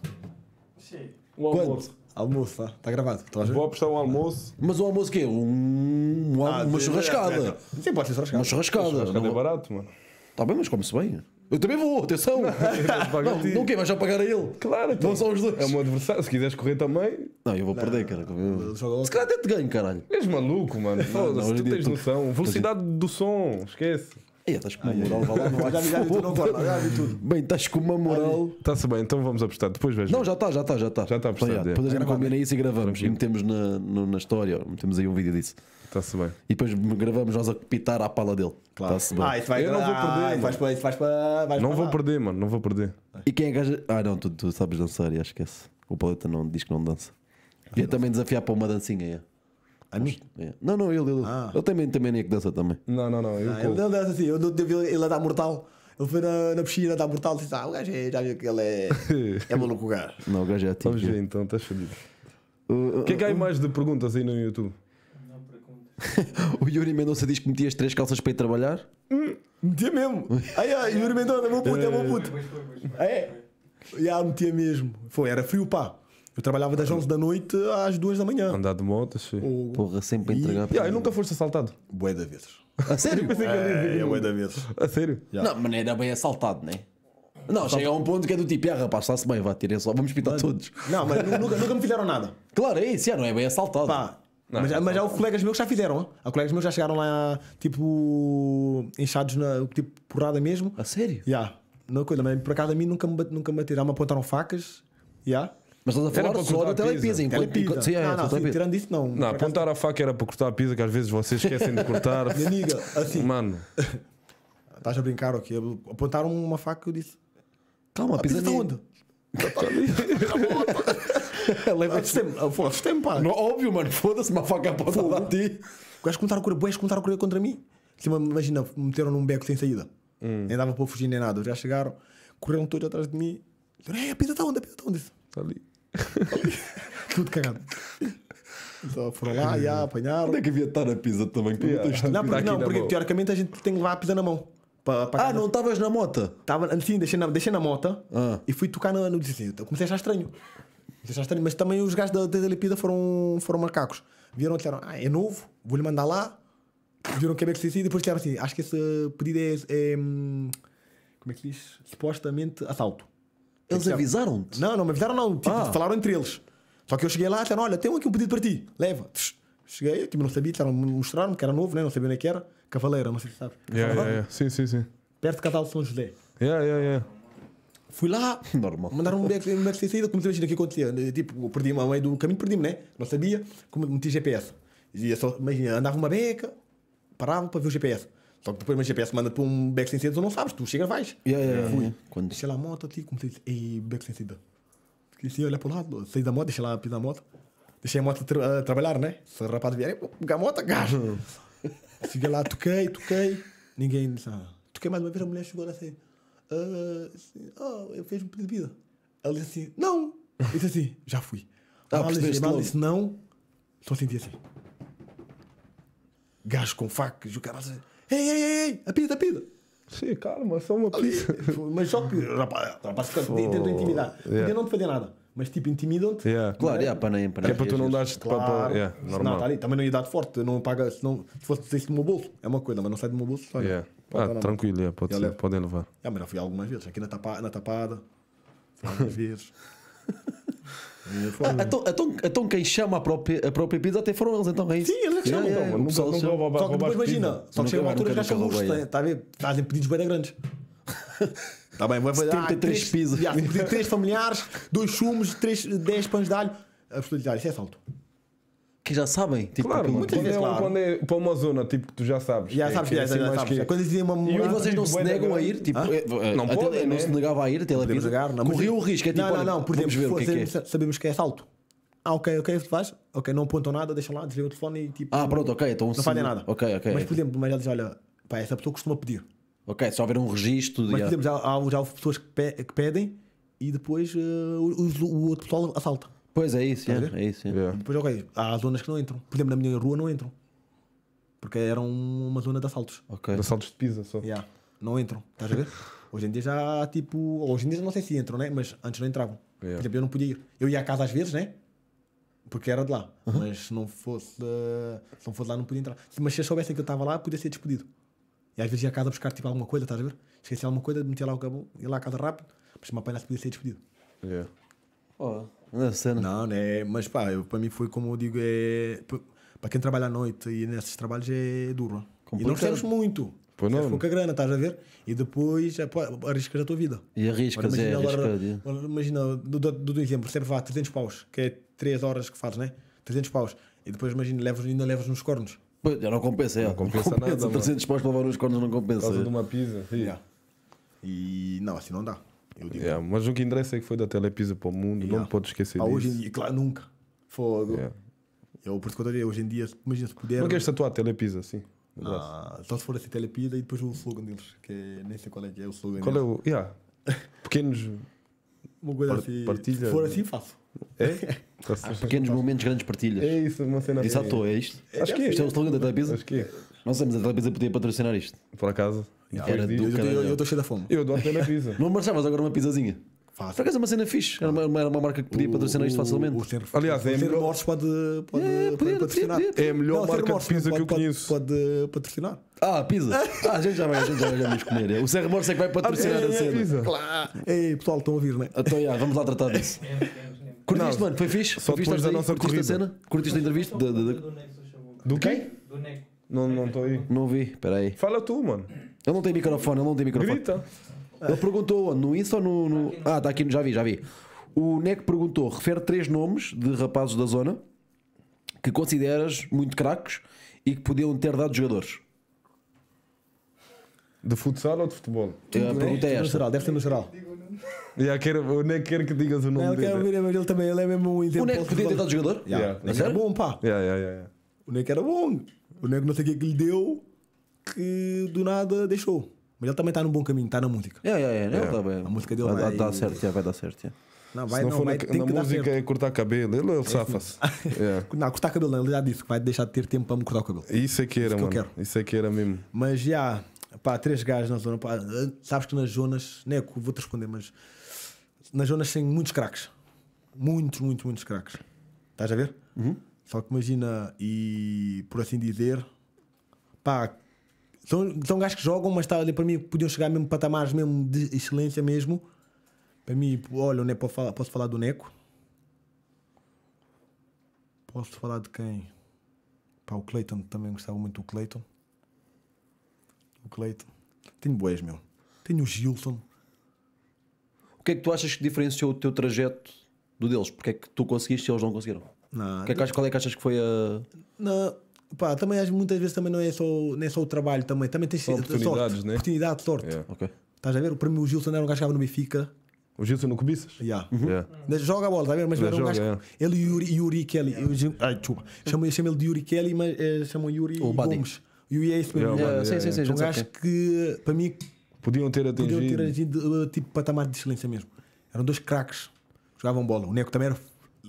Sim. O almoço. Almoço, tá Está gravado. Tá vou apostar um almoço. Mas o almoço o quê? Um, um- Ah, uma sim, churrascada. é, é. Sim, pode ser churrascada. Uma churrascada. churrascada é barato, mano. Está bem, mas come-se bem. Eu também vou, atenção. É não, não, quem vais já pagar a ele? Claro, então. Não são os dois. É o meu adversário. Se quiseres correr também, Não, eu vou perder, cara. Ele joga Se calhar até te ganho, caralho. és maluco, mano. Foda-se, tu tens tu- noção. Velocidade do som, esquece. Aí, estás com uma moral, vai lá, não Já vi, já tudo, já Bem, estás com uma moral. Está-se bem, então vamos apostar. Depois vejo. Não, já está, já está, já está. Já está apostado. Então, é. Depois a gente combina isso e gravamos. E metemos na, no, na história, metemos aí um vídeo disso. Está-se bem. E depois gravamos nós a pitar à pala dele. Claro. Está-se bem. Ah, isso vai, Eu não vou perder. Ah, para, para, não para vou lá. perder, mano, não vou perder. E quem é gaja. Ah, não, tu, tu sabes dançar, já é esquece. O paleta não diz que não dança. Devia também desafiar para uma dancinha, é. A mim? É. Não, não, ele, ele, Ah. ele também, também é que dança também. Não, não, não. Eu Ah, ele, dança assim, eu ele a dar mortal. Ele foi na, na piscina a dar mortal e disse: Ah, o gajo é- já viu que ele é. É maluco o gajo. Não, o gajo é ativo. Vamos ver então, estás fodido. O, que é que há mais de perguntas aí no YouTube? o Yuri Mendonça diz que metias três calças para ir trabalhar. Hum, metia mesmo. Aí, ó, Yuri Mendonça, é meu puto, é meu puto. Ah, é. Já metia mesmo. Foi, era frio, pá. Eu trabalhava das 11 da noite às 2 da manhã. Andar de moto, sim. O... Porra, sempre entregar. E, yeah, nunca foste assaltado. Bué da vezes. A sério? é, é bué da vezes. A sério? Yeah. Não, mas não era bem assaltado, né? Não, chega a um ponto que é do tipo, ah, rapaz, está-se bem, vai tirem só, vamos pintar todos. Não, mas nunca, nunca me fizeram nada. Claro, é isso, já não é bem assaltado. Pá, não, mas, mas já os colegas meus que já fizeram. Há colegas meus que já chegaram lá, tipo, inchados na tipo, porrada mesmo. A sério? Já. Yeah. Na coisa, mas por acaso a mim nunca me, nunca me atiraram, me apontaram facas. Já. Yeah. Mas estás a falar para só da telepizza. Em telepizza. Sim, é, não, não, sim, tirando isso, não. Não, apontar a faca era para cortar a pizza, que às vezes vocês esquecem de cortar. Minha amiga, assim. Mano. Estás a brincar, ok? Apontaram uma faca e eu disse: Calma, a pizza está onde? Foda-se, pá. Não, óbvio, mano. Foda-se, uma faca apontada é lá a ti. Os gajos começaram a correr, boés começaram contra mim. Imagina, meteram num beco sem saída. Hum. Nem dava para fugir nem nada. Já chegaram, correram todos atrás de mim. Ei, é, a pizza está onde? A pizza está onde? Está ali. Tudo cagado. Então foram lá, e apanharam. Onde é que havia de estar a pizza também? Yeah. Não, porque, não, porque teoricamente a gente tem que levar a pizza na mão. ah, casa. não estavas na moto Tava, sim, deixei na, deixei na moto ah. e fui tocar no, desenho assim, Comecei a achar estranho. Comecei a achar estranho, mas também os gajos da, da Lipida foram, foram macacos. Vieram e disseram: Ah, é novo, vou-lhe mandar lá. Viram que é BXC e depois disseram assim: Acho que esse pedido é, é, hum, Como é que se diz? Supostamente assalto. Eles avisaram-te? Não, não me avisaram, não. Tipo, ah. falaram entre eles. Só que eu cheguei lá e disseram: Olha, tenho aqui um pedido para ti, leva. Cheguei, eu tipo, não sabia, disseram, mostraram-me que era novo, né? não sabia nem é que era. Cavaleira, não sei se sabe. Yeah, yeah, yeah. Sim, sim, sim. Perto de Catal São José. Yeah, yeah, yeah. Fui lá, Normal. mandaram um beco, um back sem saída, comecei a imaginar o que acontecia. Né? Tipo, perdi ao meio do caminho, perdi-me, né? Não sabia, como meti GPS. só, imagina, andava uma beca, parava para ver o GPS. Só que depois o GPS manda para um back sem saída, tu não sabes, tu chega vais. Yeah, yeah, Fui. Yeah. Quando... Deixei lá a moto, tipo, comecei a dizer, back sem saída. Fiquei assim, olha para o lado, saí da moto, deixei lá, pisar a moto. Deixei a moto tra a trabalhar, né? Se o rapaz vier, pegar a moto, gajo. Cheguei lá, toquei, toquei. Ninguém sabe. Toquei mais uma vez, a mulher chegou assim. Ah, assim oh, eu fiz um pedido de vida. Ela disse assim, não. Eu disse assim, já fui. Ah, ela disse, assim disse não, só senti assim. Gajo com facas, o cara... Assim, Ei, ei, ei, ei, apita, apita. Sim, calma, só uma pizza. Mas só que, rapaz, rapaz tentam intimidar. Yeah. não te fazer nada, mas tipo, intimidam-te. Yeah. É? Claro, é, yeah, para, nem, para, é para tu não dares claro. para. para yeah, normal. Não, tá ali, também não ia dar forte, não paga, se não fosse dizer isso do meu bolso, é uma coisa, mas não sai do meu bolso. Olha, yeah. Ah, tranquilo, yeah, pode ser, podem levar. Ah, mas já fui algumas vezes, aqui na, tapa, na tapada, fui algumas vezes. Ah, então, então, então quem chama a própria, a própria pizza até foram eles, então é isso? Sim, eles é que chamam. Yeah, então, yeah, pessoal, nunca, nunca só que depois imagina, só que chega uma altura que gastam luxo, está a ver? Fazem pedidos tá bem grandes. Está bem, vai fazer 33 ah, pizzas. 3 familiares, 2 chumos, 10 pães de alho. A pessoa diz: ah, isso é salto que já sabem. Tipo, claro, aquilo. quando vezes, é, claro. quando é para uma zona, tipo, que tu já sabes. Já é sabes, é é, assim já sabes. Quando eles dizem uma E vocês não se negam a ir? Tipo, Não podem, não né? se negava a ir até Podemos negar, Corriam o risco. É tipo, não, não, não, por vamos exemplo, ver o que é sabemos, que é assalto. Ah, ok, ok, faz. Ok, não apontam nada, deixam lá, desligam o telefone e tipo. Ah, pronto, ok. Então, não fazem nada. Ok, ok. Mas, por exemplo, mas ela diz: olha, pá, essa pessoa costuma pedir. ok, só houver um registro. Mas, por exemplo, já, já houve pessoas que, pedem e depois eh, o- o outro pessoal assalta. Pois é isso, yeah, tá é. é isso. Depois, é. é. ok, há zonas que não entram. Por exemplo, na minha rua não entram. Porque era uma zona de assaltos. Okay. De assaltos de pisa só. Yeah. Não entram, estás a ver? hoje em dia já, tipo... Hoje em dia não sei se entram, né? Mas antes não entravam. Yeah. Por exemplo, eu não podia ir. Eu ia à casa às vezes, né? Porque era de lá. Uhum. Mas se não, fosse, se não fosse lá não podia entrar. Mas se eles soubessem que eu estava lá, podia ser despedido. E às vezes ia à casa buscar tipo alguma coisa, estás a ver? Esqueci alguma coisa, metia lá o cabo, ia lá à casa rápido, mas se me apanhasse podia ser despedido. Yeah. Oh, cena. Não, né? Mas pá, eu, para mim foi como eu digo, é. Para quem trabalha à noite e nesses trabalhos é duro. E não recebes muito. Pois não. Pouca grana, estás a ver? E depois é, pô, arriscas a tua vida. E arriscas, agora, é, imagina, é, agora, agora, Imagina, do, do, do exemplo, recebes lá 300 paus, que é 3 horas que fazes, né? 300 paus. E depois, imagina, levas, ainda levas nos cornos. Pois, já não compensa, é. Não compensa, compensa nada. 300 paus para levar nos cornos não compensa. Por causa de uma pizza. Yeah. E não, assim não dá. Yeah, mas o que interessa é que foi da Telepisa para o mundo, yeah. não pode esquecer ah, disso. Hoje em dia, claro, nunca. Fogo. Yeah. Eu, é por isso que eu diria, hoje em dia, imagina se puder. Não queres tatuar Telepisa, sim? Ah, só se for assim Telepisa e depois o slogan deles, que é, nem sei qual é que é o slogan. Qual é deles. é o. Yeah. Pequenos. Uma coisa assim. Partilha. Se for assim, faço. É? Há tá pequenos momentos, grandes partilhas. É isso, uma cena toa, assim. é isto. É, Acho que é. Isto é o slogan da Telepisa? Acho que é. Não sei, mas a Telepisa podia patrocinar isto. Por acaso. Era do eu, estou cheio da fome. Eu dou na pizza. Não marchavas agora uma pizzazinha? Fácil. Por acaso é uma cena fixe. Era uma, era uma marca que podia patrocinar isto facilmente. O, o, Aliás, é melhor. Mortos pode, pode, é, pode patrocinar. É a melhor não, marca de pizza pode, que eu conheço. Pode, eh, patrocinar. Ah, pizza. Ah, a gente já vai, a gente já vai vamos comer. O Serra morse é que vai patrocinar é, a é cena. Pizza. Claro. Ei, pessoal, estão a ouvir, não é? Então, vamos lá tratar disso. Curtiste, mano? Foi fixe? Só depois da nossa Curtiste a cena? Curtiste a entrevista? Do Neco. Do quê? Do Neco. Não estou aí. Não vi, espera aí. Fala tu, mano. Ele não tem microfone, ele não tem microfone. Grita. Ele perguntou no Insta ou no, no. Ah, está aqui, já vi, já vi. O Neco perguntou: refere três nomes de rapazes da zona que consideras muito craques e que podiam ter dado jogadores. De futsal ou de futebol? Tudo, a né? pergunta é esta. No geral, deve ser no geral. quero, o Neco quer que digas o nome não, dele. ouvir, mas ele também ele é mesmo um O Neco podia ter dado jogador? Yeah. Yeah. era bom, pá. Yeah, yeah, yeah, yeah. O Neco era bom. O Neco não sei o que, é que lhe deu que do nada deixou. Mas ele também está num bom caminho, está na música. É, é, é. é. Tá a música dele vai, vai dar certo, vai dar certo. Não, vai, se não, não for vai, na, na música é cortar cabelo, ele, ele é safa-se. Yeah. É. Não, cortar cabelo não, ele já disse que vai deixar de ter tempo para me cortar o cabelo. Isso é que era, isso mano. Que isso é que era mesmo. Mas já, pá, três gajos na zona. Pá, sabes que nas zonas, né? vou-te responder, mas nas zonas tem muitos craques. Muitos, muitos, muitos craques. Estás a ver? Uhum. Só que imagina, e por assim dizer, pá, são, então, são então gajos que jogam, mas tá, para mim podiam chegar mesmo patamares mesmo de excelência mesmo. Para mim, tipo, olha, eu né, posso, falar, posso falar do Neco. Posso falar de quem? para o Clayton também gostava muito do Clayton. O Clayton. Tenho boés, meu. Tenho o Gilson. O que é que tu achas que diferenciou o teu trajeto do deles? Porque é que tu conseguiste e eles não conseguiram? Não. Que é que, qual é que achas que foi a. Não pá, também às, muitas vezes também não é só, nem só o trabalho, também, também tens São oportunidades, sorte, né? oportunidade, sorte. Yeah. Okay. Estás a ver? Para mim, o Gilson era um gajo que estava no Benfica. O Gilson no Cobiças? Yeah. Uhum. yeah. Joga a bola, está a ver? Mas era um gajo. Yeah. Ele e Yuri, Yuri Kelly. Yeah. Eu, ai, desculpa. Chamo, chamo ele de Yuri Kelly, mas eh, chamam Yuri o Gomes. Buddy. Yuri é isso mesmo. sim, sim, sim, um gajo que, para mim, podiam ter atingido, podiam ter atingido eh, tipo, patamar de excelência mesmo. Eram dois craques, jogavam bola. O Neco também era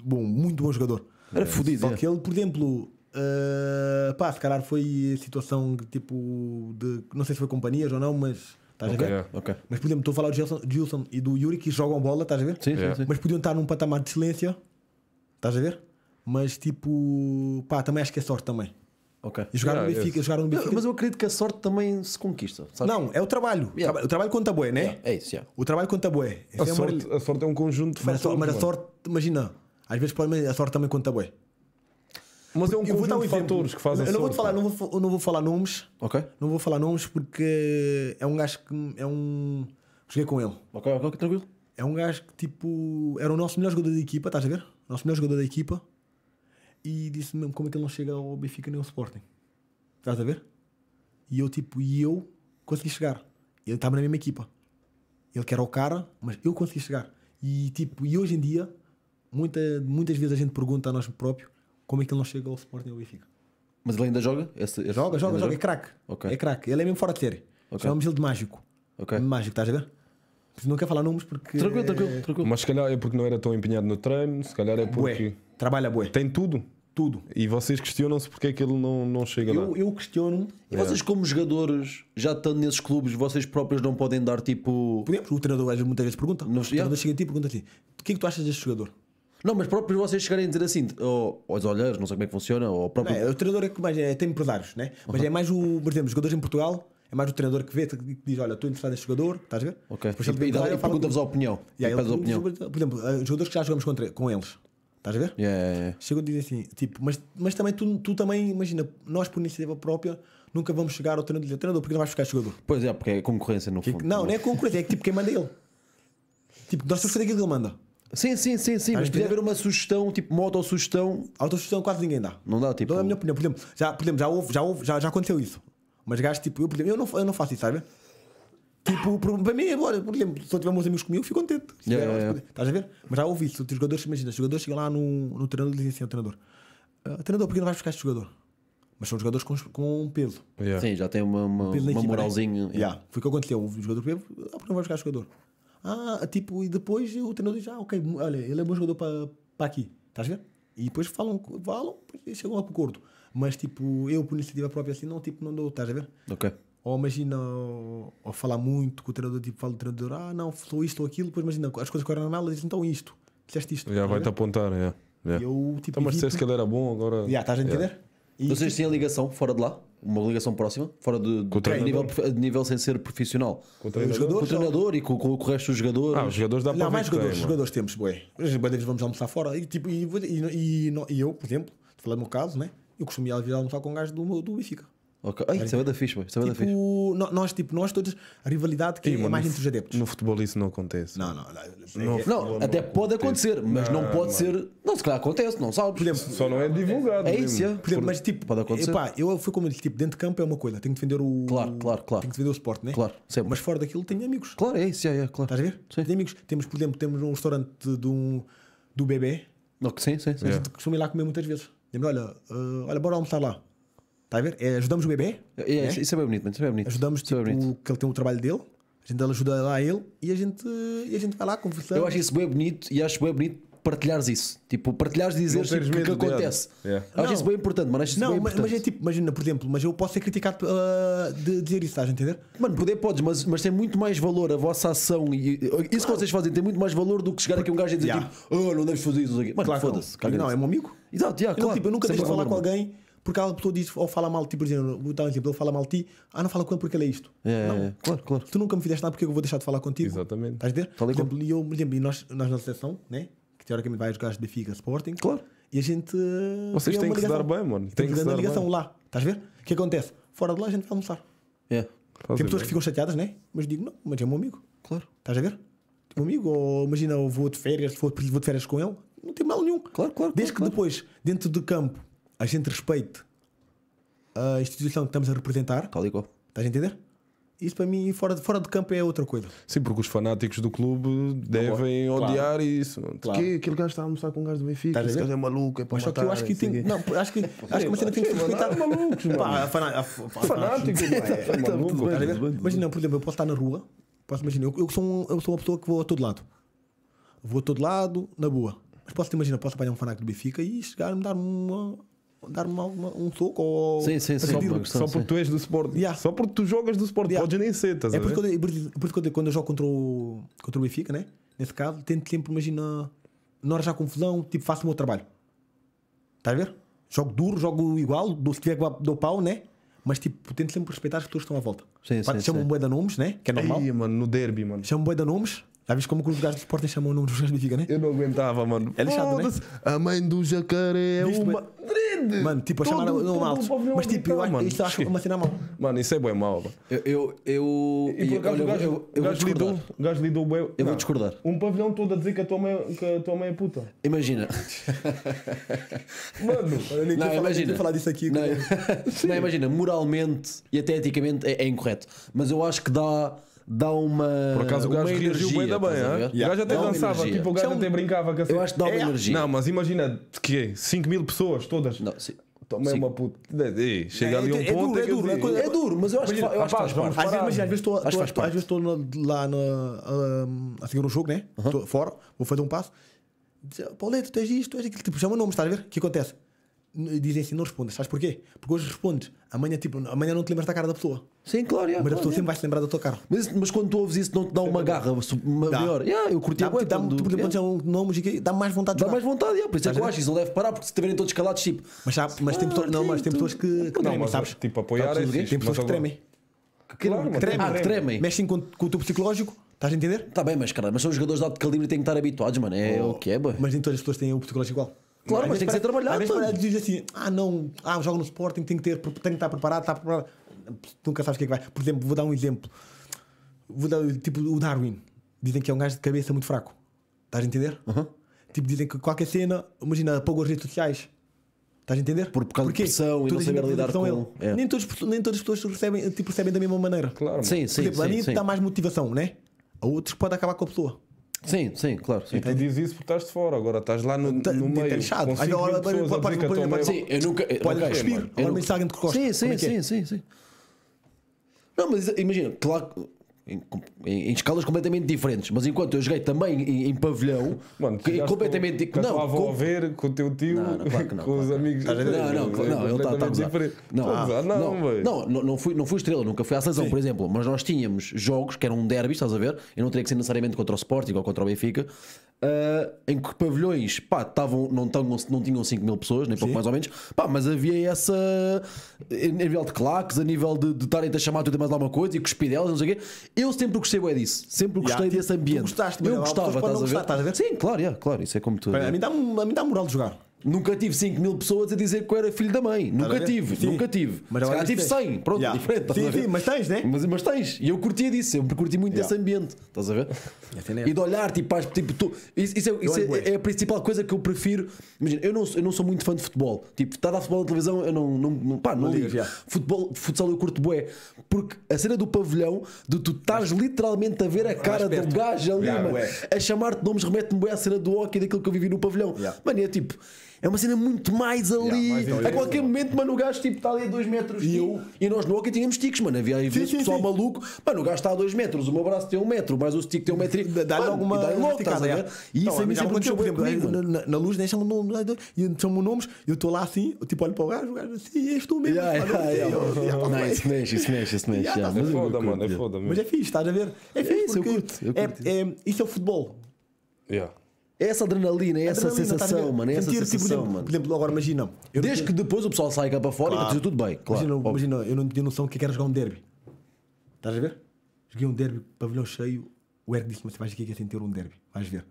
bom, muito bom jogador. Era fodido. Só que ele, por exemplo, Uh, pá, se calhar foi situação tipo de. Não sei se foi companhias ou não, mas. Estás okay, a ver? Yeah, okay. Mas, podemos estou a falar do Gilson, Gilson e do Yuri que jogam bola, estás a ver? Sim, yeah. sim, Mas podiam estar num patamar de silêncio, estás a ver? Mas tipo, pá, também acho que é sorte também. ok E jogaram, yeah, no Benfica, jogaram no Benfica. Mas eu acredito que a sorte também se conquista. Sabes? Não, é o trabalho. O trabalho conta boé, né? É isso, O trabalho conta boé. A, é sorte, a sorte é um conjunto de mas fatores. Mas a sorte, imagina, às vezes a sorte também conta boé. Mas é um conjunto um de fatores que fazem Eu não vou falar, não vou, não vou falar nomes. Ok. Não vou falar nomes porque é um gajo que é um. Joguei com ele. Ok, ok, tranquilo. É um gajo que tipo. Era o nosso melhor jogador da equipa, estás a ver? Nosso melhor jogador da equipa. E disse mesmo como é que ele não chega ao Benfica nem ao Sporting. Estás a ver? E eu tipo, e eu consegui chegar. Ele estava na mesma equipa. Ele que era o cara, mas eu consegui chegar. E tipo, e hoje em dia, muita, muitas vezes a gente pergunta a nós próprios como é que ele não chega ao Sporting ou ao Benfica? Mas ele ainda joga? Esse, esse joga, joga, joga, É craque. Okay. É craque. Ele é mesmo fora de série. Okay. Chamamos ele de mágico. Okay. Mágico, estás a ver? Não quero falar números porque. Tranquilo, tranquilo, é- tranquilo. Mas se calhar é porque não era tão empenhado no treino, se calhar é porque. Bué. Trabalha bué. Tem tudo. Tudo. E vocês questionam-se porque é que ele não, não chega eu, lá. Eu questiono. E vocês, é. como jogadores, já estando nesses clubes, vocês próprios não podem dar tipo. Podemos. O treinador muitas vezes pergunta. Não, o treinador yeah. chega a ti e pergunta-te: o que é que tu achas deste jogador? Não, mas próprios vocês chegarem a dizer assim, ou oh, aos olheiros, não sei como é que funciona, ou próprio. Não, é, o treinador é que mais é, tem empresários, né? Mas uhum. é mais o, por exemplo, jogadores em Portugal, é mais o treinador que vê, que diz, olha, estou interessado neste jogador, estás a ver? Ok. Depois, e, e, e pergunta-vos a opinião. E ele, a opinião. Por exemplo, eh, jogadores que já jogamos contra, com eles. Estás a ver? Yeah, yeah, yeah. Chegam a dizer assim, tipo, mas, mas também tu, tu também, imagina, nós por iniciativa própria nunca vamos chegar ao treinador e dizer, treinador, porque não vais ficar jogador? Pois é, porque é concorrência no fundo. Não, não é concorrência, é que tipo quem manda é ele. Tipo, nós temos que fazer aquilo que ele manda. Sim, sim, sim, sim. mas podia haver uma sugestão, tipo, uma autossugestão. Autossugestão quase ninguém dá. Não dá, tipo. a minha opinião. Por exemplo, já, por exemplo, já, houve, já, houve, já, já aconteceu isso. Mas gajos, tipo, eu, por exemplo, eu, não, eu não faço isso, sabe? Tipo, para mim, agora, é por exemplo, se eu tiver meus amigos comigo, fico contente. Yeah, tiver, yeah, Estás a ver? Mas já ouvi isso. Os jogadores, imagina, os jogadores chegam lá no, no treinador e dizem assim ao treinador: ah, Treinador, por que não vais buscar este jogador? Mas são jogadores com, com peso. Yeah. Sim, já tem uma, uma, um uma né? moralzinha. Yeah. Foi o que aconteceu. O jogador, ah, por que porque não vais buscar este jogador? Ah, tipo, e depois o treinador diz, ah, ok, olha, ele é bom jogador para aqui, estás a ver? E depois falam, falam e chegam ao acordo Mas, tipo, eu por iniciativa própria assim, não, tipo, não dou, estás a ver? Ok. Ou imagina, ou, falar muito com o treinador, tipo, fala o treinador, ah, não, sou isto ou aquilo, depois imagina, as coisas correram mal, eles então isto, disseste isto. Já vai-te apontar, é. Yeah. Yeah. Eu, tipo, então, mas disseste que ele era bom, agora. Já, yeah, estás a entender? E, Vocês tipo têm a ligação fora de lá? uma ligação próxima, fora de, de, nível, de nível sem ser profissional. Com o treinador, jogador, com o treinador e com, com, com, o resto dos jogadores. Ah, os jogadores dá não, para mais jogadores, tem, jogadores temos, bué. Os bandeiras vamos almoçar fora. E, tipo, e, e, e, e eu, por exemplo, falei no meu caso, né? Eu costumava ir almoçar com um gajo do, do Benfica. Ok. Ai, isso é da fixe, isso é da tipo, fixe. Nós, tipo, nós todos, a rivalidade que Sim, é mais entre os adeptos. No futebol isso não acontece. Não, não. É não, não até pode acontecer, mas não, pode ser. Não, se calhar acontece, não sabes. Por exemplo, Só não é divulgado. É isso, é. Por exemplo, mas tipo, pode acontecer. Epá, eu fui como tipo, dentro de campo é uma coisa, tenho que defender o. Claro, claro, claro. Tenho que defender o esporte, né? Claro, sempre. Mas fora daquilo tenho amigos. Claro, é isso, é, é claro. Estás a ver? Sim. Tenho amigos. Temos, por exemplo, temos um restaurante de um, do bebê. Sim, sim, sim. A gente é. costuma ir lá comer muitas vezes. Lembra, olha, eh, olha, bora almoçar lá. Está a ver? É, ajudamos o bebê. É, é né? Isso é bem bonito, isso é bonito. Ajudamos é tipo, é bonito. que ele tem o trabalho dele. A gente ajuda lá ele e a gente, e a gente vai lá conversando. Eu acho isso bem bonito e acho bem bonito partilhares isso. Tipo, partilhares e dizeres tipo, o que, que acontece. Yeah. Acho não, isso bem importante, mas Acho não, bem importante. mas é tipo, imagina, por exemplo, mas eu posso ser criticado uh, de dizer isso, estás a entender? Mano, poder podes, mas, mas tem muito mais valor a vossa ação e claro. isso que vocês fazem tem muito mais valor do que chegar aqui um gajo e dizer yeah. tipo, oh, não deves fazer isso aqui. Mano, claro, foda-se. Não. é meu amigo. Exato, yeah, claro. tipo, eu nunca Sempre é deixo de falar com mano. alguém porque a pessoa diz ou fala mal de ti, por exemplo, vou dar um exemplo, ele fala mal de ti, ah, não fala com ele porque ele é isto. É, não, é, claro, claro. Tu nunca me fizeste nada porque eu vou deixar de falar contigo. Exatamente. Estás a ver? Por exemplo, e eu, por exemplo, e nós, nós na seleção, né? que teoricamente vai jogar gajos da FIGA Sporting. Claro. E a gente. Eh, Vocês têm que ligação. se dar bem, mano. Tem que se dar ligação bem. lá. Estás a ver? O que acontece? Fora de lá a gente vai almoçar. É. Tem pessoas bem. que ficam chateadas, né? Mas digo, não, mas é meu amigo. Claro. Estás a ver? É tipo, meu amigo, ou imagina, eu vou de férias, vou, vou de férias com ele, não tem mal nenhum. Claro, claro. Desde claro, que claro. depois, dentro do campo, a gente respeite a instituição que estamos a representar. Tal e qual. Estás a entender? Isso para mim, fora de, fora de campo, é outra coisa. Sim, porque os fanáticos do clube devem claro. odiar isso. Claro. Que, aquele gajo está a almoçar com um gajo do Benfica, esse gajo é maluco, é para Mas matar, só que eu acho que tem. Não, acho que, acho que uma cena tem que ser respeitada. malucos, Pá, fanático, Imagina, por exemplo, eu posso estar na rua, posso imaginar, eu, eu, sou um, eu sou uma pessoa que vou a todo lado. Vou a todo lado, na boa. Mas posso te imaginar, posso apanhar um fanático do Benfica e chegar a me dar uma dar-me um soco ou sim, sim, sim, só, por, só porque tu és do Sporting. Yeah. Só porque tu jogas do Sporting, yeah. podes nem ser, estás é a ver? Porque, porque, porque quando eu jogo contra o, contra o Benfica, né? nesse caso, tento sempre, imagina, na hora já confusão, tipo, faço o meu trabalho. Estás a ver? Jogo duro, jogo igual, se tiver dou pau, né? Mas tipo, tento sempre respeitar as pessoas que estão à volta. Sim, um sim, chamam boi de nomes, né? Que é normal. mano, no derby, mano. Chamam boi de nomes. Já viste como que os gajos do Sporting chamam o nome dos gajos do Benfica, né? Eu não aguentava, mano. É lixado, né? A mãe do jacaré é uma... Mano, tipo, a chamar no alto. Mas tipo, eu acho isto acho é uma cena mal. Mano, isso é bem mal. Eu. eu, eu o gajo, eu, gajo lidou. O gajo lidou bem. Eu vou discordar. Um pavilhão todo a dizer que a tua mãe, é- que a tua mãe é puta. Imagina. Mano, eu nem não, imagina. falar disso aqui. Não, não, imagina, moralmente e até eticamente é, é incorreto. Mas eu acho que dá dá uma. Por acaso o gajo reagiu bem da bem, ah? o gajo até dançava, tipo, o gajo é até brincava com assim. Eu acho que dá uma é. energia. Não, mas imagina de quê? 5 mil pessoas todas. Não, sim. Também Sim. uma puta. Chega é, ali é um é ponto. é, duro, é, duro, é, duro, mas eu acho que, eu acho rapaz, que faz parte. Às vezes, imagina, às vezes estou, às lá no, um, ah, a seguir um jogo, né? Uh -huh. Fora, vou fazer um passo. Diz, Pauleto, tens isto, tens aquilo. Tipo, chama o nome, estás a ver? O que acontece? dizem assim, não respondas. Sabes porquê? Porque hoje respondes. Amanhã, tipo, amanhã não te lembras da cara da pessoa. Sim, claro. Yeah, mas claro, a pessoa yeah. sempre vai se lembrar da tua cara. Mas, mas quando tu ouves isso, não te dá uma garra maior. Yeah, eu curti dá, agora. Tipo, dá, quando, tu, por exemplo, yeah. e dá mais vontade de Dá mais vontade, yeah, por isso é que eu acho. É. Isso leve parar, porque se estiverem todos calados, tipo. Mas, sabe, mas, tem, pessoas, não, mas tem pessoas que, que tremem, é, sabes? Tipo, apoiar é Tem pessoas que tremem. Que, claro, que tremem. Ah, que tremem. Mexem com, com o teu psicológico. Estás a entender? Está bem, mas cara, mas são jogadores de alto calibre e têm que estar habituados, mano. É oh. o que é, boy. Mas nem todas as pessoas têm o psicológico igual. Claro, é? mas, tem que ser trabalhado. Às vezes parece diz assim, ah não, ah, jogo no Sporting, tem que, ter, tem que estar preparado, está preparado. Nunca sabes o que é que vai. Por exemplo, vou dar um exemplo. Vou dar, tipo, o Darwin. Dizem que é um gajo de cabeça muito fraco. Estás a entender? Uhum. Tipo, dizem que qualquer cena, imagina, apagou as redes sociais. Estás a entender? Por, causa Porquê? de pressão e não saber lidar com ele. É. Nem, todos, nem todas as pessoas recebem, tipo, recebem da mesma maneira. Claro. Sim, sim, por exemplo, sim, a mim dá mais motivação, né? A outros pode acabar com a pessoa. Sim, sim, claro. Sim. E tu então- dizes isso porque estás de fora, agora estás lá no, tá, no tá, tá meio. Chato. Olha, olha, pode para por exemplo, sim, eu nunca. Olha, respiro, olha, mensagem de costa. Sim, sim, é é? sim, sim, sim. Não, mas imagina, claro em, em, em, escalas completamente diferentes. Mas enquanto eu joguei também em, em pavilhão, Mano, completamente com, não, com a ver, com o teu tio, não, não, claro não, com os amigos. Tá não, não, tá- tá não, não, ele está tá Não, ah, não, não, não, não, fui, não fui estrela, nunca fui à seleção, por exemplo. Mas nós tínhamos jogos que eram um derby, estás a ver? Eu não teria que ser necessariamente contra o Sporting ou contra o Benfica, Uh, em que pavilhões pá, tavam, não, tavam, não tinham 5 mil pessoas, nem pouco mais ou menos, pá, mas havia essa a nível de claques, a nível de estarem a chamar tudo mais alguma coisa e cuspidelas, não sei o quê. Eu sempre gostei é disso, sempre gostei yeah, tipo, desse ambiente. Tu gostaste, eu gostava, estás a, ver? estás a ver? Sim, claro, yeah, claro, isso é como tudo. É. A mim dá-me dá moral de jogar. Nunca tive 5 mil pessoas a dizer que eu era filho da mãe. Nunca tive, sim. nunca tive. Mas Se tive 100, pronto, yeah. diferente. Sim, sim, mas tens, né? Mas, mas tens. E eu curtia disso, eu curti muito yeah. ambiente. Estás a ver? e de olhar, tipo, tipo tu, isso, isso, é, isso é, é, a principal coisa que eu prefiro. Imagina, eu não, eu não sou muito fã de futebol. Tipo, estar a dar futebol na televisão, eu não, não, não pá, não, não ligo. Yeah. Futebol, futsal eu curto bué. Porque a cena do pavilhão, de tu estás literalmente a ver a cara do gajo ali, yeah, a chamar-te nomes, remete-me bué à cena do hockey daquilo que eu vivi no pavilhão. Yeah. Mano, é tipo. É uma cena muito mais ali. Yeah, a é qualquer momento, mano, o gajo tipo, está ali a 2 metros. E, eu... e nós no hockey tínhamos ticos, mano. Havia aí vezes sim, pessoal sim. maluco. Mano, o gajo está a 2 metros, o meu braço tem 1 um metro, mas o stick tem 1 um metro. Dá-lhe alguma. Dá logo, estás a ver? E isso então, a mim sempre aconteceu comigo. comigo na, na, na luz, deixa me o nome. E chamam nomes, eu estou lá assim, eu tipo olho para o gajo, o gajo é assim, és tu mesmo. Não, isso mexe, isso mexe, isso mexe. É foda, mano, é foda. Mas é fixe, estás a ver? É, é fixe, eu curto. Isso é o futebol. Essa adrenalina, essa adrenalina, tá sensação, tá mano. Essa tipo, sensação, tipo, mano. Por exemplo, agora imagina. Desde tenho... que depois o pessoal sai cá para fora claro. e tudo bem. Claro, imagina, imagina, eu não tinha noção do é que era jogar um derby. Estás a ver? Joguei um derby, pavilhão cheio. O Eric disse-me: vais ver o que é sentir um derby. Vais ver.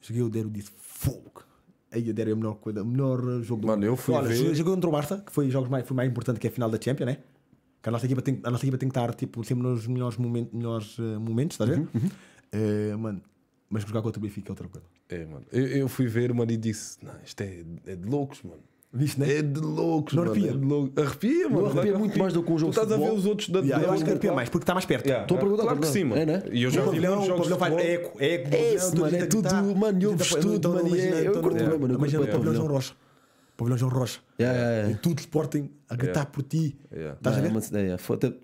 Joguei o derby e disse: fogo. Aí o derby é a melhor coisa, o melhor jogo mano, do mundo. Mano, eu fui. Olha, ver... joguei contra o Barça, que foi, jogo mais, foi mais importante que é a final da Champions, né? Que a nossa equipa tem, a nossa equipa tem que estar tipo, sempre nos melhores, momentos, melhores uh, momentos, estás a ver? uhum. Uh, mano, mas jogar contra o Benfica é outra coisa. É, mano. Eu, eu fui ver, mano, e disse: Não, isto é, é de loucos, mano. Viste, né? É de loucos, não mano. Arrepia. É de Arrepia, mano. Não arrepia muito arrepia. mais do que um jogo tu estás a ver os outros da yeah, Eu acho que arrepia mais, porque está mais perto. Yeah. Estou a perguntar. Claro que sim, mano. É, né? E eu já vi não, jogo. não faz eco, eco. É isso, mano. É tudo, mano. Eu ouves tudo, mano. Eu curto, mano. Imagina o pavilhão João Rocha pavilhão João Rocha. Yeah, yeah, yeah. E tu Sporting a gritar por ti. Estás a é ver? Mas, yeah, foda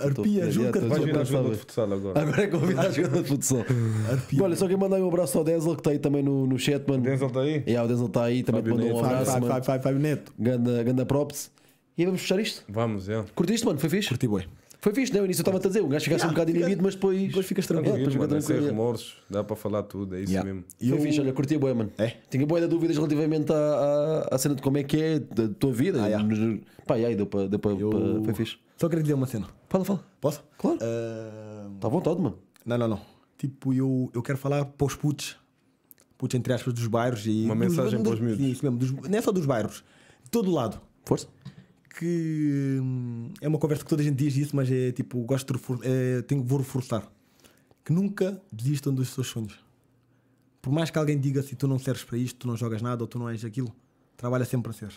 Arpia, junta yeah, Vais virar jogador de futsal agora. Agora é que vou virar jogador de futsal. Arpia. Olha, só que eu mandei um abraço ao Denzel, que está aí também no, no chat, mano. O Denzel está aí? Yeah, o Denzel está aí, também Fábio te mandou um abraço. Fábio Neto. Ganda, ganda props. E vamos fechar isto? Vamos, é. Yeah. Curtiste, mano? Foi fixe? Curti, boi. Foi fixe, não O início eu estava a dizer, o gajo fica assim um bocado inibido, mas depois, depois ficas tranquilo. Depois fica tranquilo. Sem remorsos, dá para falar tudo, é isso yeah. mesmo. Foi eu... fixe, olha, curti a boia, mano. É? Tinha boia de dúvidas relativamente à, à, à cena de como é que é da tua vida. Ah, yeah. Pá, e aí deu para. eu... foi fixe. Só queria dizer uma cena. Fala, fala. Posso? Claro. Está uh... à vontade, mano. Não, não, não. Tipo, eu, eu quero falar para os putos, putos entre aspas, dos bairros e. Uma dos, mensagem dos, para os miúdos. Isso mesmo, dos, não é só dos bairros, de todo lado. Força que hum, é uma conversa que toda a gente diz isso, mas é tipo, gosto de é, tenho, vou reforçar. Que nunca desistam dos seus sonhos. Por mais que alguém diga se assim, tu não serves para isto, tu não jogas nada ou tu não és aquilo, trabalha sempre para seres.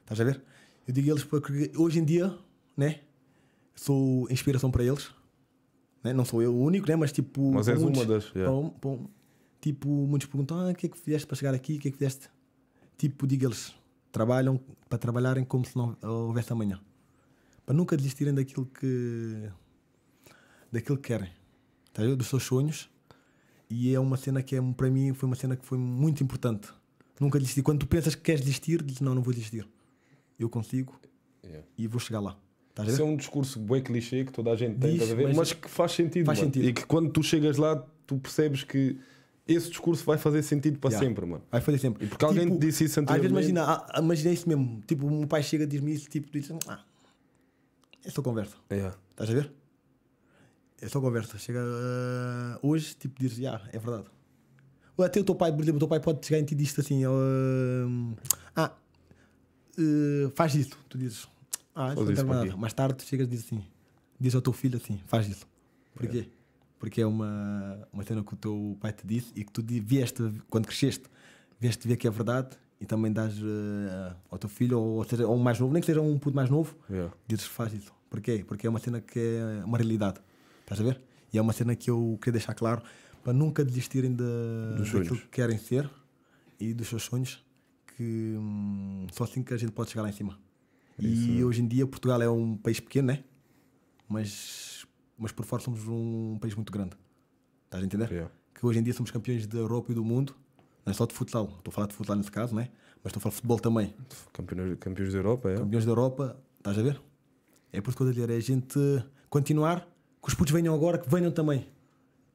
Estás a ver? Eu digo a eles porque hoje em dia, né? Sou inspiração para eles. Né? Não sou eu o único, né? Mas tipo. Mas és muitos, uma das. Yeah. tipo, muitos perguntam: ah, o que é que fizeste para chegar aqui? O que é que fizeste? Tipo, digo eles trabalham para trabalharem como se não houvesse amanhã. Para nunca desistirem daquilo que daquilo que querem, tá dos seus sonhos. E é uma cena que é, para mim foi uma cena que foi muito importante. Nunca desistir. Quando tu pensas que queres desistir, diz não, não vou desistir. Eu consigo yeah. e vou chegar lá. Tá Isso é um discurso bem clichê que toda a gente tem, tá Diz, mas, mas, que faz sentido. Faz sentido. E que quando tu chegas lá, tu percebes que esse discurso vai fazer sentido para yeah. sempre, mano. Vai fazer sempre. E porque tipo, alguém te disse isso anteriormente. Às vezes imagina, ah, ah, imagina isso mesmo. Tipo, um pai chega, diz-me isso, tipo, diz ah, é só conversa. Yeah. Estás a ver? É só conversa. Chega uh, hoje, tipo, dizes, yeah, é verdade. Ou até o teu pai, por exemplo, o teu pai pode chegar em ti e diz-te assim, uh, ah, uh, faz isso. Tu dizes, ah, isso não é nada. Mais tarde, chegas e dizes assim, diz ao teu filho assim, faz isso. Porquê? Yeah porque é uma, uma cena que o teu pai te disse e que tu vieste quando cresceste, vieste ver que é verdade e também dás uh, ao teu filho, ou, ou seja, ou mais novo, nem que seja um puto mais novo, yeah. dizes faz isso. Porquê? Porque é uma cena que é uma realidade. Estás a ver? E é uma cena que eu queria deixar claro para nunca desistirem de, daquilo sonhos. que querem ser e dos seus sonhos, que hum, só assim que a gente pode chegar lá em cima. Isso. E é. hoje em dia Portugal é um país pequeno, né? Mas mas por fora somos um país muito grande. Estás a entender? Que hoje em dia somos campeões da Europa e do mundo, não é só de futsal. Estou a falar de futsal nesse caso, né? mas estou a falar de futebol também. Campeões, campeões da Europa, é? Campeões da Europa, estás a ver? É por isso que eu estou a dizer, é a gente continuar, que os putos venham agora, que venham também.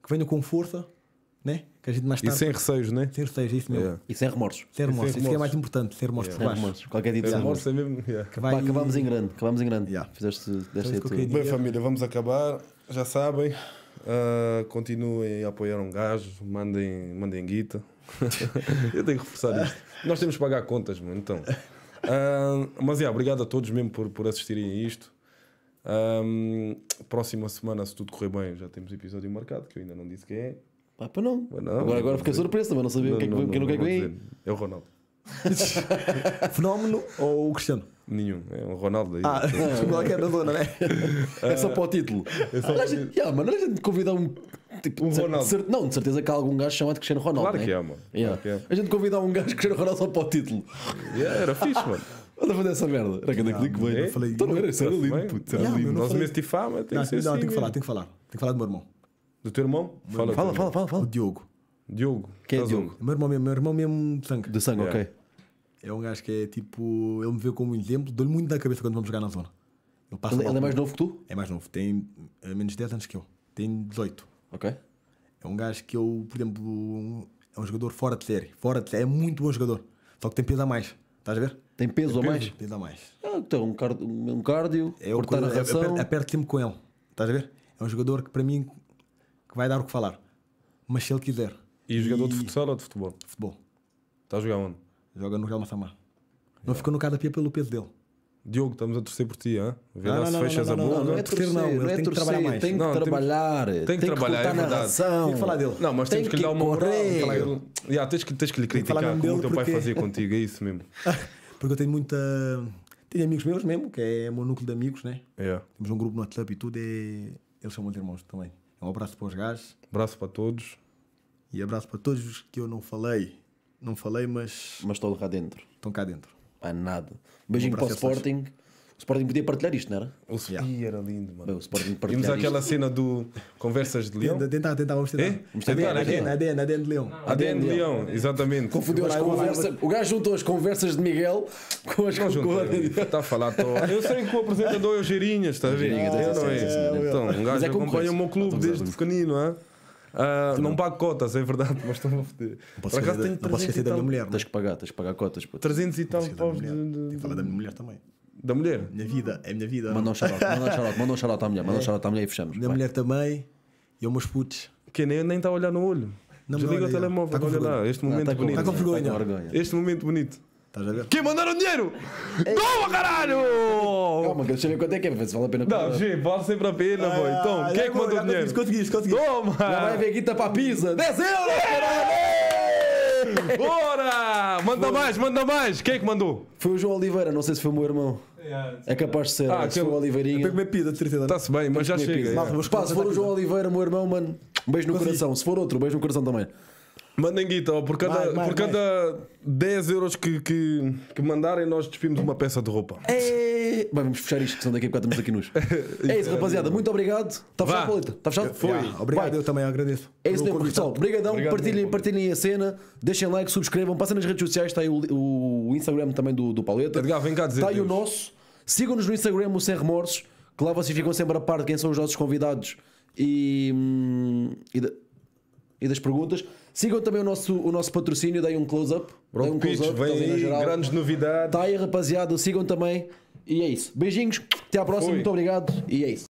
Que venham com força, né? Que a gente mais tarde... E sem receios, né? Sem receios, isso mesmo. Yeah. É. E sem remorsos. Sem remorsos, isso que é mais importante, sem remorsos yeah. por baixo. Remorsos. Qualquer dia tipo de remorsos. É mesmo, yeah. que vai... acabamos em grande, acabamos em grande. Yeah. Fizeste, deste tudo. Dia... Bem, família, vamos acabar. Já sabem, uh, continuem a apoiar um gajo, mandem, mandem guita. Eu tenho que reforçar isto. Nós temos que pagar contas, mano, então. Uh, mas é, yeah, obrigado a todos mesmo por, por assistirem a isto. Um, ah, próxima semana, se tudo correr bem, já temos episódio marcado, que eu ainda não disse quem é. Pá, para não. não, agora agora fiquei surpreso, mas não sabia o que é que não, é aí. é o Ronaldo. Fenómeno ou o Cristiano? Nenhum, é um Ronaldo aí. É ah, qualquer é da zona, né? É só para o título. É só para o título. não é a gente convida um. Tipo, um Ronaldo. Cer... não, de certeza que há algum gajo chamado Cristiano Ronaldo. Claro né? que é, mano. Yeah. Claro que é. A gente convida um gajo Cristiano Ronaldo só para o título. Yeah, era fixe, mano. Anda a fazer essa merda. Era cada ah, clique bem. Então não era, isso era tá lindo, puto. Era Nós mesmo tifamos, tem que ser. Não, assim tem que falar, tem que falar. Tem que falar do meu irmão. Do teu irmão? Fala, fala, fala, fala, fala. O Diogo. Diogo. Quem é Diogo? Meu irmão mesmo, meu irmão mesmo de sangue. De sangue, ok. É um gajo que é tipo. Ele me vê como um exemplo, dou-lhe muito na cabeça quando vamos jogar na zona. Ele, passa Ele, ele é mais novo que tu? É mais novo, tem é menos de 10 anos que eu. Tem 18. Ok. É um gajo que eu, por exemplo, é um jogador fora de série. Fora de série, é muito bom jogador. Só que tem peso a mais. Estás a ver? Tem peso ou mais? Peso a mais. Ah, então, um cardio, um cardio É o cortar eu- ração. aperto, aperto sempre com ele. Estás a ver? É um jogador que para mim que vai dar o que falar. Mas se ele quiser. E jogador e... de futsal ou de futebol? Futebol. Está a jogar onde? Joga no Real Massamá. Não ficou no cada pia pelo peso dele. Diogo, estamos a torcer por ti, hein? Vê lá se fechas a boca. Não, não, é torcer, não. Ele tem é que trabalhar mais. Tem que trabalhar. Tem que trabalhar, é verdade. Tem que falar dele. Não, mas temos que lhe dar uma moral. Tens que lhe criticar como o teu pai fazia contigo, é isso mesmo. Porque eu tenho muita tenho amigos meus mesmo, que é o meu núcleo de amigos, né? Yeah. Temos um grupo no WhatsApp e tudo, é... eles são meus irmãos também. Um abraço para os gajos. Abraço para todos. E abraço para todos os que eu não falei. Não falei, mas. Mas estão cá dentro. Estão cá dentro. Para nada. Beijinho um para o Sporting. O Sporting podia partilhar isto, não era? O yeah. era lindo, mano. Bem, o Sporting partilhar Vimos aquela cena do Conversas de Leão. Tentar, tentar, vamos tentar. É? Vamos tentar, ADN, ADN, ADN, ADN de Leão. ADN de Leão, exatamente. Confundiu as conversas. O gajo juntou as conversas de Miguel com as conversas. É, está tá a falar, tô... Eu sei que o apresentador é o Geirinhas, está a ver? Eu não é. Então, um gajo é acompanha o meu clube desde pequenino, hã? Uh, não pago cotas, é verdade, mas estou a foder. não posso esquecer da minha mulher. É? Tens que pagar, tens que pagar cotas. 300 e tal paus. Tem que falar da minha mulher também da mulher. Minha vida, é a minha vida. Manda um xarote, manda um xarote, manda um xarote à mulher, manda um xarote é. à mulher e fechamos. Minha Vai. mulher também e aos meus putos. Que nem está nem tá a olhar no olho. Não liga o telemóvel, está olha lá, este tá momento bonito. Está com tá vergonha. Este momento bonito. Estás a ver? Quem mandaram dinheiro! Toma, caralho! Calma, que eu ver quanto é que é, se vale a pena. Não, gente vale sempre a pena, boi. Ah, então, quem é que mandou dinheiro? Conseguiste, conseguiste. Toma! Já vai ver guita para pizza. 10 euros, caralho! Bora! Manda mais, manda mais! Quem é que mandou? Foi o João Oliveira, não sei se foi o meu irmão. É capaz de ser. Ah, é se for o Oliveirinha. Eu tenho pida de 30 Está-se bem, mas já chega. se for o João Oliveira, meu irmão, mano, um beijo no coração. Se for outro, um beijo no coração também. Mandem guita, ó, por cada, por cada 10 euros que, que, que mandarem, nós despimos uma peça de roupa. É... Bem, vamos fechar isto, são daqui a bocado estamos aqui nos. é isso, rapaziada. Muito obrigado. Está fechado o paleta? Está fechado? Foi. Yeah, obrigado, eu também agradeço. É isso mesmo, pessoal. Obrigadão. Obrigado, partilhem, partilhem a cena. Deixem like, subscrevam. Passem nas redes sociais. Está aí o, o Instagram também do, do Paleta. Edgar, vem cá dizer. Está aí Deus. o nosso. Sigam-nos no Instagram, o Sem Remorsos. Que lá vocês ficam sempre a par de quem são os nossos convidados e, hum, e, de, e das perguntas. Sigam também o nosso, o nosso patrocínio, daí um close-up. um close vem aí, grandes novidades. Está aí, rapaziada, sigam também. E é isso. Beijinhos, até à próxima, Foi. muito obrigado e é isso.